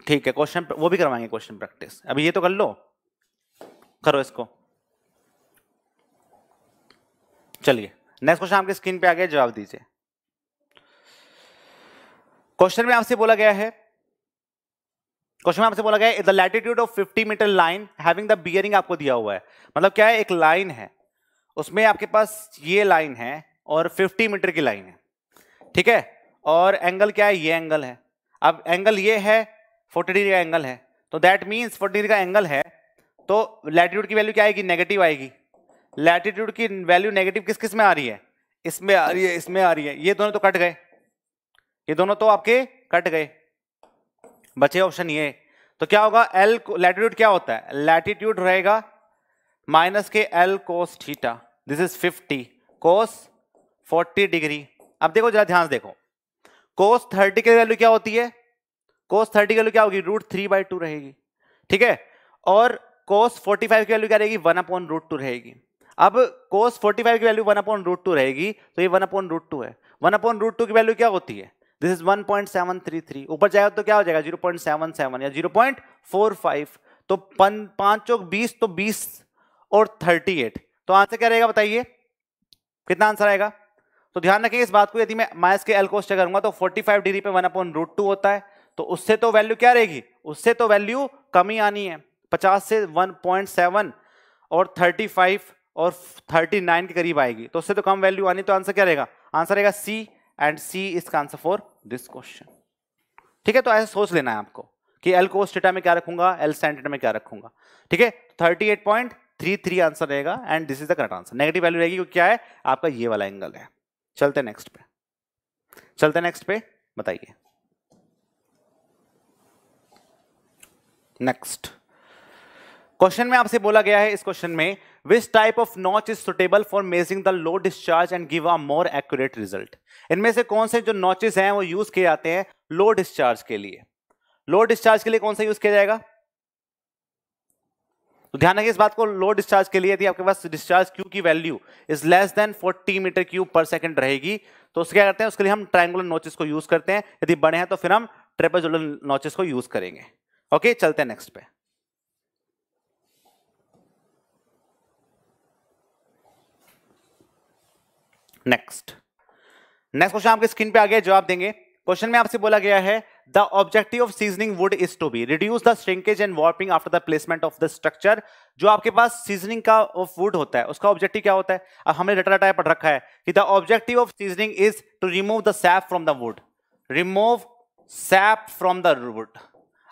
ठीक है क्वेश्चन वो भी करवाएंगे क्वेश्चन प्रैक्टिस अभी ये तो कर लो करो इसको चलिए नेक्स्ट क्वेश्चन आपके स्क्रीन पे आ गया जवाब दीजिए क्वेश्चन में आपसे बोला गया है क्वेश्चन में आपसे बोला गया है the latitude of 50 metre line having the bearing आपको दिया हुआ है मतलब क्या है एक लाइन है उसमें आपके पास ये लाइन है और 50 मीटर की लाइन है ठीक है और एंगल क्या है ये एंगल है अब एंगल ये है फोर्टी डिग्री का एंगल है तो दैट मीन्स फोर्टी डिग्री का एंगल है तो लैटीट्यूड की वैल्यू क्या आएगी नेगेटिव आएगी लैटीट्यूड की वैल्यू नेगेटिव किस किस में आ रही है इसमें आ रही है इसमें आ रही है ये दोनों तो कट गए ये दोनों तो आपके कट गए बचे ऑप्शन ये तो क्या होगा एल लैटीट्यूड क्या होता है लैटीट्यूड रहेगा माइनस के L cos theta this is 50 cos 40 degree अब देखो जरा ध्यान से देखो कोस 30 की वैल्यू क्या होती है कोस थर्टी की वैल्यू क्या होगी रूट थ्री बाई टू रहेगी ठीक है और कोस फोर्टी फाइव की वैल्यू क्या रहेगी वन अपॉन रूट टू रहेगी अब कोस फोर्टी फाइव की value one upon root two रहेगी तो ये वन अपॉन रूट टू है वन अपॉन रूट टू की वैल्यू क्या होती है this is one point seven three three ऊपर जाएगा तो क्या हो जाएगा जीरो पॉइंट सेवन सेवन या जीरो पॉइंट फोर फाइव तो पांच चौक बीस तो बीस और थर्टी एट तो आंसर क्या रहेगा बताइए कितना आंसर आएगा तो ध्यान रखिए इस बात को यदि मैं माइनस के एल कोस्ट करूंगा तो 45 डिग्री पे वन अपॉन रूट टू होता है तो उससे तो वैल्यू क्या रहेगी उससे तो वैल्यू कमी आनी है पचास से वन पॉइंट सेवन और थर्टी फाइव और थर्टी नाइन के करीब आएगी तो उससे तो कम वैल्यू आनी तो आंसर क्या रहेगा आंसर रहेगा सी एंड सी इसका आंसर फॉर दिस क्वेश्चन ठीक है तो ऐसा सोच लेना है आपको कि एल कोस डेटा में क्या रखूंगा एल साइन में क्या रखूंगा ठीक है thirty eight point three three answer रहेगा and this is the correct answer negative value रहेगी क्योंकि क्या है आपका ये वाला एंगल है चलते नेक्स्ट पे चलते नेक्स्ट पे बताइए नेक्स्ट क्वेश्चन में आपसे बोला गया है इस क्वेश्चन में which type of notch is suitable for measuring the low discharge and give a more accurate result इनमें से कौन से जो नॉचेज हैं वो यूज किए जाते हैं लो डिस्चार्ज के लिए लो डिस्चार्ज के लिए कौन सा यूज किया जाएगा तो ध्यान रखिए इस बात को लो डिस्चार्ज के लिए यदि आपके पास डिस्चार्ज क्यू की value is less than 40 metre cube per second रहेगी तो उसके क्या करते हैं उसके लिए हम ट्रायंगुलर नोचेस को यूज करते हैं यदि बड़े हैं तो फिर हम ट्रेपेजोलर नोचेस को यूज करेंगे ओके चलते नेक्स्ट पे नेक्स्ट नेक्स्ट क्वेश्चन आपके स्क्रीन पे आ गया जवाब देंगे क्वेश्चन में आपसे बोला गया है the objective of seasoning wood is to be reduce the shrinkage and warping after the placement of the structure जो आपके पास सीजनिंग का ऑफ वुड होता है उसका ऑब्जेक्टिव क्या होता है अब हमने रटा रटाया पढ़ रखा है कि the objective of seasoning is to remove the sap from the wood remove sap from the wood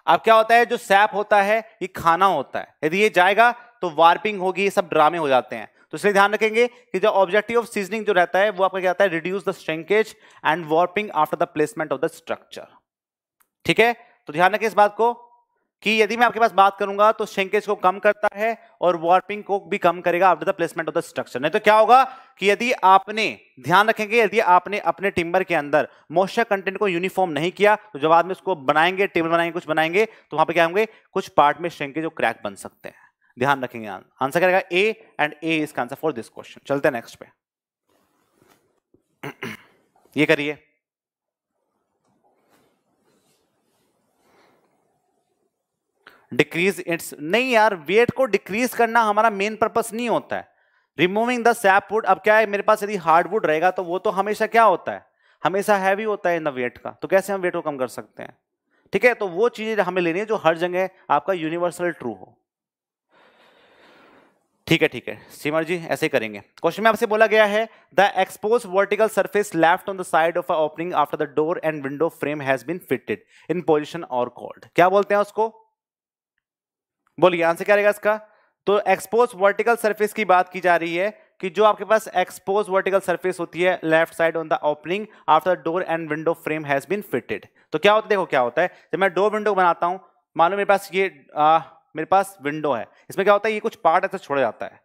अब क्या होता है जो सैप होता है ये खाना होता है यदि ये जाएगा तो वार्पिंग होगी ये सब ड्रामे हो जाते हैं तो इसलिए ध्यान रखेंगे कि जो ऑब्जेक्टिव ऑफ सीजनिंग जो रहता है वो आपका क्या होता है reduce the shrinkage and warping after the placement of the structure ठीक है तो ध्यान रखें इस बात को कि यदि मैं आपके पास बात करूंगा तो शेंकेज को कम करता है और वार्पिंग को भी कम करेगा after the placement of the structure नहीं तो क्या होगा कि यदि आपने ध्यान रखेंगे यदि आपने अपने टिम्बर के अंदर मोस्चर कंटेंट को यूनिफॉर्म नहीं किया तो जब आदमी में उसको बनाएंगे टेबल बनाएंगे कुछ बनाएंगे तो वहां पर क्या होंगे कुछ पार्ट में शेंकेज और क्रैक बन सकते हैं ध्यान रखेंगे आंसर करेगा ए एंड ए इसका आंसर फॉर दिस क्वेश्चन चलते हैं नेक्स्ट पे ये करिए डिक्रीज इट्स नहीं यार वेट को डिक्रीज करना हमारा मेन पर्पज नहीं होता है रिमूविंग द सैपवुड अब क्या है मेरे पास यदि हार्डवुड रहेगा तो वो तो हमेशा क्या होता है हमेशा हैवी होता है इन द वेट का तो कैसे हम वेट को कम कर सकते हैं ठीक है तो वो चीजें हमें लेनी है जो हर जगह आपका यूनिवर्सल ट्रू हो ठीक है ठीक है सिमर जी ऐसे ही करेंगे क्वेश्चन में आपसे बोला गया है the expose vertical surface left on the side of a opening after the door and window frame has been fitted in position और कॉल्ड क्या बोलते हैं उसको बोलिए आंसर क्या रहेगा इसका तो एक्सपोज वर्टिकल सरफेस की बात की जा रही है कि जो आपके पास एक्सपोज वर्टिकल सरफेस होती है left side on the opening after door and window frame has been fitted तो क्या होता है देखो क्या होता है जब मैं डोर विंडो बनाता हूं लो मेरे पास ये आ, मेरे पास विंडो है इसमें क्या होता है ये कुछ पार्ट ऐसे छोड़ा जाता है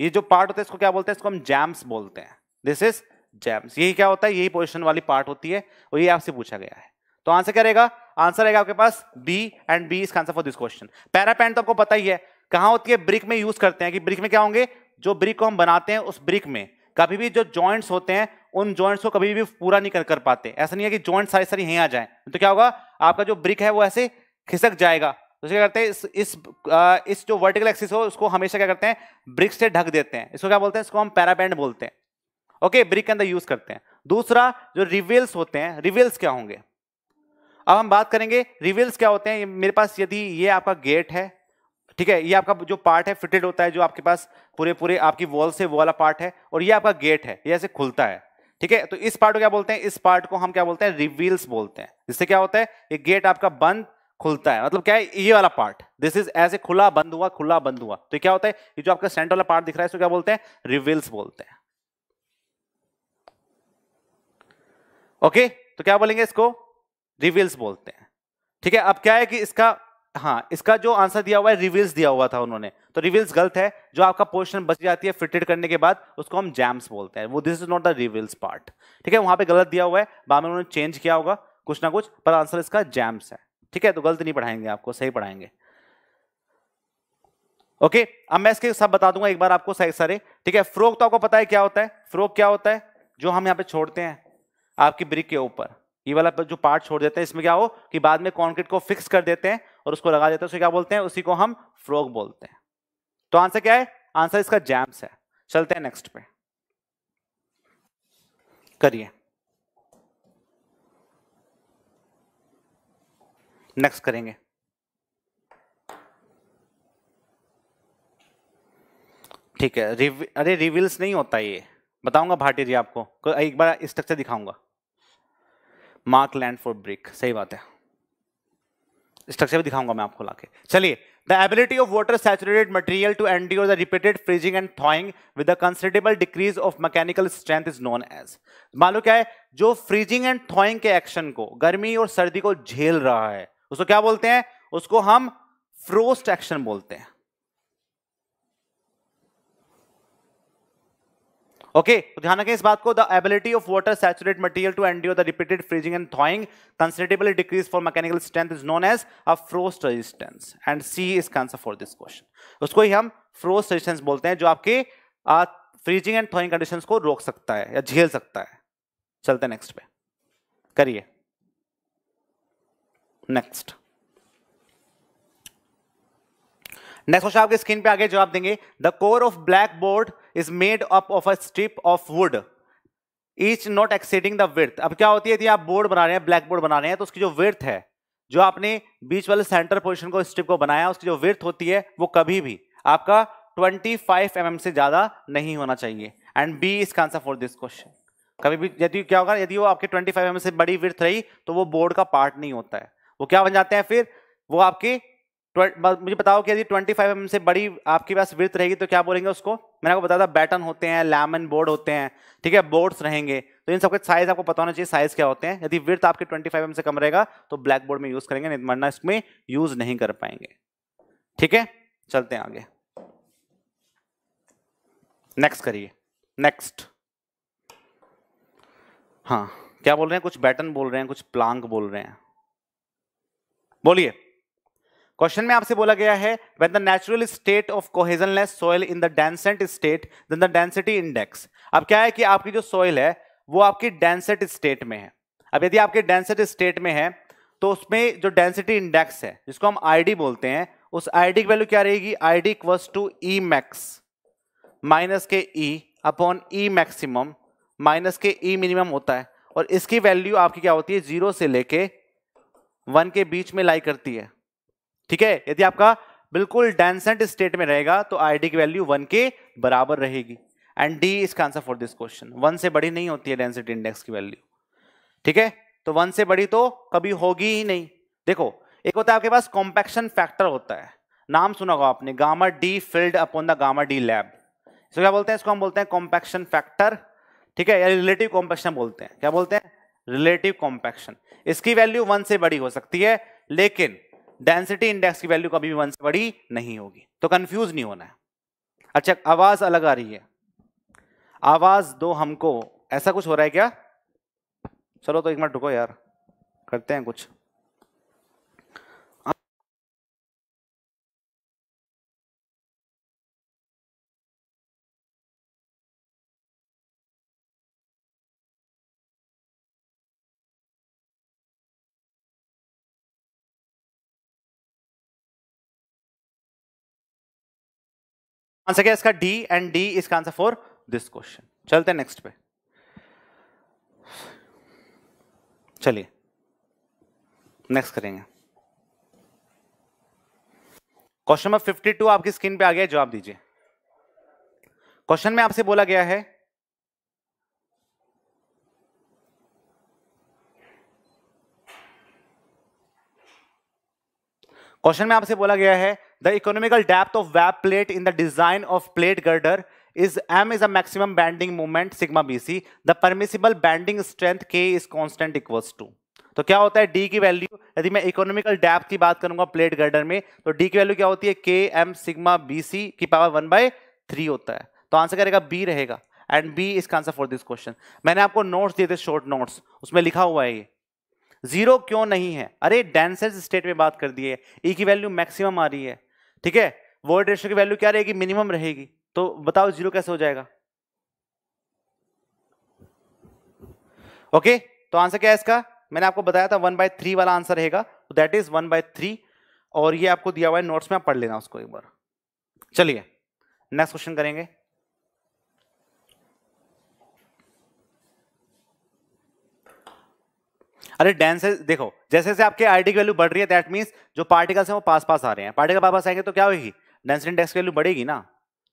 ये जो पार्ट होता है इसको क्या बोलते हैं इसको हम जैम्स बोलते हैं दिस इज जैम्स यही क्या होता है यही पोजिशन वाली पार्ट होती है और ये आपसे पूछा गया है तो आंसर क्या रहेगा आंसर रहेगा आपके पास बी एंड बी इसका आंसर फॉर दिस क्वेश्चन पैरापैन तो आपको पता ही है कहाँ होती है ब्रिक में यूज करते हैं कि ब्रिक में क्या होंगे जो ब्रिक को हम बनाते हैं उस ब्रिक में कभी भी जो जॉइंट्स होते हैं उन जॉइंट्स को कभी भी पूरा नहीं कर कर पाते ऐसा नहीं है कि जॉइंट सारे सारी यहीं आ जाए तो क्या होगा आपका जो ब्रिक है वो ऐसे खिसक जाएगा तो क्या करते हैं इस इस आ, इस जो वर्टिकल एक्सिस हो उसको हमेशा क्या करते हैं ब्रिक से ढक देते हैं इसको क्या बोलते हैं इसको हम पैराबैंड बोलते हैं ओके ब्रिक के अंदर यूज करते हैं दूसरा जो रिवेल्स होते हैं रिवेल्स क्या होंगे अब हम बात करेंगे रिवेल्स क्या होते हैं मेरे पास यदि ये आपका गेट है ठीक है ये आपका जो पार्ट है फिटेड होता है जो आपके पास पूरे पूरे आपकी वॉल से वो वाला पार्ट है और ये आपका गेट है ये ऐसे खुलता है ठीक है तो इस पार्ट को क्या बोलते हैं इस पार्ट को हम क्या बोलते हैं रिवील्स बोलते हैं जिससे क्या होता है ये गेट आपका बंद खुलता है मतलब क्या है ये वाला पार्ट दिस इज ऐसे खुला बंद हुआ खुला बंद हुआ तो क्या होता है ये जो आपका सेंटर वाला पार्ट दिख रहा है इसको क्या बोलते हैं रिविल्स बोलते हैं ओके तो क्या बोलेंगे इसको रिविल्स बोलते हैं ठीक है अब क्या है कि इसका हाँ इसका जो आंसर दिया हुआ है रिविल्स दिया हुआ था उन्होंने तो रिविल्स गलत है जो आपका पोर्शन बच जाती है फिटेड करने के बाद उसको हम जैम्स बोलते हैं वो this is not the reveals part ठीक है वहां पे गलत दिया हुआ है बाद में उन्होंने चेंज किया होगा कुछ ना कुछ पर आंसर इसका जैम्स है ठीक है तो गलत नहीं पढ़ाएंगे आपको सही पढ़ाएंगे ओके okay, अब मैं इसके सब बता दूंगा एक बार आपको सही सारे ठीक है फ्रोक तो आपको पता है क्या होता है फ्रोक क्या होता है जो हम यहाँ पे छोड़ते हैं आपकी ब्रिक के ऊपर ये वाला जो पार्ट छोड़ देते हैं इसमें क्या हो कि बाद में कॉन्क्रीट को फिक्स कर देते हैं और उसको लगा देते हैं उसको क्या बोलते हैं उसी को हम फ्रोक बोलते हैं तो आंसर क्या है आंसर इसका जैम्स है चलते हैं नेक्स्ट पे करिए नेक्स्ट करेंगे ठीक है रिव, अरे रिविल्स नहीं होता ये बताऊंगा भाटी जी आपको एक बार स्ट्रक्चर दिखाऊंगा मार्क लैंड फॉर ब्रिक सही बात है स्ट्रक्चर भी दिखाऊंगा मैं आपको लाके चलिए the ability of water saturated material to endure the repeated freezing and thawing with considerable decrease of mechanical strength is known as मान लो क्या है जो फ्रीजिंग एंड थॉइंग के एक्शन को गर्मी और सर्दी को झेल रहा है उसको क्या बोलते हैं उसको हम फ्रोस्ट एक्शन बोलते हैं ओके तो ध्यान रखें इस बात को the ability of water saturate material to end the repeated freezing and thawing considerably decrease for mechanical strength is known as a frost resistance and C is cancer for this question उसको ही हम फ्रोस्ट रेजिस्टेंस बोलते हैं जो आपके फ्रीजिंग एंड थॉइंग कंडीशन को रोक सकता है या झेल सकता है चलते नेक्स्ट पे करिए नेक्स्ट नेक्स्ट क्वेश्चन आपके स्क्रीन पे आगे जवाब देंगे the core of black board is made up of a strip of wood each not exceeding the width अब क्या होती है यदि आप बोर्ड बना रहे हैं ब्लैक बोर्ड बना रहे हैं तो उसकी जो विर्थ है जो आपने बीच वाले सेंटर पोजिशन को स्ट्रिप को बनाया उसकी जो विर्थ होती है वो कभी भी आपका 25 फाइव mm से ज़्यादा नहीं होना चाहिए एंड बी इसका आंसर फॉर दिस क्वेश्चन कभी भी यदि क्या होगा यदि वो आपके 25 फाइव mm से बड़ी विर्थ रही तो वो बोर्ड का पार्ट नहीं होता है वो क्या बन जाते हैं फिर वो आपके मुझे बताओ कि यदि 25 एम से बड़ी आपके पास वृत्त रहेगी तो क्या बोलेंगे उसको मैंने आपको बताया था बैटन होते हैं लैमन बोर्ड होते हैं ठीक है बोर्ड्स रहेंगे तो इन सबके साइज आपको पता होना चाहिए साइज क्या होते हैं यदि वृत्त आपके 25 एम से कम रहेगा तो ब्लैक बोर्ड में यूज करेंगे नहीं मरना तो इसमें यूज नहीं कर पाएंगे ठीक है चलते हैं आगे नेक्स्ट करिए नेक्स्ट हाँ क्या बोल रहे हैं कुछ बैटन बोल रहे हैं कुछ प्लांक बोल रहे हैं बोलिए क्वेश्चन में आपसे बोला गया है when the natural state of cohesionless soil in the densest state then the density index अब क्या है कि आपकी जो सॉइल है वो आपकी डेंसेट स्टेट में है अब यदि आपके डेंसेट स्टेट में है तो उसमें जो डेंसिटी इंडेक्स है जिसको हम आईडी बोलते हैं उस आईडी की वैल्यू क्या रहेगी ID equals to E max minus के E upon E maximum minus के ई e मिनिमम होता है और इसकी वैल्यू आपकी क्या होती है जीरो से लेके वन के बीच में लाई करती है ठीक है यदि आपका बिल्कुल डेंसेंट स्टेट में रहेगा तो आईडी की वैल्यू वन के बराबर रहेगी एंड डी इसका answer for this question one से बड़ी नहीं होती है डेंसिटी इंडेक्स की वैल्यू ठीक है तो वन से बड़ी तो कभी होगी ही नहीं देखो एक होता है आपके पास कॉम्पैक्शन फैक्टर होता है नाम सुना होगा आपने gamma D field upon the gamma D lab इसको क्या बोलते हैं इसको हम बोलते हैं कॉम्पैक्शन फैक्टर ठीक है या रिलेटिव कॉम्पैक्शन बोलते हैं क्या बोलते हैं रिलेटिव कॉम्पैक्शन इसकी वैल्यू वन से बड़ी हो सकती है लेकिन डेंसिटी इंडेक्स की वैल्यू कभी भी वन से बड़ी नहीं होगी तो कंफ्यूज नहीं होना है अच्छा आवाज अलग आ रही है आवाज दो हमको ऐसा कुछ हो रहा है क्या चलो तो एक मिनट रुको यार करते हैं कुछ आंसर क्या इसका डी एंड डी इसका आंसर फॉर दिस क्वेश्चन चलते हैं नेक्स्ट पे चलिए नेक्स्ट करेंगे क्वेश्चन नंबर 52 आपकी स्क्रीन पे आ गया जवाब दीजिए क्वेश्चन में आपसे बोला गया है क्वेश्चन में आपसे बोला गया है The economical depth of web plate in the design of plate girder is M is a maximum bending moment sigma BC. The permissible bending strength K is constant equals to. तो क्या होता है डी की वैल्यू यदि मैं इकोनॉमिकल डैप की बात करूंगा प्लेट गर्डर में तो डी की वैल्यू क्या होती है के एम सिग्मा बी सी की पावर वन बाय थ्री होता है तो आंसर करेगा बी रहेगा एंड बी इसका आंसर फॉर दिस क्वेश्चन मैंने आपको नोट्स दिए थे शॉर्ट नोट्स उसमें लिखा हुआ है ये जीरो क्यों नहीं है अरे डेंसर स्टेट में बात कर दी है ई e की वैल्यू मैक्सिमम आ रही है ठीक है वर्ड रेशियो की वैल्यू क्या रहेगी मिनिमम रहेगी तो बताओ जीरो कैसे हो जाएगा ओके okay? तो आंसर क्या है इसका मैंने आपको बताया था वन बाय थ्री वाला आंसर रहेगा that is one by three और ये आपको दिया हुआ है नोट्स में आप पढ़ लेना उसको एक बार चलिए नेक्स्ट क्वेश्चन करेंगे अरे डेंसेज देखो जैसे जैसे आपके आई की वैल्यू बढ़ रही है दैट मीन्स जो पार्टिकल्स हैं वो पास पास आ रहे हैं पार्टिकल पास पास आएंगे तो क्या होगी डेंसिटी इंडेक्स की वैल्यू बढ़ेगी ना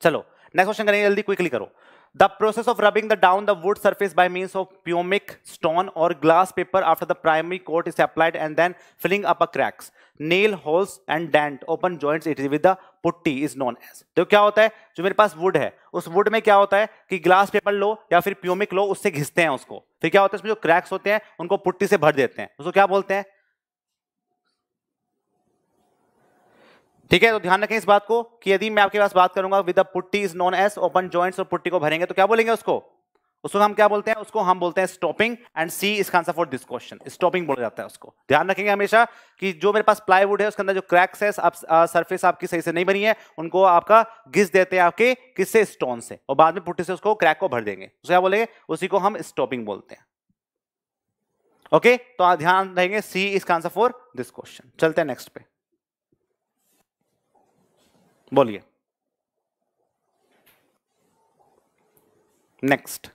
चलो नेक्स्ट क्वेश्चन करेंगे जल्दी क्विकली करो the process of rubbing the down the wood surface by means of pumice stone और glass paper after the primary coat is applied and then filling up a cracks nail holes and dent open joint it is with the putty is known as तो क्या होता है जो मेरे पास वुड है उस वुड में क्या होता है कि ग्लास पेपर लो या फिर प्योमिक लो उससे घिसते हैं उसको फिर क्या होता है उसमें जो क्रैक्स होते हैं उनको पुट्टी से भर देते हैं उसको क्या बोलते हैं ठीक है तो ध्यान रखें इस बात को कि यदि मैं आपके पास बात करूंगा with putty is known as open joints और पुट्टी को भरेंगे तो क्या बोलेंगे उसको उसको हम क्या बोलते हैं उसको हम बोलते हैं स्टॉपिंग एंड सी इसका answer for this question stopping बोला जाता है उसको ध्यान रखेंगे हमेशा कि जो मेरे पास प्लाईवुड है उसके अंदर जो क्रैक्स है आप, आ, सरफेस आपकी सही से नहीं बनी है उनको आपका घिस देते हैं आपके किससे स्टोन से और बाद में पुट्टी से उसको क्रैक को भर देंगे उसको क्या बोलेंगे उसी को हम स्टॉपिंग बोलते हैं ओके okay? तो ध्यान रहेंगे सी इसका आंसर फॉर दिस क्वेश्चन चलते हैं नेक्स्ट पे बोलिए नेक्स्ट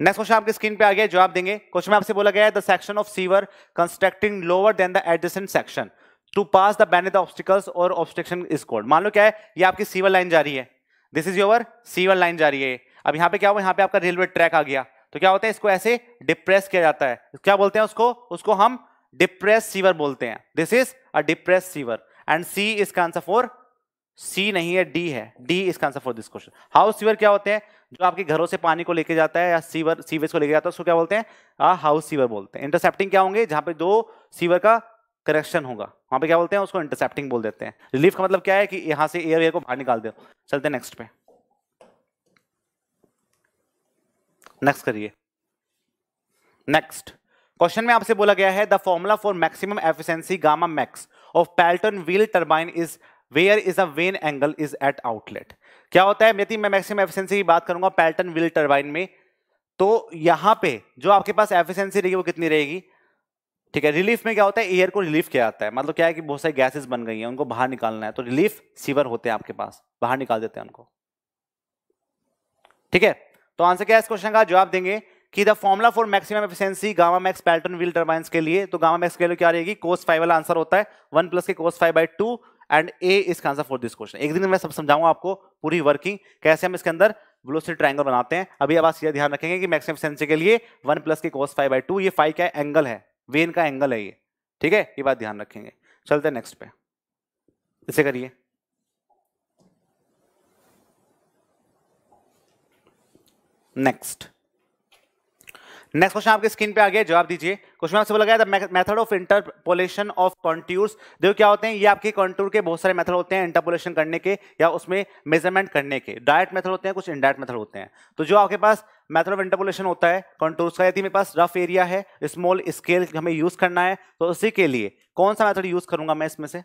नेक्स्ट क्वेश्चन आपके स्क्रीन पे आ गया जवाब देंगे क्वेश्चन में आपसे बोला गया है the section of sewer constructing lower than the adjacent section to pass the ban the obstacles और ऑब्स्ट्रक्शन इज कॉल्ड मान लो क्या है ये आपकी सीवर लाइन जा रही है this is your sewer line जा रही है अब यहां पे क्या हुआ यहां पे आपका रेलवे ट्रैक आ गया तो क्या होता है इसको ऐसे डिप्रेस किया जाता है क्या बोलते हैं उसको उसको हम डिप्रेस सीवर बोलते हैं this is a depress sewer and C is का आंसर फॉर सी नहीं है डी है डी इसका answer for this question house sewer क्या होते हैं जो आपके घरों से पानी को लेके जाता है या सीवर सीवेज को लेके जाता है उसको क्या बोलते हैं हाउस सीवर बोलते हैं इंटरसेप्टिंग क्या होंगे जहां पे दो सीवर का करेक्शन होगा वहां पे क्या बोलते हैं उसको इंटरसेप्टिंग बोल देते हैं रिलीफ का मतलब क्या है कि यहां से एयर वेयर को बाहर निकाल दो चलते नेक्स्ट पे नेक्स्ट करिए नेक्स्ट क्वेश्चन में आपसे बोला गया है the formula for maximum efficiency gamma max of Pelton wheel turbine is where is a vane angle is at outlet क्या होता है यदि मैं मैक्सिमम एफिशिएंसी की बात करूंगा पैल्टन विल टर्बाइन में तो यहां पे जो आपके पास एफिशिएंसी रहेगी वो कितनी रहेगी ठीक है रिलीफ में क्या होता है एयर को रिलीफ किया जाता है मतलब क्या है कि बहुत सारी गैसेज बन गई हैं उनको बाहर निकालना है तो रिलीफ सीवर होते हैं आपके पास बाहर निकाल देते हैं उनको ठीक है तो आंसर क्या है इस क्वेश्चन का जवाब देंगे कि the formula for maximum efficiency gamma max Pelton wheel turbines के लिए तो गामा मैक्स के लिए क्या रहेगी कोस फाइव वाला आंसर होता है one plus K cos five by two and A is answer for this question एक दिन मैं सब समझाऊंगा आपको पूरी वर्किंग कैसे हम इसके अंदर वेलोसिटी ट्रायंगल बनाते हैं अभी अब आप सीधा ध्यान रखेंगे कि मैक्सिमम सेंस के लिए one plus K cos five by two ये फाइव का एंगल है वेन का एंगल है ये ठीक है ये बात ध्यान रखेंगे चलते हैं नेक्स्ट पे इसे करिए नेक्स्ट नेक्स्ट क्वेश्चन आपके स्क्रीन पे आ गया जवाब दीजिए क्वेश्चन आपसे बोला गया था method of interpolation of contours देखो क्या होते हैं ये आपके कॉन्ट्यूर के बहुत सारे मेथड होते हैं इंटरपोलेशन करने के या उसमें मेजरमेंट करने के डायरेक्ट मेथड होते हैं कुछ इनडायरेक्ट मेथड होते हैं तो जो आपके पास मेथड ऑफ इंटरपोलेशन होता है कॉन्टूर्स का यदि मेरे पास रफ एरिया है स्मॉल स्केल हमें यूज करना है तो उसी के लिए कौन सा मेथड यूज करूंगा मैं इसमें से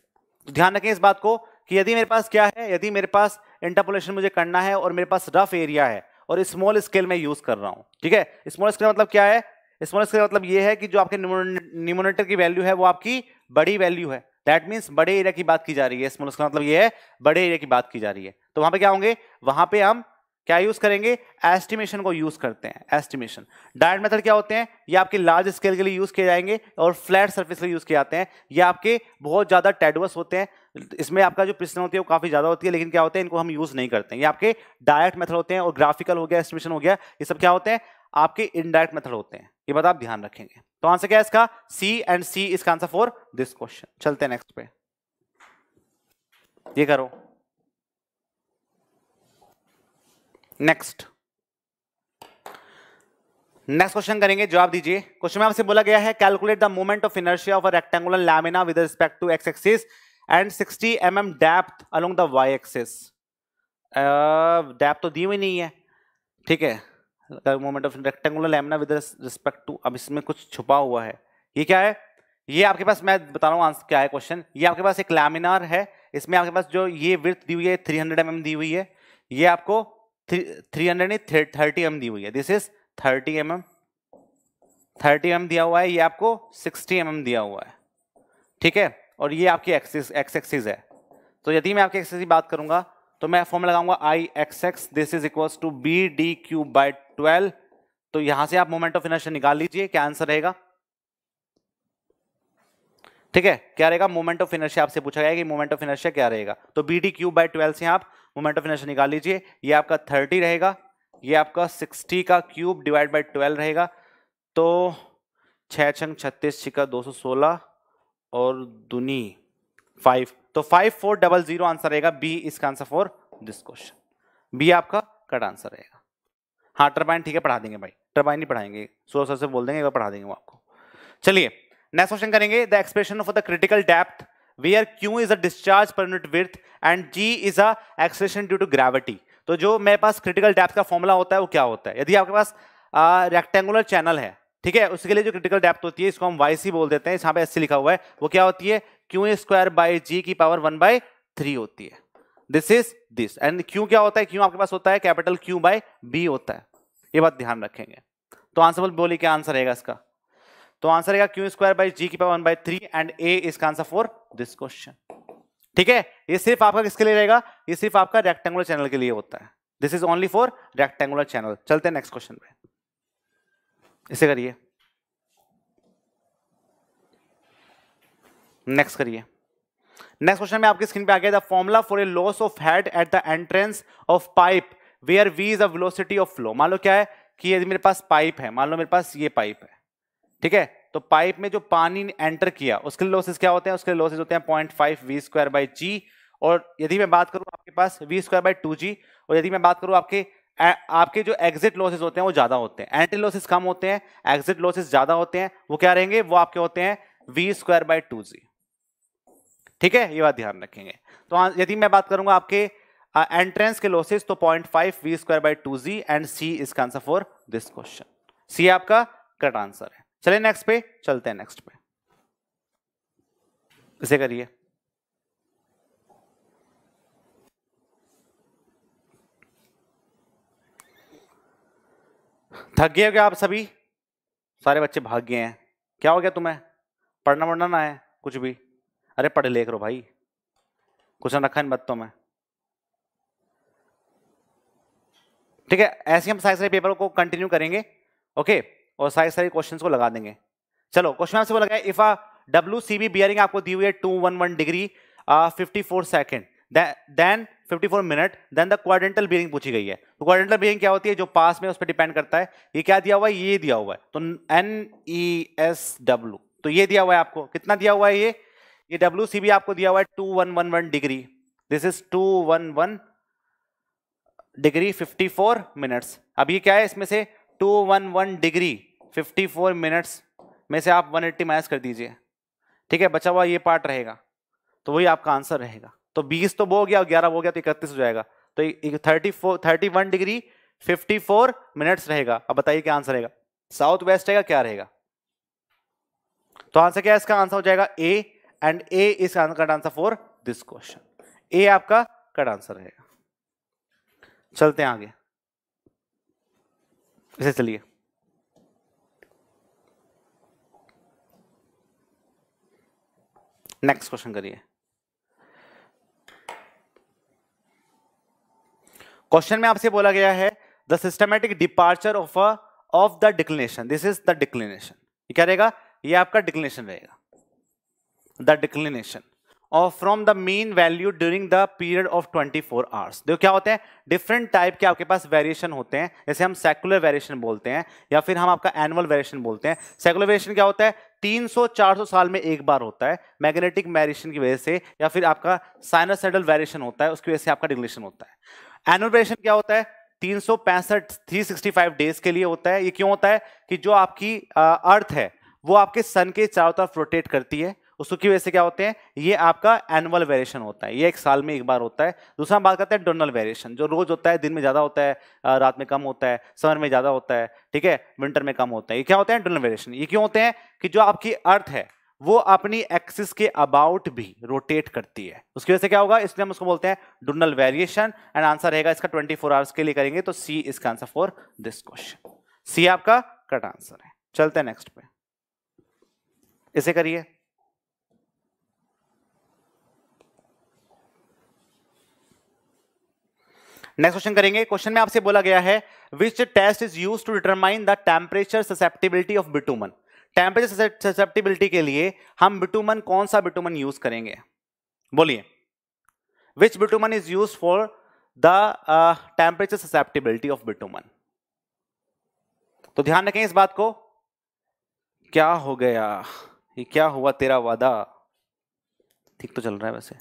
तो ध्यान रखें इस बात को कि यदि मेरे पास क्या है यदि मेरे पास इंटरपोलेशन मुझे करना है और मेरे पास रफ एरिया है और स्मॉल स्केल में यूज कर रहा हूं ठीक है स्मॉल स्केल मतलब क्या है स्मॉल स्केल मतलब ये है कि जो आपके न्यूमोनेटर की वैल्यू है वो आपकी बड़ी वैल्यू है दैट मीन्स बड़े एरिया की बात की जा रही है स्मॉल स्केल मतलब ये है बड़े एरिया की बात की जा रही है तो वहां पे क्या होंगे वहां पे हम क्या यूज करेंगे एस्टिमेशन को यूज करते हैं एस्टिमेशन डायरेक्ट मेथड क्या होते हैं ये आपके लार्ज स्केल के लिए यूज किए जाएंगे और फ्लैट सर्फेस के लिए यूज किए जाते हैं ये आपके बहुत ज्यादा टेडवस होते हैं इसमें आपका जो प्रश्न होती है वो काफी ज्यादा होती है लेकिन क्या होते हैं इनको हम यूज नहीं करते हैं ये आपके डायरेक्ट मेथड होते हैं और ग्राफिकल हो गया एस्टिमेशन हो गया ये सब क्या होते हैं आपके इनडायरेक्ट मेथड होते हैं ये बात आप ध्यान रखेंगे तो आंसर क्या है इसका सी एंड सी इसका आंसर फॉर दिस क्वेश्चन चलते हैं नेक्स्ट पे ये करो नेक्स्ट नेक्स्ट क्वेश्चन करेंगे जवाब दीजिए क्वेश्चन में आपसे बोला गया है calculate the moment of inertia of a rectangular lamina with respect to X axis and 60 M M along the Y axis depth तो दी हुई नहीं है ठीक है moment of rectangular lamina with respect to अब इसमें कुछ छुपा हुआ है ये क्या है ये आपके पास मैं बता रहा हूँ आंसर क्या है क्वेश्चन ये आपके पास एक लैमिनार है इसमें आपके पास जो ये विर्थ दी हुई है थ्री हंड्रेड mm दी हुई है ये आपको थ्री हंड्रेड नहीं थर्टी एम दी हुई है this is thirty M M thirty M दिया हुआ है ये आपको सिक्सटी एम mm दिया हुआ है ठीक है और ये आपकी एक्सिस एक्स एक्सिस है तो यदि मैं आपकी एक्सिस की बात करूंगा तो मैं फॉर्म लगाऊंगा I X X this is equal to B D cube by twelve तो यहां से आप मोमेंट ऑफ इनर्शिया निकाल लीजिए क्या आंसर रहेगा ठीक है क्या रहेगा मोमेंट ऑफ इनर्शिया आपसे पूछा गया कि मोमेंट ऑफ इनर्शिया क्या रहेगा तो B D cube by twelve से आप मोमेंट ऑफ इनर्शिया निकाल लीजिए ये आपका थर्टी रहेगा ये आपका सिक्सटी का क्यूब डिवाइड बाई ट्वेल्व रहेगा तो छः छंग छत्तीस छिका दो सौ सोलह और दुनी फाइव तो five four double zero answer रहेगा बी इसका answer for this question B आपका कट आंसर रहेगा हाँ टर्बाइन ठीक है पढ़ा देंगे भाई टर्बाइन ही पढ़ाएंगे सोलह सर से बोल देंगे एक बार पढ़ा देंगे वो आपको चलिए नेक्स्ट क्वेश्चन करेंगे the expression of the critical depth where Q is a discharge per unit width and G is a acceleration due to gravity तो जो मेरे पास क्रिटिकल डेप्थ का फॉर्मूला होता है वो क्या होता है यदि आपके पास रेक्टेंगुलर चैनल है ठीक है उसके लिए जो क्रिटिकल डेप्थ होती है इसको हम वाई सी बोल देते हैं यहाँ पे एस लिखा हुआ है वो क्या होती है क्यू स्क्वायर बाई जी की पावर वन बाई थ्री होती है this is this and Q क्या होता है क्यू आपके पास होता है कैपिटल क्यू बाई बी होता है ये बात ध्यान रखेंगे तो आंसर बोली क्या आंसर रहेगा इसका तो आंसर आएगा क्यू स्क्वायर बाई जी की power one by three and A इसका आंसर फॉर दिस क्वेश्चन ठीक है ये सिर्फ आपका किसके लिए रहेगा ये सिर्फ आपका रेक्टेंगुलर चैनल के लिए होता है this is only for rectangular channel चलते हैं नेक्स्ट क्वेश्चन पे इसे करिए नेक्स्ट करिए नेक्स्ट क्वेश्चन में आपकी स्क्रीन पे आ गया the formula for a loss of head at the entrance of pipe where V is a velocity of flow मान लो क्या है कि यदि मेरे पास पाइप है मान लो मेरे पास ये पाइप है ठीक है तो पाइप में जो पानी एंटर किया उसके लॉसेस क्या होते हैं उसके लॉसेज होते हैं point five V square by G और यदि मैं बात करूं आपके पास V square by two G और यदि मैं बात करूं आपके आपके जो एग्जिट लॉसेस होते हैं वो ज्यादा होते हैं एंट्री लॉसेस कम होते हैं एग्जिट लॉसेस ज्यादा होते हैं वो क्या रहेंगे वो आपके होते हैं V square by two G ठीक है ये बात ध्यान रखेंगे तो हाँ, यदि मैं बात करूंगा आपके एंट्रेंस के लॉसेस तो point five V square by two G and C इसका answer for this question C आपका करेक्ट आंसर है चले नेक्स्ट पे चलते हैं नेक्स्ट पे इसे करिए थक गए हो क्या आप सभी सारे बच्चे भाग गए हैं क्या हो गया तुम्हें पढ़ना वढ़ना ना है कुछ भी अरे पढ़े ले करो भाई कुछ ना रखा इन बत्तों में ठीक है ऐसे हम सारे सारे पेपर को कंटिन्यू करेंगे ओके और सारे सारे क्वेश्चन को लगा देंगे चलो क्वेश्चन आपसे बोला गया if a W C B bearing आपको दी हुई है two one one degree fifty four second then 54 minute then the quadrantal bearing पूछी गई है तो क्वारेंटल बियरिंग क्या होती है जो पास में उस पर डिपेंड करता है ये क्या दिया हुआ है ये दिया हुआ है तो एन ई एस डब्ल्यू तो ये दिया हुआ है आपको कितना दिया हुआ है ये ये डब्ल्यू सी बी आपको दिया हुआ है two one one one degree this is two one one degree fifty four minutes अब ये क्या है इसमें से 211 डिग्री 54 मिनट्स में से आप 180 माइनस कर दीजिए ठीक है बचा हुआ ये पार्ट रहेगा तो वही आपका आंसर रहेगा तो 20 तो वो हो गया और 11 हो गया तो इकतीस हो जाएगा तो thirty four thirty one degree fifty four minutes रहेगा अब बताइए क्या आंसर रहेगा साउथ वेस्ट रहेगा क्या रहेगा तो आंसर क्या है इसका आंसर हो जाएगा A and A is answer for this question A आपका कट आंसर रहेगा चलते हैं आगे इसे चलिए नेक्स्ट क्वेश्चन करिए क्वेश्चन में आपसे बोला गया है the systematic departure of a of the declination this is the declination क्या रहेगा ये आपका डिक्लिनेशन रहेगा द डिक्लिनेशन और from the mean value during the period of 24 hours देखो क्या होते हैं डिफरेंट टाइप के आपके पास वेरिएशन होते हैं जैसे हम सेकुलर वेरिएशन बोलते हैं या फिर हम आपका एनुअल वेरिएशन बोलते हैं सेकुलर वेरिएशन क्या होता है 300-400 साल में एक बार होता है मैग्नेटिक वेरिएशन की वजह से या फिर आपका साइनासाइडल वेरिएशन होता है उसकी वजह से आपका डिग्लेशन होता है एनुअल वेरिएशन क्या होता है तीन सौ डेज के लिए होता है ये क्यों होता है कि जो आपकी अर्थ है वो आपके सन के चारों तरफ रोटेट करती है उसकी वजह से क्या होते हैं ये आपका एनुअल वेरिएशन होता है ये एक साल में एक बार होता है दूसरा बात करते हैं डोनल वेरिएशन जो रोज होता है दिन में ज़्यादा होता है रात में कम होता है समर में ज़्यादा होता है ठीक है विंटर में कम होता है ये क्या होते हैं डोनल वेरिएशन ये क्यों होते हैं कि जो आपकी अर्थ है वो अपनी एक्सिस के अबाउट भी रोटेट करती है उसकी वजह से क्या होगा इसलिए हम उसको बोलते हैं डोनल वेरिएशन एंड आंसर रहेगा इसका 24 फोर आवर्स के लिए करेंगे तो सी इसका answer for this question C आपका करेक्ट आंसर है चलते हैं नेक्स्ट पे इसे करिए नेक्स्ट क्वेश्चन करेंगे क्वेश्चन में आपसे बोला गया है which test is use to determine the temperature susceptibility of bitumen temperature susceptibility के लिए हम बिटूमन कौन सा बिटूमन यूज करेंगे बोलिए which bitumen is use for the temperature susceptibility of bitumen तो ध्यान रखें इस बात को क्या हो गया ये क्या हुआ तेरा वादा ठीक तो चल रहा है वैसे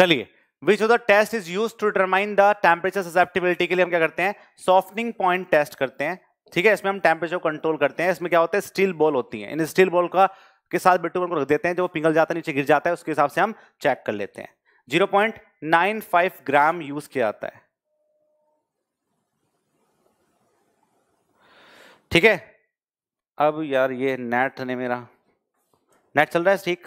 चलिए which of the test is use to determine the temperature susceptibility के लिए हम क्या करते हैं सॉफ्टनिंग पॉइंट टेस्ट करते हैं ठीक है इसमें हम टेम्परेचर कंट्रोल करते हैं इसमें क्या होता है स्टील बॉल होती है इन स्टील बॉल का के साथ बिट्टू को रख देते हैं जो पिंगल जाता है नीचे गिर जाता है उसके हिसाब से हम चेक कर लेते हैं 0.95 ग्राम यूज किया जाता है ठीक है अब यार ये नेट ने मेरा नेट चल रहा है ठीक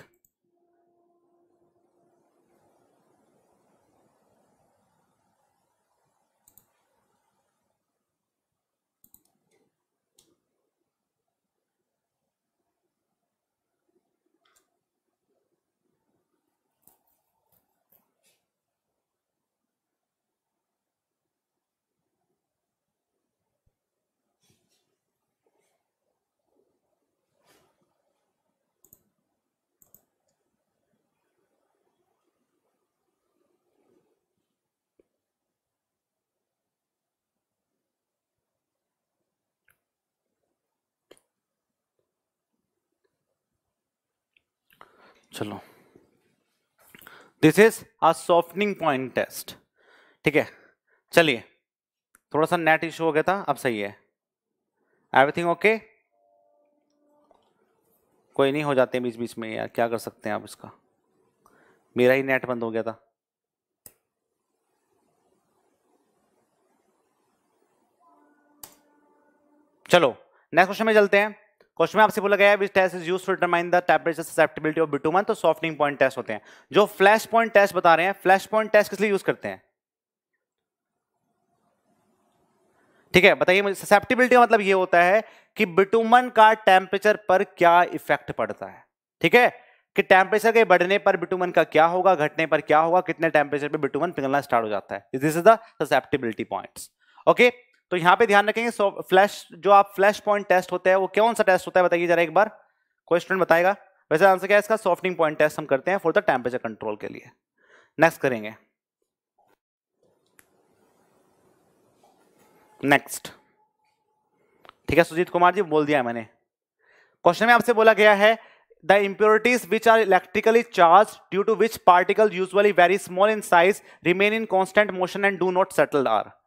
चलो this is a softening point test ठीक है चलिए थोड़ा सा नेट इश्यू हो गया था अब सही है एवरीथिंग ओके कोई नहीं हो जाते बीच बीच में यार क्या कर सकते हैं आप इसका मेरा ही नेट बंद हो गया था चलो नेक्स्ट क्वेश्चन में चलते हैं क्वेश्चन में आपसे बोला गया है test is use to determine the temperature susceptibility of bitumen तो सॉफ्टनिंग पॉइंट टेस्ट होते हैं जो फ्लैश पॉइंट टेस्ट बता रहे हैं फ्लैश पॉइंट टेस्ट किस लिए यूज करते हैं ठीक है बताइए मुझे सेप्टेबिलिटी का मतलब ये होता है कि बिटुमन का टेम्परेचर पर क्या इफेक्ट पड़ता है ठीक है कि टेम्परेचर के बढ़ने पर बिटुमन का क्या होगा घटने पर क्या होगा कितने टेम्परेचर पर बिटुमन पिघलना स्टार्ट हो जाता है this is the susceptibility points okay तो यहां पे ध्यान रखेंगे सो फ्लैश जो आप फ्लैश पॉइंट टेस्ट होता है वो कौन सा टेस्ट होता है बताइए जरा एक बार कोई स्टूडेंट बताएगा वैसे आंसर क्या है इसका सॉफ्टनिंग पॉइंट टेस्ट हम करते हैं फॉर द टेम्परेचर कंट्रोल के लिए नेक्स्ट करेंगे नेक्स्ट ठीक है सुजीत कुमार जी बोल दिया मैंने क्वेश्चन में आपसे बोला गया है the impurities which are electrically charge due to which particle usually very small in size remain in constant motion and do not settle are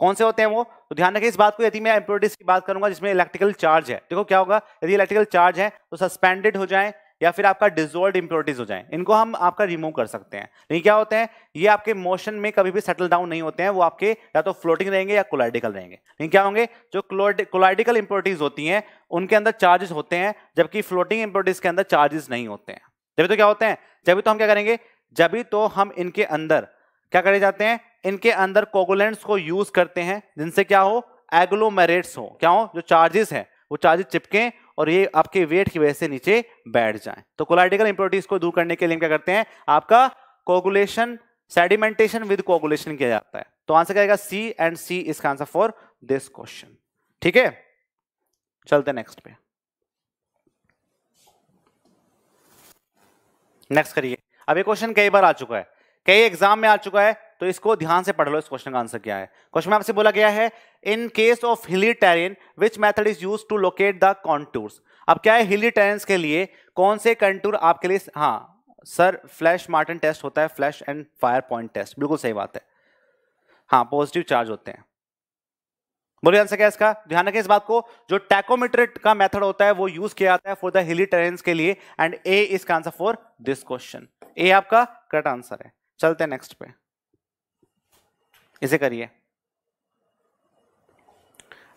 कौन से होते हैं वो तो ध्यान रखें इस बात को यदि मैं एम्प्रोडिस की बात करूंगा जिसमें इलेक्ट्रिकल चार्ज है देखो क्या होगा यदि इलेक्ट्रिकल चार्ज है तो सस्पेंडेड हो जाए या फिर आपका डिजोल्ड इम्प्योरिटीज हो जाए इनको हम आपका रिमूव कर सकते हैं लेकिन क्या होते हैं ये आपके मोशन में कभी भी सेटल डाउन नहीं होते हैं वो आपके या तो फ्लोटिंग रहेंगे या कोलाइडिकल रहेंगे लेकिन क्या होंगे जो कोलाइडिकल इम्प्योरिटीज होती हैं उनके अंदर चार्जेस होते हैं जबकि फ्लोटिंग इम्प्योरिटीज के अंदर चार्जेस नहीं होते हैं जब तो क्या होते हैं जब तो हम क्या करेंगे जब तो हम इनके अंदर क्या करे जाते हैं इनके अंदर कोगुलेंट्स को यूज करते हैं जिनसे क्या हो एग्लोमेरेट्स हो क्या हो जो चार्जेस हैं वो चार्जेस चिपके और ये आपके वेट की वजह से नीचे बैठ जाए तो कोलाइटिकल इंप्योरिटीज को दूर करने के लिए क्या करते हैं आपका कोगुलेशन सेडिमेंटेशन विद कोगुलेशन किया जाता है तो आंसर क्या सी एंड सी इसका आंसर फॉर दिस क्वेश्चन ठीक है चलते नेक्स्ट पे नेक्स्ट करिए अब ये क्वेश्चन कई बार आ चुका है कई एग्जाम में आ चुका है तो इसको ध्यान से पढ़ लो इस क्वेश्चन का आंसर क्या है क्वेश्चन में आपसे बोला गया है in case of hilly terrain which method is use to locate the contours अब क्या है हिली टेरेंस के लिए कौन से कंटूर आपके लिए हाँ सर फ्लैश मार्टन टेस्ट होता है flash and fire point test बिल्कुल सही बात है हाँ पॉजिटिव चार्ज होते हैं बोलिए आंसर क्या इसका ध्यान रखें इस बात को जो टैकोमीटर का मेथड होता है वो यूज किया जाता है फॉर द हिली टेरेंस के लिए एंड ए इसका answer for this question A आपका करेक्ट आंसर है चलते हैं नेक्स्ट पे इसे करिए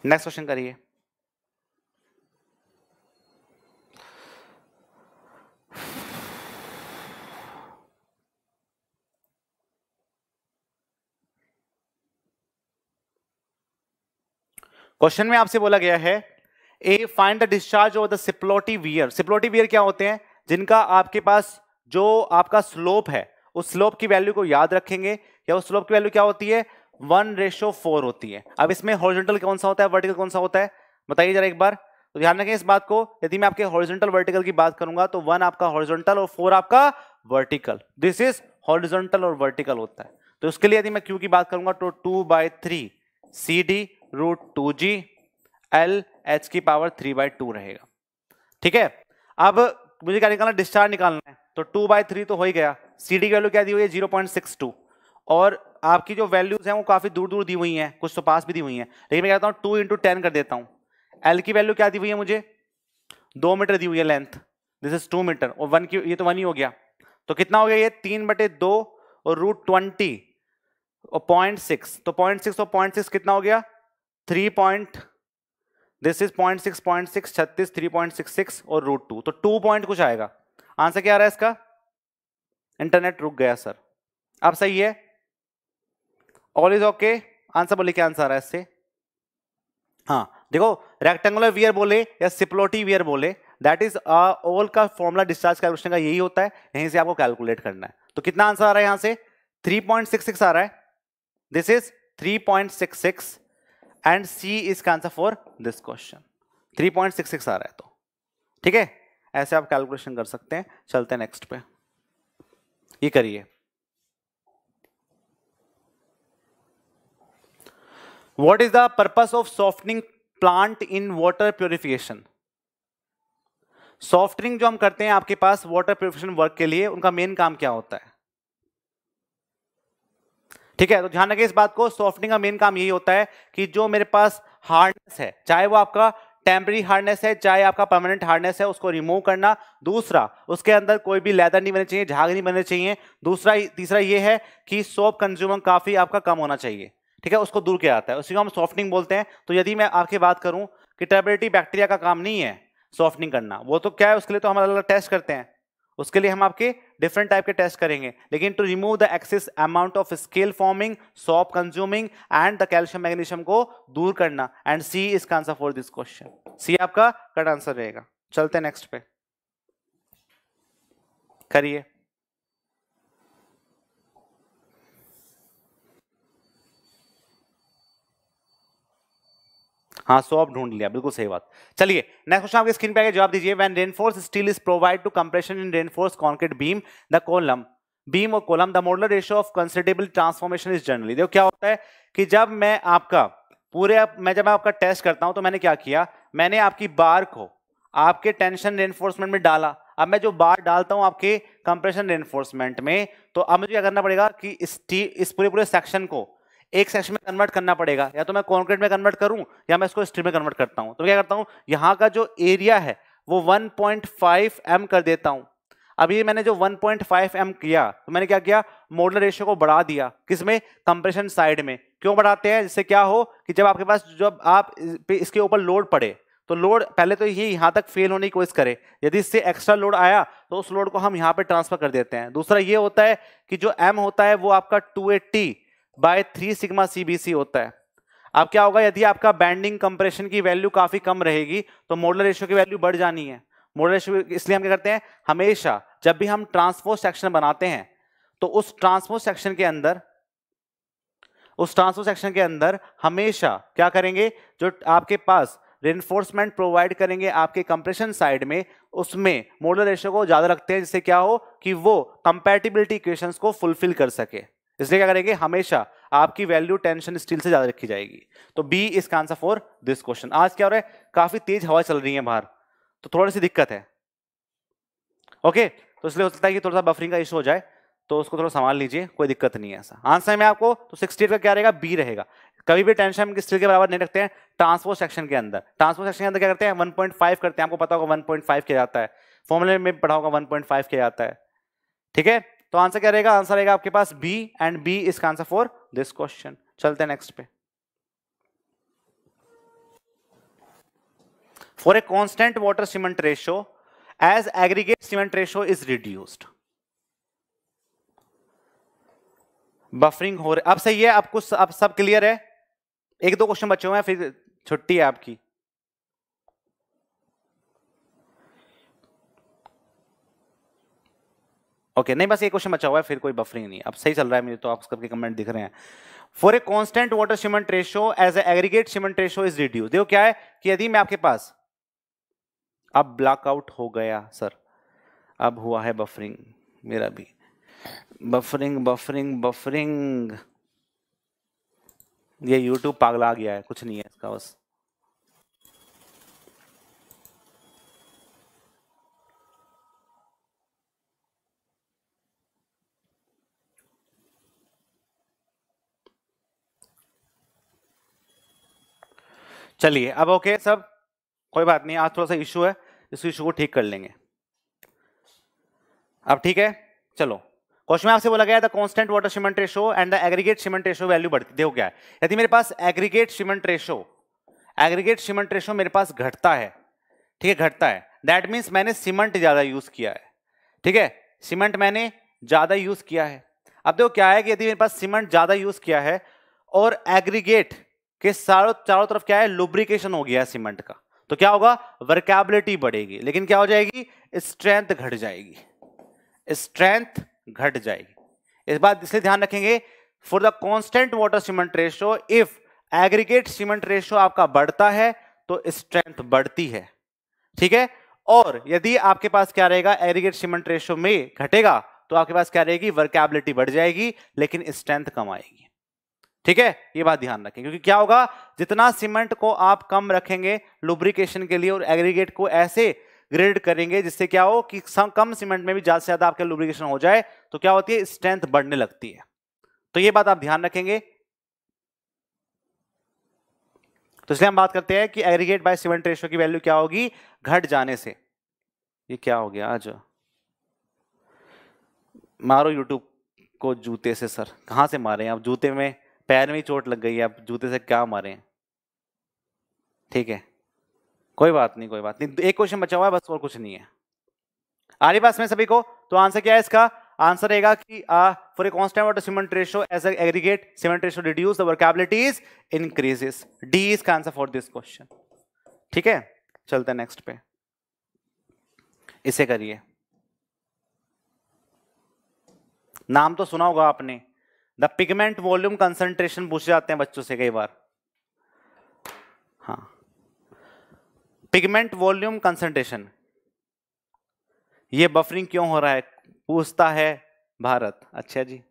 नेक्स्ट क्वेश्चन करिए क्वेश्चन में आपसे बोला गया है A find the discharge of the Cipolletti weir Cipolletti weir क्या होते हैं जिनका आपके पास जो आपका स्लोप है उस स्लोप की वैल्यू को याद रखेंगे या उस स्लोप की वैल्यू क्या होती है वन रेशो फोर होती है अब इसमें हॉरिजेंटल कौन सा होता है वर्टिकल कौन सा होता है बताइए जरा एक बार तो ध्यान रखें इस बात को यदि मैं आपके हॉरिजेंटल वर्टिकल की बात करूंगा तो वन आपका हॉरिजेंटल और फोर आपका वर्टिकल दिस इज हॉरिजेंटल और वर्टिकल होता है तो उसके लिए यदि मैं क्यू की बात करूंगा तो two by three C D root two G L H की पावर थ्री बाई टू रहेगा ठीक है अब मुझे क्या निकालना डिस्चार्ज निकालना है तो टू बाई थ्री तो हो ही गया सी डी की वैल्यू क्या दी हुई है जीरो पॉइंट सिक्स टू और आपकी जो वैल्यूज़ हैं वो काफ़ी दूर दूर दी हुई हैं कुछ तो पास भी दी हुई हैं लेकिन मैं कहता हूँ टू इंटू टेन कर देता हूँ एल की वैल्यू क्या दी हुई है मुझे दो मीटर दी हुई है length this is two meter और वन की ये तो वन ही हो गया तो कितना हो गया ये तीन बटे दो और रूट ट्वेंटी और पॉइंट सिक्स तो पॉइंट सिक्स और पॉइंट सिक्स कितना हो गया three point this is point six point six छत्तीस थ्री पॉइंट सिक्स सिक्स और रूट टू तो टू पॉइंट कुछ आएगा आंसर क्या आ रहा है इसका इंटरनेट रुक गया सर अब सही है ऑल इज ओके आंसर बोले क्या आंसर आ रहा है इससे हाँ देखो रेक्टेंगुलर वियर बोले या सिप्लोटी वियर बोले दैट इज ऑल का फॉर्मूला डिस्चार्ज कैलकुलेशन का यही होता है यहीं से आपको कैलकुलेट करना है तो कितना आंसर आ रहा है यहां से 3.66 आ रहा है this is 3.66 and C is का आंसर फॉर दिस क्वेश्चन 3.66 आ रहा है तो ठीक है ऐसे आप कैलकुलेशन कर सकते हैं चलते हैं नेक्स्ट पे ये करिए what is the purpose of softening plant in water purification softening जो हम करते हैं आपके पास वाटर प्योरिफिकेशन वर्क के लिए उनका मेन काम क्या होता है ठीक है तो ध्यान रखें इस बात को सॉफ्टनिंग का मेन काम यही होता है कि जो मेरे पास हार्डनेस है चाहे वो आपका टेम्परी हार्डनेस है चाहे आपका परमानेंट हार्डनेस है उसको रिमूव करना दूसरा उसके अंदर कोई भी लेदर नहीं बनने चाहिए झाग नहीं बनने चाहिए दूसरा तीसरा ये है कि सॉप कंज्यूमर काफ़ी आपका कम होना चाहिए ठीक है उसको दूर किया जाता है उसी को हम सॉफ्टनिंग बोलते हैं तो यदि मैं आपके बात करूं कि टेबलिटी बैक्टीरिया का काम नहीं है सॉफ्टनिंग करना वो तो क्या है उसके लिए तो हम अलग अलग टेस्ट करते हैं उसके लिए हम आपके डिफरेंट टाइप के टेस्ट करेंगे लेकिन to remove the excess amount of scale forming soap consuming and the calcium magnesium को दूर करना एंड सी इसका answer for this question C आपका कट आंसर रहेगा चलते नेक्स्ट पे करिए हाँ सो आप ढूंढ लिया बिल्कुल सही बात चलिए नेक्स्ट क्वेश्चन आपके स्क्रीन पे आगे जवाब दीजिए when reinforce steel is provide to compression in reinforce concrete beam the column beam और column the modular ratio of considerable transformation is generally देखो क्या होता है कि जब मैं आपका पूरे आप, मैं जब मैं आपका टेस्ट करता हूँ तो मैंने क्या किया मैंने आपकी बार को आपके टेंशन रेनफोर्समेंट में डाला अब मैं जो बार डालता हूँ आपके कंप्रेशन रेनफोर्समेंट में तो अब मुझे क्या करना पड़ेगा कि इस इस पूरे पूरे सेक्शन को एक सेक्शन में कन्वर्ट करना पड़ेगा या तो मैं कॉन्क्रीट में कन्वर्ट करूं या मैं इसको स्टील में कन्वर्ट करता हूं तो क्या करता हूं यहां का जो एरिया है वो 1.5 एम कर देता हूं अभी मैंने जो 1.5 एम किया तो मैंने क्या किया मॉडल रेशियो को बढ़ा दिया किसमें कंप्रेशन साइड में क्यों बढ़ाते हैं जिससे क्या हो कि जब आपके पास जब आप इसके ऊपर लोड पड़े तो लोड पहले तो ये यहाँ तक फेल होने की कोशिश करे यदि इससे एक्स्ट्रा लोड आया तो उस लोड को हम यहाँ पे ट्रांसफर कर देते हैं दूसरा ये होता है कि जो एम होता है वो आपका 280 बाय थ्री सिग्मा सीबीसी होता है अब क्या होगा यदि आपका बैंडिंग कंप्रेशन की वैल्यू काफी कम रहेगी तो मॉडल रेशियो की वैल्यू बढ़ जानी है मॉडल रेशियो इसलिए हम क्या करते हैं हमेशा जब भी हम ट्रांसपोज सेक्शन बनाते हैं तो उस ट्रांसपोज सेक्शन के अंदर उस ट्रांसपोज सेक्शन के अंदर हमेशा क्या करेंगे जो आपके पास रेनफोर्समेंट प्रोवाइड करेंगे आपके कंप्रेशन साइड में उसमें मॉडल रेशियो को ज्यादा रखते हैं जिससे क्या हो कि वो कंपेटिबिलिटी इक्वेशंस को फुलफिल कर सके इसलिए क्या करेंगे हमेशा आपकी वैल्यू टेंशन स्टील से ज्यादा रखी जाएगी तो बी इसका आंसर फॉर दिस क्वेश्चन आज क्या हो रहा है काफी तेज हवा चल रही है बाहर तो थोड़ी सी दिक्कत है ओके तो इसलिए हो सकता है कि थोड़ा सा बफरिंग का इशू हो जाए तो उसको थोड़ा संभाल लीजिए कोई दिक्कत नहीं है ऐसा आंसर में आपको तो सिक्सटी का क्या रहेगा बी रहेगा कभी भी टेंशन हम स्टील के बराबर नहीं रखते हैं ट्रांसपोर्ट सेक्शन के अंदर ट्रांसपोर्ट सेक्शन के अंदर क्या करते हैं 1.5 करते हैं आपको पता होगा 1.5 किया जाता है फॉर्मुले में पढ़ा होगा 1.5 किया जाता है ठीक है तो आंसर क्या रहेगा आंसर रहेगा आपके पास बी एंड बी इसका आंसर फॉर दिस क्वेश्चन चलते नेक्स्ट पे for a constant water cement ratio as aggregate cement ratio is reduced buffering हो रही अब सही है अब कुछ अब सब क्लियर है एक दो क्वेश्चन बचे हुए हैं फिर छुट्टी है आपकी ओके नहीं बस एक क्वेश्चन बचा हुआ है फिर कोई बफरिंग नहीं अब सही चल रहा है मुझे तो आप सबके कमेंट दिख रहे हैं for a constant water cement ratio as aggregate cement ratio is reduce देखो क्या है कि यदि मैं आपके पास अब ब्लॉकआउट हो गया सर अब हुआ है बफरिंग मेरा भी बफरिंग बफरिंग बफरिंग ये यूट्यूब पागला आ गया है कुछ नहीं है इसका बस चलिए अब ओके सब कोई बात नहीं आज थोड़ा सा इशू है इस इशू को ठीक कर लेंगे अब ठीक है चलो क्वेश्चन में आपसे बोला गया था constant water cement ratio and the aggregate cement ratio value बढ़ती देखो क्या है यदि मेरे पास aggregate cement ratio aggregate cement ratio मेरे पास घटता है ठीक है घटता है दैट मीन्स मैंने सीमेंट ज़्यादा यूज़ किया है ठीक है सीमेंट मैंने ज़्यादा यूज़ किया है अब देखो क्या है कि यदि मेरे पास सीमेंट ज़्यादा यूज़ किया है और एग्रीगेट कि चारों चारों तरफ क्या है लुब्रिकेशन हो गया है सीमेंट का तो क्या होगा वर्केबिलिटी बढ़ेगी लेकिन क्या हो जाएगी स्ट्रेंथ घट जाएगी स्ट्रेंथ घट जाएगी इस बात इसलिए ध्यान रखेंगे for the constant water cement ratio if aggregate cement ratio आपका बढ़ता है तो स्ट्रेंथ बढ़ती है ठीक है और यदि आपके पास क्या रहेगा एग्रीगेट सीमेंट रेशो में घटेगा तो आपके पास क्या रहेगी वर्केबिलिटी बढ़ जाएगी लेकिन स्ट्रेंथ कम आएगी ठीक है ये बात ध्यान रखें क्योंकि क्या होगा जितना सीमेंट को आप कम रखेंगे लुब्रिकेशन के लिए और एग्रीगेट को ऐसे ग्रेड करेंगे जिससे क्या हो कि कम सीमेंट में भी ज्यादा से ज्यादा आपके लुब्रिकेशन हो जाए तो क्या होती है स्ट्रेंथ बढ़ने लगती है तो ये बात आप ध्यान रखेंगे तो इसलिए हम बात करते हैं कि एग्रीगेट बाय सीमेंट रेशो की वैल्यू क्या होगी घट जाने से ये क्या हो गया आज मारो यूट्यूब को जूते से सर कहां से मारे आप जूते में पैर में ही चोट लग गई है आप जूते से क्या मारे ठीक है कोई बात नहीं कोई बात नहीं एक क्वेश्चन बचा हुआ है बस और कुछ नहीं है आ रही पास में सभी को तो आंसर क्या है इसका आंसर रहेगा कि for a constant water cement ratio as aggregate cement ratio reduce the workabilities increases D is का आंसर फॉर दिस क्वेश्चन ठीक है चलते नेक्स्ट पे इसे करिए नाम तो सुना होगा आपने द पिगमेंट वॉल्यूम कंसंट्रेशन पूछ जाते हैं बच्चों से कई बार हाँ पिगमेंट वॉल्यूम कंसंट्रेशन ये बफरिंग क्यों हो रहा है पूछता है भारत अच्छा जी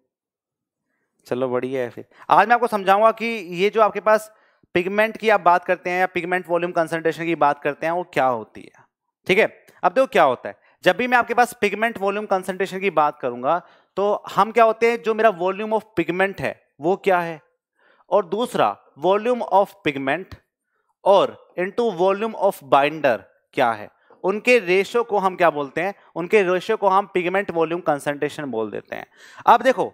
चलो बढ़िया है फिर आज मैं आपको समझाऊंगा कि ये जो आपके पास पिगमेंट की आप बात करते हैं या पिगमेंट वॉल्यूम कंसंट्रेशन की बात करते हैं वो क्या होती है ठीक है अब देखो क्या होता है जब भी मैं आपके पास पिगमेंट वॉल्यूम कंसंट्रेशन की बात करूंगा तो हम क्या होते हैं जो मेरा वॉल्यूम ऑफ पिगमेंट है वो क्या है और दूसरा वॉल्यूम ऑफ पिगमेंट और इनटू वॉल्यूम ऑफ बाइंडर क्या है उनके रेशो को हम क्या बोलते हैं उनके रेशो को हम पिगमेंट वॉल्यूम कंसंट्रेशन बोल देते हैं अब देखो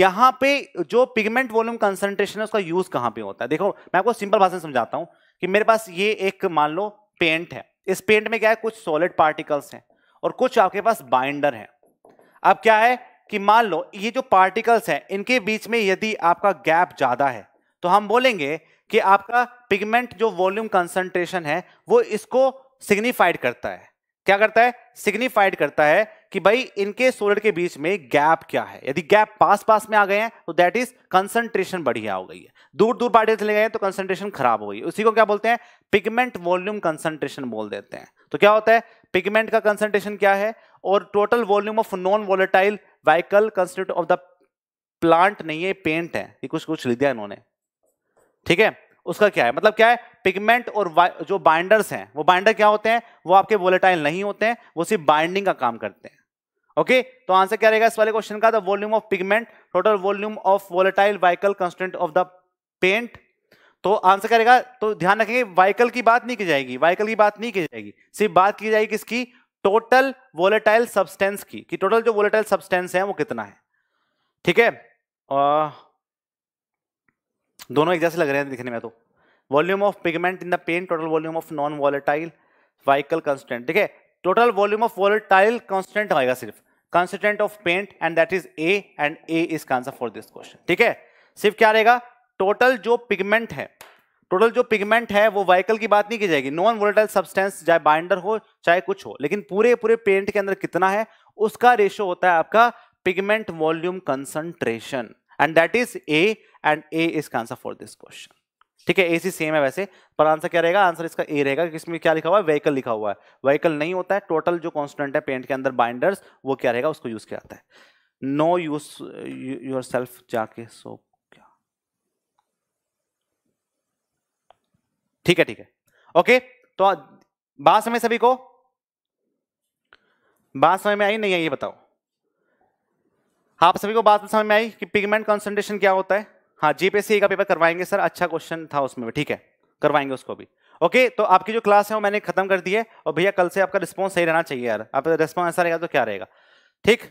यहां पे जो पिगमेंट वॉल्यूम कंसंट्रेशन है उसका यूज कहां पे होता है देखो मैं आपको सिंपल भाषा समझाता हूं कि मेरे पास ये एक मान लो पेंट है इस पेंट में क्या है कुछ सॉलिड पार्टिकल्स हैं और कुछ आपके पास बाइंडर है अब क्या है कि मान लो ये जो पार्टिकल्स हैं इनके बीच में यदि आपका गैप ज़्यादा है तो हम बोलेंगे कि आपका पिगमेंट जो वॉल्यूम कंसंट्रेशन है वो इसको सिग्निफाइड करता है क्या करता है सिग्निफाइड करता है कि भाई इनके सोलर के बीच में गैप क्या है यदि गैप पास पास में आ गए हैं तो दैट इज कंसंट्रेशन बढ़िया हो गई है दूर दूर पार्टी चले गए तो कंसंट्रेशन खराब हो गई उसी को क्या बोलते हैं पिगमेंट वॉल्यूम कंसंट्रेशन बोल देते हैं तो क्या होता है पिगमेंट का कंसंट्रेशन क्या है और total volume of non volatile vehicle constituent of the plant नहीं है पेंट है ये कुछ कुछ लिख दिया इन्होंने ठीक है उसका क्या है मतलब क्या है पिगमेंट और जो बाइंडर्स हैं वो बाइंडर क्या होते हैं वो आपके वोलेटाइल नहीं होते हैं वो सिर्फ बाइंडिंग का काम करते हैं ओके तो आंसर क्या रहेगा इस वाले क्वेश्चन का the volume of pigment total volume of volatile vehicle constant of the paint तो आंसर क्या रहेगा तो ध्यान रखेंगे वाइकल की बात नहीं की जाएगी वाइकल की बात नहीं की जाएगी सिर्फ बात की जाएगी किसकी टोटल वोलेटाइल सब्सटेंस की कि टोटल जो वोलेटाइल सब्सटेंस है वो कितना है ठीक है दोनों एक जैसे लग रहे हैं दिखने में तो volume of pigment in the paint total volume of non volatile vehicle constant ठीक है total volume of volatile constant आएगा सिर्फ constant of paint and that is A and A is answer for this question ठीक है सिर्फ क्या रहेगा टोटल जो पिगमेंट है टोटल जो पिगमेंट है वो वाइकल की बात नहीं की जाएगी नॉन वोलेटाइल सब्सटेंस चाहे बाइंडर हो चाहे कुछ हो लेकिन पूरे पूरे पेंट के अंदर कितना है उसका रेशो होता है आपका pigment volume concentration and that is A and A is का आंसर फॉर दिस क्वेश्चन ठीक है ए सी सेम है वैसे पर आंसर क्या रहेगा आंसर इसका ए रहेगा कि इसमें क्या लिखा हुआ है व्हीकल लिखा हुआ है व्हीकल नहीं होता है टोटल जो कॉन्स्टेंट है पेंट के अंदर बाइंडर्स वो क्या रहेगा उसको यूज किया जाता है नो यूज योर सेल्फ जाके सोप ठीक है ठीक है ओके तो बात समय सभी को बात समय में आई नहीं आई ये बताओ आप सभी को बात समय में आई कि पिगमेंट कॉन्सेंट्रेशन क्या होता है हाँ जीपीएससी का पेपर करवाएंगे सर अच्छा क्वेश्चन था उसमें भी ठीक है करवाएंगे उसको भी ओके तो आपकी जो क्लास है वो मैंने खत्म कर दी है और भैया कल से आपका रिस्पॉन्स सही रहना चाहिए यार आपका रिस्पॉन्स ऐसा रहेगा तो क्या रहेगा ठीक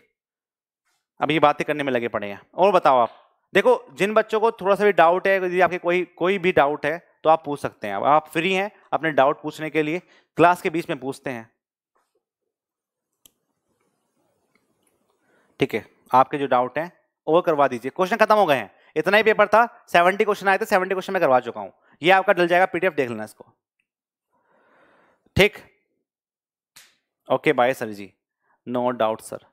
अब ये बातें करने में लगे पड़े हैं और बताओ आप देखो जिन बच्चों को थोड़ा सा भी डाउट है यदि आपके कोई कोई भी डाउट है तो आप पूछ सकते हैं आप फ्री हैं अपने डाउट पूछने के लिए क्लास के बीच में पूछते हैं ठीक है आपके जो डाउट हैं वो करवा दीजिए क्वेश्चन खत्म हो गए हैं इतना ही पेपर था सेवेंटी क्वेश्चन आए थे सेवेंटी क्वेश्चन मैं करवा चुका हूं ये आपका डल जाएगा पीडीएफ देख लेना इसको ठीक okay bye sir ji no doubt sir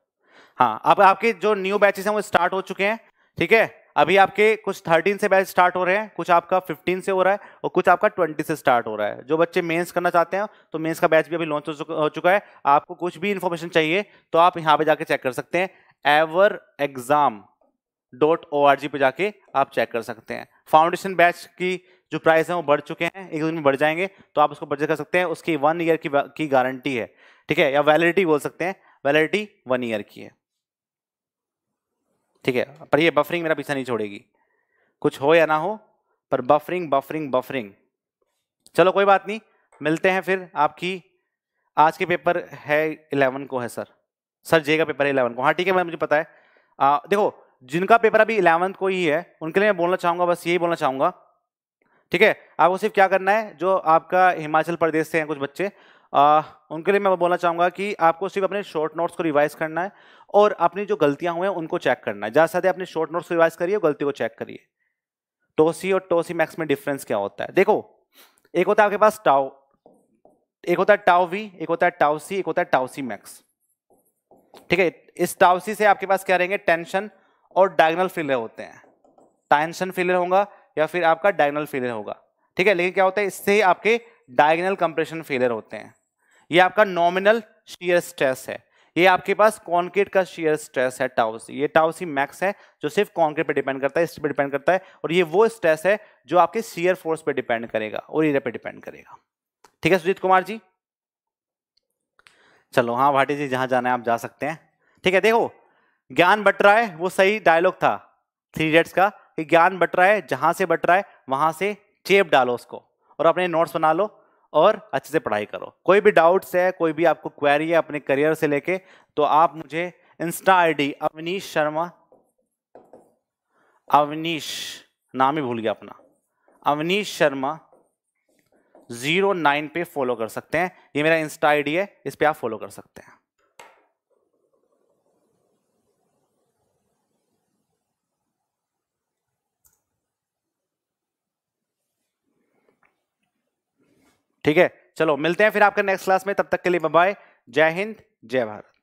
हाँ अब आपके जो न्यू बैचेस हैं वो स्टार्ट हो चुके हैं ठीक है अभी आपके कुछ 13 से बैच स्टार्ट हो रहे हैं कुछ आपका 15 से हो रहा है और कुछ आपका 20 से स्टार्ट हो रहा है जो बच्चे मेंस करना चाहते हैं तो मेंस का बैच भी अभी लॉन्च हो चुका है आपको कुछ भी इन्फॉर्मेशन चाहिए तो आप यहाँ पे जाके चेक कर सकते हैं ever exam dot O R G पर जाके आप चेक कर सकते हैं फाउंडेशन बैच की जो प्राइस है वो बढ़ चुके हैं एक दिन में बढ़ जाएंगे तो आप उसको परचेज कर सकते हैं उसकी वन ईयर की की गारंटी है ठीक है या वैलिडिटी बोल सकते हैं वैलिडिटी वन ईयर की है ठीक है पर ये बफरिंग मेरा पीछा नहीं छोड़ेगी कुछ हो या ना हो पर बफरिंग बफरिंग बफरिंग चलो कोई बात नहीं मिलते हैं फिर आपकी आज के पेपर है इलेवन को है सर सर जे का पेपर है इलेवन को हाँ ठीक है मैं मुझे पता है आ, देखो जिनका पेपर अभी इलेवन को ही है उनके लिए मैं बोलना चाहूँगा बस यही बोलना चाहूँगा ठीक है आपको सिर्फ क्या करना है जो आपका हिमाचल प्रदेश से हैं कुछ बच्चे आ, उनके लिए मैं बोलना चाहूँगा कि आपको सिर्फ अपने शॉर्ट नोट्स को रिवाइज करना है और अपनी जो गलतियां हुई हैं उनको चेक करना है ज़्यादा से अपने शॉर्ट नोट्स रिवाइज करिए गलती को चेक करिए टोसी तो और टोसी तो मैक्स में डिफरेंस क्या होता है देखो एक होता है आपके पास टाओ एक होता है टाओ वी एक होता है टाओ सी एक होता है टाउसी मैक्स ठीक है इस टाउसी से आपके पास क्या रहेंगे टेंशन और डायगनल फिलर होते हैं टेंशन फिलर होगा या फिर आपका डायगनल फिलर होगा ठीक है लेकिन क्या होता है इससे आपके डायगनल कंप्रेशन फेलियर होते हैं ये आपका नॉमिनल शीयर स्ट्रेस है ये आपके पास कॉन्क्रीट का शेयर स्ट्रेस है टाउ ये टाउसी मैक्स है जो सिर्फ कॉन्क्रीट पे डिपेंड करता है इस पे डिपेंड करता है और ये वो स्ट्रेस है जो आपके शेयर फोर्स पे डिपेंड करेगा और एरिया पे डिपेंड करेगा ठीक है सुजीत कुमार जी चलो हाँ भाटी जी जहां जाना है आप जा सकते हैं ठीक है देखो ज्ञान बट रहा है वो सही डायलॉग था थ्री डेट्स का कि ज्ञान बट रहा है जहां से बट रहा है वहां से चेप डालो उसको और अपने नोट्स बना लो और अच्छे से पढ़ाई करो कोई भी डाउट्स है कोई भी आपको क्वेरी है अपने करियर से लेके तो आप मुझे इंस्टा आईडी अवनीश शर्मा अवनीश नाम ही भूल गया अपना अवनीश शर्मा जीरो नाइन पे फॉलो कर सकते हैं ये मेरा इंस्टा आईडी है इस पर आप फॉलो कर सकते हैं ठीक है चलो मिलते हैं फिर आपका नेक्स्ट क्लास में तब तक के लिए बाय जय हिंद जय भारत